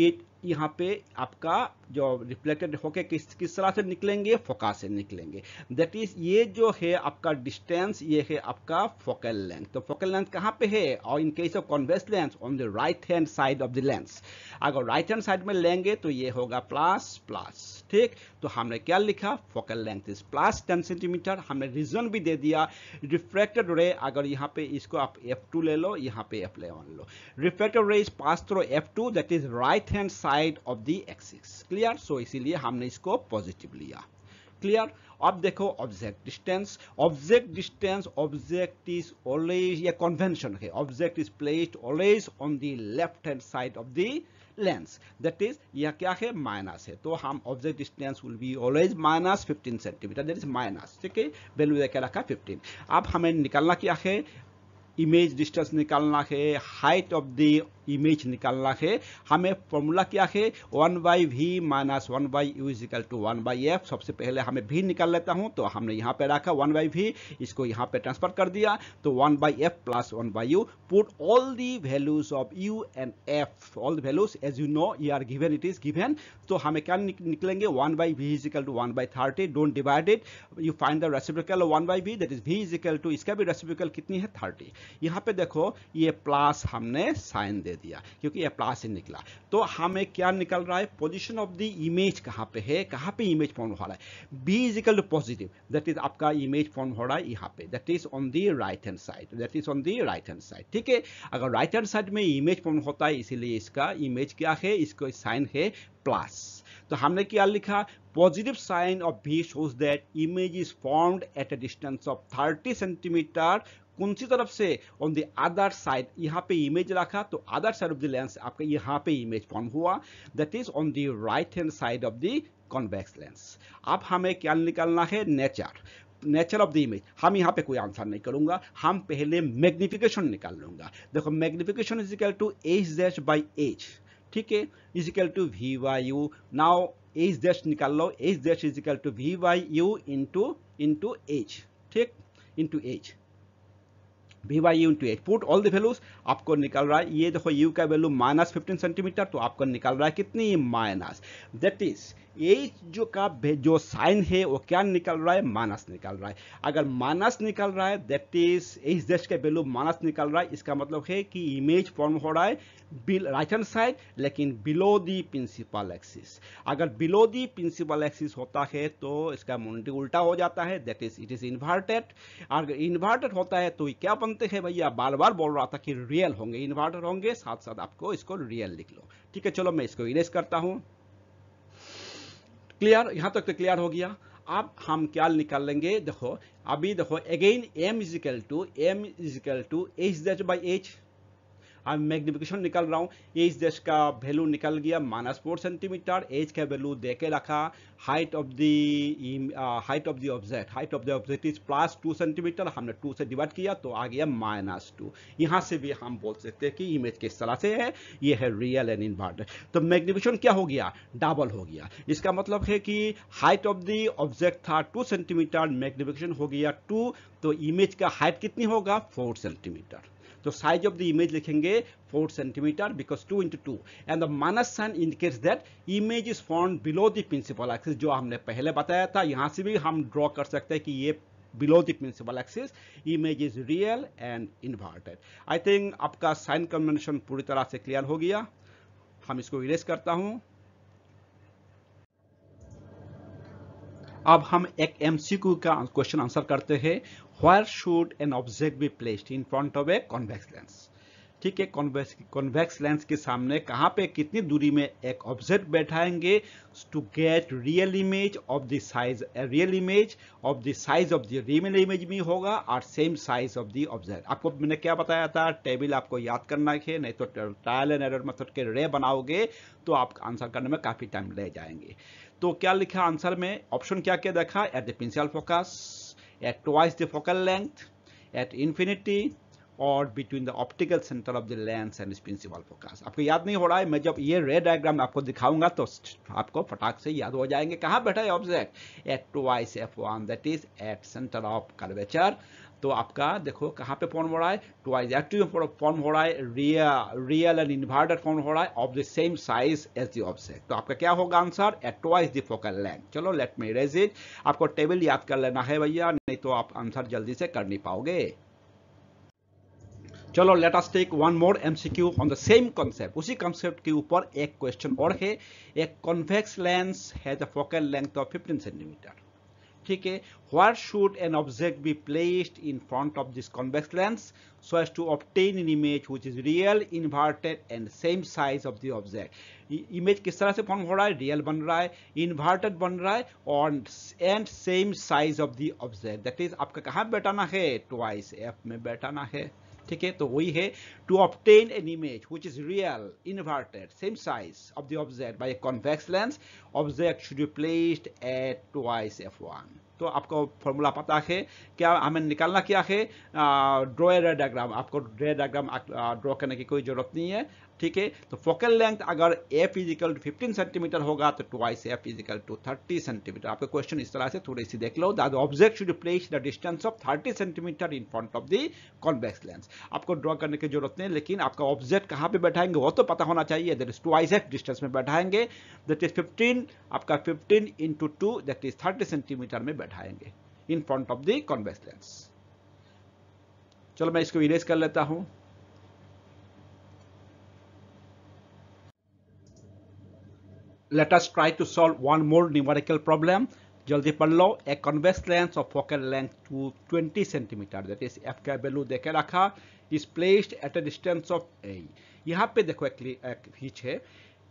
ये यहां पे आपका जो रिफ्लेक्टेड होके किस किस तरह से निकलेंगे फोका से निकलेंगे दैट इज ये जो है आपका डिस्टेंस ये है आपका फोकल लेंथ तो फोकल लेंथ कहाँ पे है और in case of convex lens on the right hand side of the lens अगर राइट हैंड साइड में लेंगे तो ये होगा प्लस प्लस ठीक तो हमने क्या लिखा focal length is plus ten centimetre हमने रीजन भी दे दिया रिफ्लेक्टेड रे अगर यहाँ पे इसको आप टू ले लो यहाँ पे एफ F11 लो reflected ray is pass through to that is right hand side of the axis clear so इसीलिए हमने इसको पॉजिटिव लिया क्लियर अब देखो object distance object distance object is always ये कन्वेंशन है object is placed always on the left hand side of the lens that is यह क्या है माइनस है तो हम object distance will be always minus 15 centimetre that is minus ठीक है वैल्यू देकर रखा 15 अब हमें निकालना क्या है इमेज डिस्टेंस निकालना है हाइट ऑफ द इमेज निकालना है हमें फॉर्मूला क्या है one by we minus one by you equal to one by f सबसे पहले हमें वी निकाल लेता हूँ तो हमने यहाँ पे रखा वन बाई वी इसको यहाँ पे ट्रांसफर कर दिया तो one by f plus one by u put all the values of u and f all values as you know u are given it is given तो हमें क्या निकलेंगे one by v equal to one by thirty don't divide it you find the reciprocal one by v that is v equal to इसका भी रेसिप्रिकल कितनी है thirty यहाँ पे देखो ये प्लस हमने साइन दे दिया क्योंकि यह से निकला तो हमें क्या निकल रहा है पोजिशन ऑफ द इमेज कहाँ पे है कहाँ पे इमेज फॉर्म हो रहा है v is equal to positive that is आपका इमेज फॉर्म हो रहा है यहाँ पे that is on the right hand side that is on the right hand side ठीक है अगर राइट हैंड साइड में इमेज फॉर्म होता है इसीलिए इसका इमेज क्या है इसको साइन है प्लस तो हमने क्या लिखा पॉजिटिव साइन ऑफ भी shows that image is formed at a distance of 30 centimetre कौन सी तरफ से ऑन द अदर साइड यहाँ पे इमेज रखा तो other side of the lens आपका यहाँ पे इमेज फॉर्म हुआ that is on the right hand side of the convex lens अब हमें क्या निकालना है nature nature of the image हम यहाँ पे कोई आंसर नहीं करूंगा हम पहले मैग्निफिकेशन निकाल लूंगा देखो magnification is equal to H dash by h ठीक है is equal to we by u now h dash निकाल लो h dash is equal to we by u into into h ठीक into h v by u into h put all the values आपको निकल रहा है ये देखो you का वैल्यू माइनस फिफ्टीन सेंटीमीटर तो आपको निकल रहा है कितनी माइनस दैट इज एच जो का जो साइन है वो क्या निकल रहा है माइनस निकल रहा है अगर माइनस निकल रहा है दैट इज एच डैश का वैल्यू माइनस निकल रहा है इसका मतलब है कि इमेज फॉर्म हो रहा है राइट हैंड साइड लेकिन बिलो दी प्रिंसिपल एक्सिस अगर बिलो दी प्रिंसिपल एक्सिस होता है तो इसका मोनिटी उल्टा हो जाता है that is it is inverted अगर इन्वर्टेड होता है तो क्या बन सुनते हैं भैया बार बार बोल रहा था कि रियल होंगे इन्वर्टर होंगे साथ साथ आपको इसको रियल लिख लो ठीक है चलो मैं इसको इरेज करता हूं क्लियर यहां तक तो क्लियर हो गया अब हम क्या निकाल लेंगे देखो अभी देखो again m equal to m equal to h dash by h अब मैग्निफिकेशन निकल रहा हूँ एज देश का वैल्यू निकल गया माइनस फोर सेंटीमीटर एज का वैल्यू दे के रखा height of the height of the object height of the object is plus two centimetre हमने टू से डिवाइड किया तो आ गया माइनस टू यहाँ से भी हम बोल सकते हैं कि इमेज किस तरह से है ये है रियल एंड इनवर्ट तो मैग्निफिकेशन क्या हो गया डबल हो गया इसका मतलब है कि हाइट ऑफ द ऑब्जेक्ट था टू सेंटीमीटर मैग्निफिकेशन हो गया टू तो इमेज का हाइट कितनी होगा फोर सेंटीमीटर तो साइज ऑफ द इमेज लिखेंगे 4 centimetre because 2 into two and the minus sign indicates that image is fond below the principal axis जो हमने पहले बताया था यहाँ से भी हम ड्रॉ कर सकते हैं कि ये below the principal axis image is real and inverted I think आपका साइन कॉम्बिनेशन पूरी तरह से क्लियर हो गया हम इसको इरेज करता हूँ अब हम एक एमसीक्यू का क्वेश्चन आंसर करते हैं where should an object be placed in front of a convex lens ठीक है कॉन्वेक्स कॉन्वेक्स लेंस के सामने कहाँ पे कितनी दूरी में एक ऑब्जेक्ट बैठाएंगे to get real image of the size real image of the size of the real image भी होगा और same size of the object आपको मैंने क्या बताया था टेबल आपको याद करना है नहीं तो ट्रायल एंड एरर मेथड के रे बनाओगे तो आप आंसर करने में काफ़ी टाइम ले जाएंगे तो क्या लिखा आंसर में ऑप्शन क्या क्या देखा at the principal focus at twice the focal length, at infinity, और between the optical centre of the lens and principal focus आपको याद नहीं हो रहा है मैं जब ये रेड डायग्राम आपको दिखाऊंगा तो आपको फटाक से याद हो जाएंगे कहां बैठा है object at twice f one that is at centre of curvature तो आपका देखो कहाँ पे फॉर्म हो रहा है ट्वाइस एक्टिव फॉर्म हो रहा है real real and inverted form हो रहा है of the same size as the object तो आपका क्या होगा answer at twice the focal length चलो लेट मी रेज इट आपको टेबल याद कर लेना है भैया नहीं तो आप आंसर जल्दी से कर नहीं पाओगे चलो let us take one more MCQ on the same concept उसी कॉन्सेप्ट के ऊपर एक क्वेश्चन और है एक convex lens has a focal length of 15 centimetre থেকে where should an object be placed in front of this convex lens so as to obtain an image which is real inverted and same size of the object image किस तरह से form हो रहा है real बन रहा है inverted बन रहा है और and same size of the object that is आपका कहाँ बैठाना है twice f में बैठाना है ठीक है तो वही है to obtain an image which is real inverted same size of the object by convex lens object should be placed at twice F one तो आपको फॉर्मूला पता है क्या हमें निकालना क्या है ड्रॉ ए डायग्राम आपको ड्रॉ डायग्राम ड्रॉ करने की कोई जरूरत नहीं है ठीक है तो फोकल लेंथ अगर f equal to fifteen centimetre होगा तो twice f equal to thirty centimetre आपका क्वेश्चन इस तरह से थोड़ी सी देख लो the object should place the distance of thirty centimetre in front of the convex lens आपको ड्रॉ करने की जरूरत नहीं लेकिन आपका ऑब्जेक्ट कहाँ पे बैठाएंगे वो तो पता होना चाहिए that is twice f distance में बैठाएंगे दैट इज फिफ्टीन आपका fifteen into two that is thirty centimetre में बैठाएंगे in front of the convex lens चलो मैं इसको इरेज कर लेता हूं let us try to solve one more numerical problem जल्दी पढ़ लो a convex lens of focal length to 20 centimetre that is f का वैल्यू देके रखा is placed at a distance of a यहाँ पे देखो एक हिच है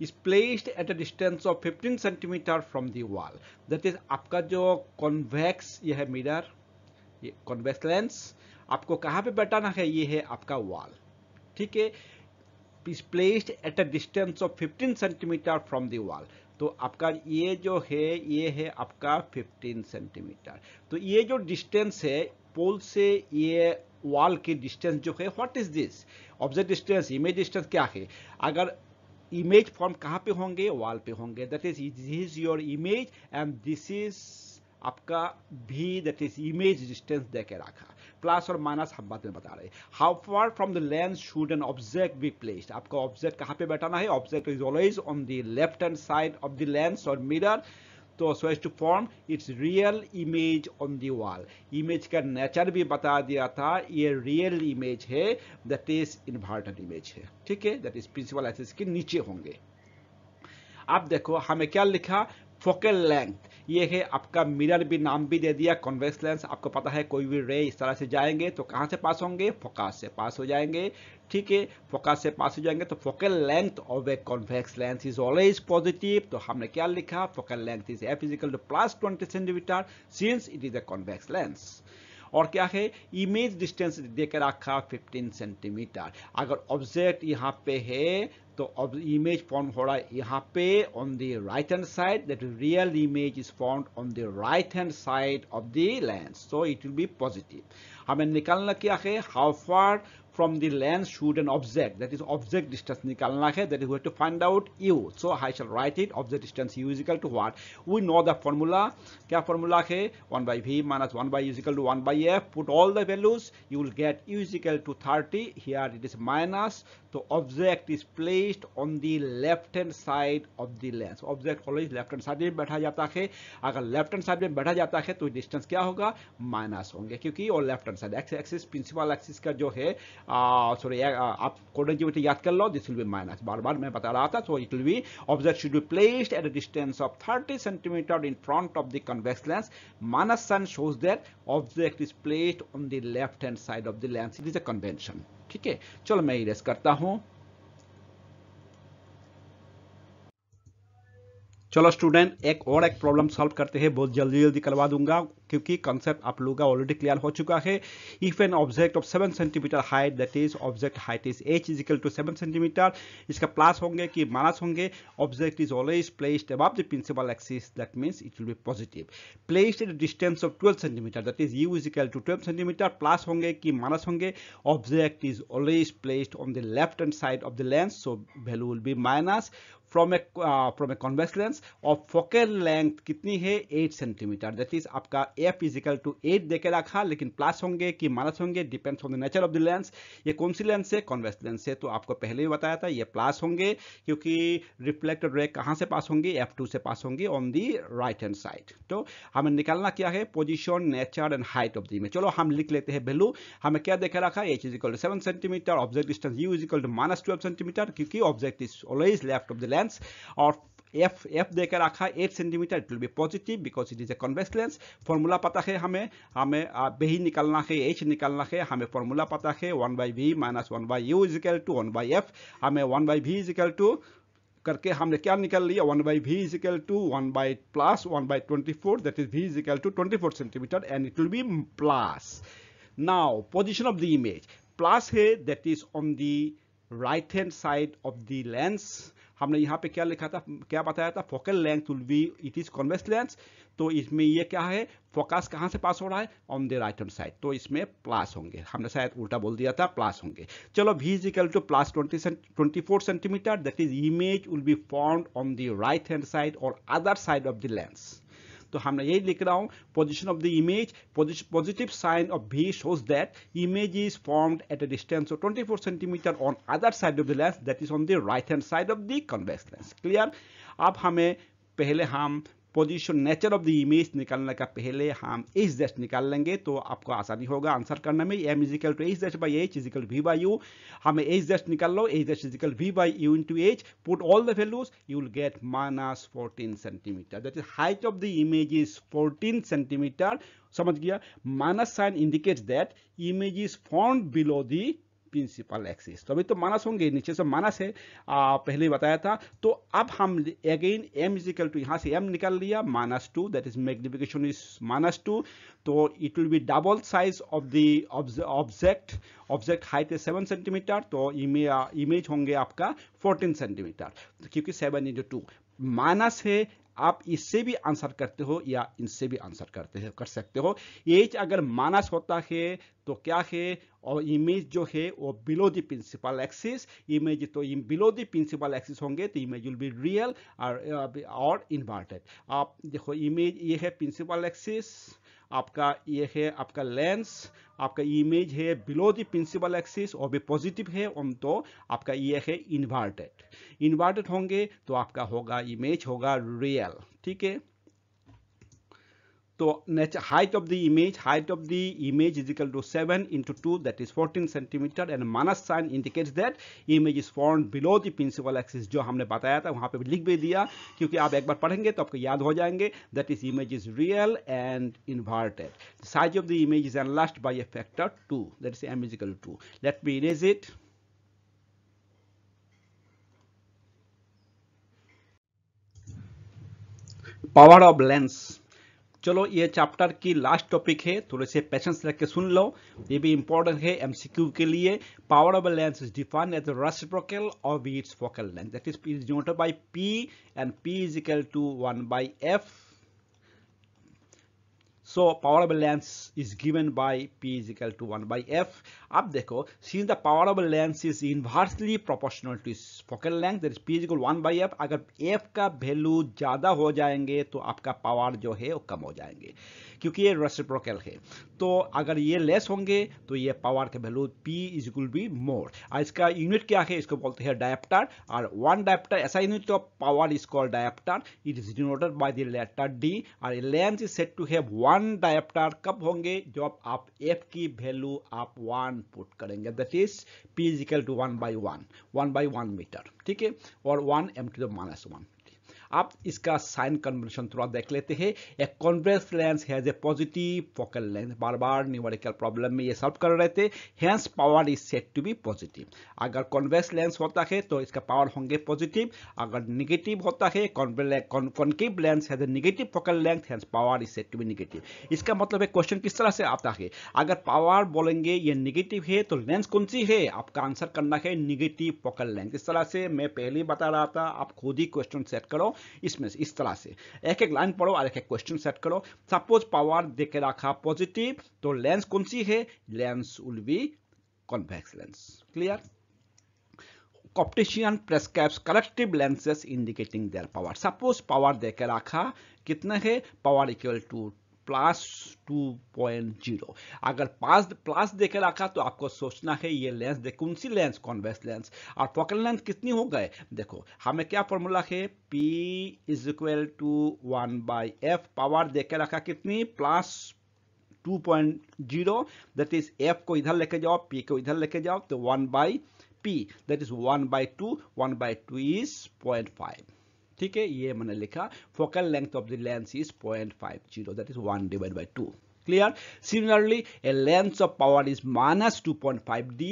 is placed at a distance of 15 centimetre from the wall that is आपका जो कॉन्वेक्स ये है मिरर कॉन्वेक्स लेंस आपको कहाँ पे बैठाना है ये है आपका वॉल ठीक है is placed at a distance of 15 centimetre from the wall तो आपका ये जो है ये है आपका 15 सेंटीमीटर तो ये जो डिस्टेंस है पोल से ये वॉल की डिस्टेंस जो है what is this object distance image distance क्या है अगर इमेज फॉर्म कहाँ पे होंगे वॉल पे होंगे that is is your image and this is आपका भी दैट इज इमेज डिस्टेंस दे के रखा प्लस और माइनस हम बाद में बता रहे हैं how far from the lens should an object be placed आपका ऑब्जेक्ट कहाँ पे बैठाना है object is always on the left hand side of the lens और मिरर तो so as to form its real image on the wall image का nature भी बता दिया था ये रियल इमेज है दैट इज इन्वर्टेड इमेज है ठीक है दैट इज प्रिंसिपल एक्सिस के नीचे होंगे आप देखो हमें क्या लिखा फोकल लेंथ ये है आपका मिरर भी नाम भी दे दिया कॉन्वेक्स लेंस आपको पता है कोई भी रे इस तरह से जाएंगे तो कहाँ से पास होंगे फोकास से पास हो जाएंगे ठीक है फोकस से पास हो जाएंगे तो focal length of a convex lens is always positive तो हमने क्या लिखा focal length is f equal to plus twenty centimetre since it is a convex lens और क्या है इमेज डिस्टेंस देकर रखा 15 सेंटीमीटर अगर ऑब्जेक्ट यहाँ पे है the, of the image formed for यहाँ on the right hand side that real image is formed on the right hand side of the lens so it will be positive हमें निकालना क्या है how far from the lens should an object that is object distance निकालना है that is we have to find out u so I shall write it object distance u is equal to what we know the formula क्या formula है 1 by v minus 1 by u is equal to 1 by f put all the values you will get u is equal to 30 here it is minus so object is placed on the left hand side of the lens object always left hand side में बैठा जाता है अगर left hand side में बैठा जाता है तो distance क्या होगा minus होंगे क्योंकि और left hand side x axis principal axis का जो है सॉरी आप कॉन्टिन्यूटी याद कर लो दिस विल बी माइनस बार बार मैं बता रहा था so it will be object should be placed at a distance of 30 centimetre in front of the convex lens minus sign shows that object is placed on the left hand side of the lens it is a convention ठीक है चलो मैं erase करता हूं चलो student एक और एक प्रॉब्लम सॉल्व करते हैं बहुत जल्दी जल्दी करवा दूंगा क्योंकि कंसेप्ट आप लोगों का ऑलरेडी क्लियर हो चुका है if an object of seven centimetre height that is object height is h equal to seven centimetre इसका प्लस होंगे कि माइनस होंगे object is always placed about the principal axis that means it will be positive placed at distance of twelve centimetre that is u equal to twelve centimetre plus होंगे कि minus होंगे object is always placed on the left hand side of the lens so value will be minus from a from a convex lens और focal length कितनी है eight centimetre that is आपका f equal to eight देके रखा लेकिन plus होंगे कि minus होंगे depends on the nature of the lens ये कौन सी लेंस है कॉन्वेक्स लेंस है तो आपको पहले ही बताया था ये प्लस होंगे क्योंकि रिफ्लेक्टेड रे कहाँ से पास होंगे एफ टू से पास होंगे on the right hand side तो हमें निकालना क्या है position nature and height of the image चलो हम लिख लेते हैं वैल्यू हमें क्या देखे रखा है h equal to seven centimetre object distance u equal to minus twelve centimetre क्योंकि object is always left of the lens lens और f एफ देकर रखा 8 centimetre it will be positive because it is a convex lens formula पता है हमें हमें बे निकालना है एच निकालना है हमें फॉर्मूला पता है one by we minus one by you equal to one by F हमें one by v equal to करके हमने क्या निकल लिया one by v equal to one by plus one by twenty four that is v equal to twenty four centimetre and it will be plus now position of the image plus है that is on the right hand side of the lens हमने यहाँ पे क्या लिखा था क्या बताया था focal length will be it is convex length तो इसमें ये क्या है फोकस कहाँ से पास हो रहा है on the right hand side तो इसमें प्लस होंगे हमने शायद उल्टा बोल दिया था प्लस होंगे चलो v is to plus twenty twenty four centimetre that is image will be found on the right hand side और other side of the lens तो हम यही लिख रहा हूँ position of the image positive sign of भी shows that image is formed at a distance of 24 centimeter on other side of the lens that is on the right hand side of the convex lens clear अब हमें पहले हम position nature of the image निकालने का पहले हम H dash निकाल लेंगे तो आपको आसानी होगा आंसर करने में m equal to H dash by h equal v by u हमें एच डैश निकाल लो h dash equal v by u to h put all the values you will get minus fourteen centimetre that is height of the image is fourteen centimetre समझ गया minus sign indicates that image is fond below the principal axis तो अभी तो मानस होंगे नीचे से मानस है आ, पहले बताया था तो अब हम अगेन एम इक्वल टू यहाँ से एम निकल लिया minus two that is magnification is minus two तो it will be double size of the object object height है सेवन सेंटीमीटर तो इमेज होंगे आपका फोर्टीन सेंटीमीटर तो क्योंकि सेवन इंटू टू माइनस है आप इससे भी आंसर करते हो या इनसे भी आंसर करते हो कर सकते हो एज अगर मानस होता है तो क्या है और इमेज जो है वो below the principal axis image तो बिलो द प्रिंसिपल एक्सिस होंगे तो इमेज विल बी रियल और और इन्वर्टेड आप देखो इमेज ये है प्रिंसिपल एक्सिस आपका ये है आपका लेंस आपका इमेज है बिलो द प्रिंसिपल एक्सिस और भी पॉजिटिव है और तो आपका ये है इन्वर्टेड इन्वर्टेड होंगे तो आपका होगा इमेज होगा रियल ठीक है तो height of the image height of the image equal to seven into two that is fourteen centimetre and minus sign indicates that image is form below the principal axis जो हमने बताया था वहां पे लिख भी दिया क्योंकि आप एक बार पढ़ेंगे तो आपको याद हो जाएंगे that is image is real and inverted size of the image is enlarged by a factor two that is m equal to let me erase it power of lens चलो ये चैप्टर की last topic है थोड़े से patience रख के सुन लो ये भी इंपॉर्टेंट है एमसीक्यू के लिए power of lens is defined as reciprocal of its focal length that is is noted by p and p is equal to 1 by f So power balance is given by P is equal to 1 by F. अब देखो since the power balance is inversely proportional to its focal length there is P is equal to 1 by F अगर F का value ज़्यादा हो जाएंगे तो आपका power जो है वो कम हो जाएंगे क्योंकि ये रेसिप्रोकल है तो अगर ये लेस होंगे तो ये पावर के value p is equal be more और इसका यूनिट क्या है इसको बोलते हैं डायप्टर और वन डायप्टर ऐसा unit of power is called dioptre it is denoted by the letter D और lens is set to have one dioptre कब होंगे जब आप एफ की वैल्यू आप वन पुट करेंगे that is p is equal to one by one one by one metre ठीक है और one m to the minus one अब इसका साइन कन्वर्शन थोड़ा देख लेते हैं ए convex lens has a positive focal length बार बार न्यूमेरिकल प्रॉब्लम में ये सॉल्व कर रहे थे hence power is set to be positive अगर कॉन्वेक्स लेंस होता है तो इसका पावर होंगे पॉजिटिव अगर निगेटिव होता है concave lens has a negative focal length hence power is set to be negative इसका मतलब है क्वेश्चन किस तरह से आता है अगर पावर बोलेंगे ये निगेटिव है तो लेंस कौन सी है आपका आंसर करना है निगेटिव फोकल लेंथ इस तरह से मैं पहले ही बता रहा था आप खुद ही क्वेश्चन सेट करो इसमें से इस तरह से एक एक लाइन पढ़ो और एक एक क्वेश्चन सेट करो सपोज पावर दे के रखा पॉजिटिव तो लेंस कौन सी है lens will be convex lens clear optician prescribes corrective lenses indicating their power suppose power देकर रखा कितना है power equal to plus two point zero अगर पास प्लस देकर रखा तो आपको सोचना है ये लेंस देख कौन सी लेंस कॉन्वेक्स लेंस और फोकल लेंथ कितनी हो गए देखो हमें क्या फॉर्मूला है p is equal to one by f power देकर रखा कितनी प्लस 2.0 दैट इज एफ को इधर लेके जाओ पी को इधर लेके जाओ तो 1 by p that is 1 by two one by two is point five ठीक है ये मैंने लिखा focal length of the lens is point five zero that is one divide by two clear similarly a lens of power is minus two point five D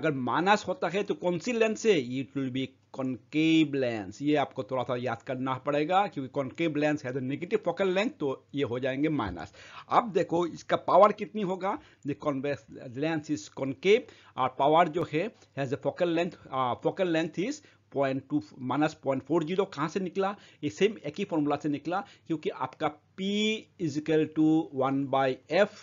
अगर minus होता है तो कौन सी लेंस है it will be concave lens ये आपको थोड़ा सा याद करना पड़ेगा क्योंकि कॉन्केव लेंस है तो नेगेटिव फोकल लेंथ तो ये हो जाएंगे माइनस अब देखो इसका पावर कितनी होगा the convex lens is concave और पावर जो है has a focal length focal length is point two minus point four zero कहाँ से निकला ये सेम एक ही फॉर्मूला से निकला क्योंकि आपका P equal to one by f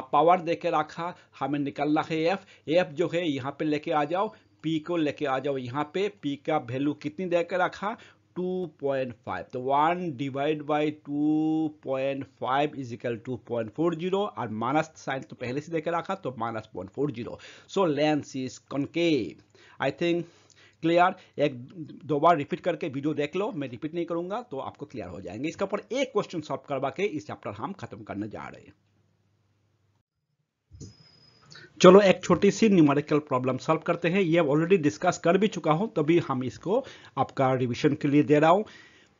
आप पावर दे रखा हमें निकलना है F F जो है यहाँ पे लेके आ जाओ पी को लेके आ जाओ यहाँ पे पी का वैल्यू कितनी देकर रखा 2.5 तो 1 divide by 2.5 point is equal to point four zero और माइनस साइन तो पहले से देकर रखा तो minus point four zero so lens is concave I think clear एक दो बार रिपीट करके वीडियो देख लो मैं रिपीट नहीं करूंगा तो आपको क्लियर हो जाएंगे इसके ऊपर एक क्वेश्चन सॉल्व करवा के इस चैप्टर हम खत्म करने जा रहे हैं चलो एक छोटी सी न्यूमेरिकल प्रॉब्लम सॉल्व करते हैं ये ऑलरेडी डिस्कस कर भी चुका हूं तभी हम इसको आपका रिविजन के लिए दे रहा हूं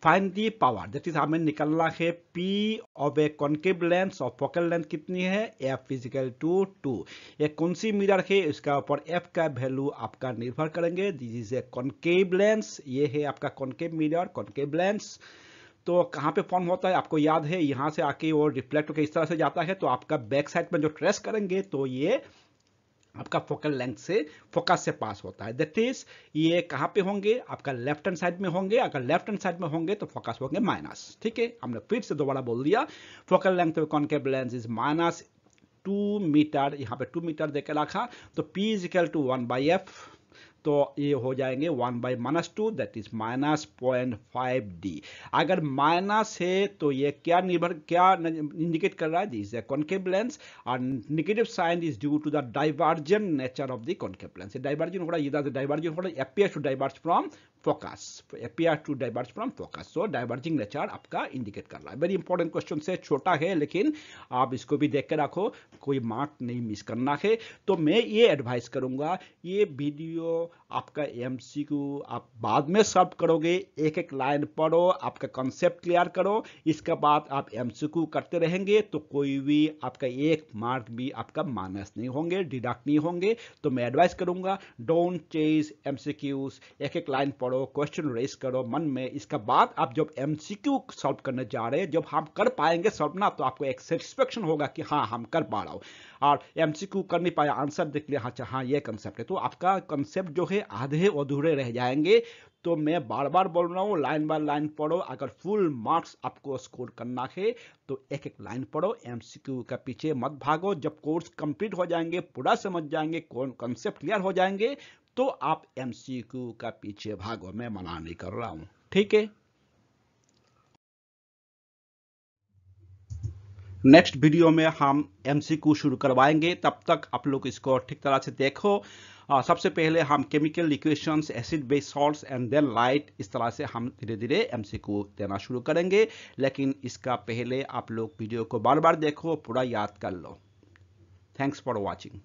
find the power that is हमें निकलना है p of a concave lens और फोकल लेंथ कितनी है एफ फिजिकल टू टू ये कौन सी मिरर है इसका ऊपर एफ का वैल्यू आपका निर्भर करेंगे this is a concave lens ये है आपका कॉन्केव मिरर कॉन्केव लेंस तो कहाँ पे फॉर्म होता है आपको याद है यहाँ से आके वो रिफ्लेक्ट होकर इस तरह से जाता है तो आपका बैक साइड में जो ट्रेस करेंगे तो ये आपका फोकल लेंथ से फोकस से पास होता है दैट इज ये कहाँ पे होंगे आपका लेफ्ट हैंड साइड में होंगे अगर लेफ्ट हैंड साइड में होंगे तो फोकस होंगे माइनस ठीक है हमने फिर से दोबारा बोल दिया focal length of concave lens is minus two metre यहाँ पे टू मीटर देकर रखा तो p is equal to one by f तो ये हो जाएंगे one by minus two that is minus point five D अगर माइनस है तो ये क्या निर्भर क्या इंडिकेट कर रहा है दिस ए कॉन्केव लेंस और negative sign is due to the divergent nature of the concave lens divergence हो रहा है डाइवर्जन हो रहा है appears to diverge from focus appears to diverge from focus so diverging nature आपका indicate कर रहा है वेरी इंपॉर्टेंट क्वेश्चन से छोटा है लेकिन आप इसको भी देख कर रखो कोई मार्क नहीं मिस करना है तो मैं ये एडवाइस करूंगा ये वीडियो आपका एम आप बाद में सॉल्व करोगे एक एक लाइन पढ़ो आपका कंसेप्ट क्लियर करो इसके बाद आप एम करते रहेंगे तो कोई भी आपका एक मार्क भी आपका माइनस नहीं होंगे डिडक्ट नहीं होंगे तो मैं एडवाइस करूंगा डोंट चेज एम एक एक लाइन पढ़ो क्वेश्चन रेस करो मन में इसके बाद आप जब एम सॉल्व करने जा रहे हैं जब हम कर पाएंगे सॉल्व ना तो आपको एक सेटिस्फेक्शन होगा कि हाँ हम कर पा रहा हूँ और एम कर नहीं पाया आंसर देख लिया हाँ अच्छा, हाँ ये कंसेप्ट है तो आपका कंसेप्ट जो है आधे आधे अधूरे रह जाएंगे तो मैं बार बार बोल रहा हूँ लाइन बाय लाइन पढ़ो अगर फुल मार्क्स आपको स्कोर करना है तो एक एक लाइन पढ़ो एमसीक्यू के पीछे मत भागो जब कोर्स कंप्लीट हो जाएंगे पूरा समझ जाएंगे कौन कंसेप्ट क्लियर हो जाएंगे तो आप एमसीक्यू का पीछे भागो मैं मना नहीं कर रहा हूँ ठीक है नेक्स्ट वीडियो में हम एमसीक्यू शुरू करवाएंगे तब तक आप लोग इसको ठीक तरह से देखो हाँ, सबसे पहले हम chemical equations acid base salts and then light इस तरह से हम धीरे धीरे एमसीक्यू देना शुरू करेंगे लेकिन इसका पहले आप लोग वीडियो को बार बार देखो पूरा याद कर लो थैंक्स फॉर वॉचिंग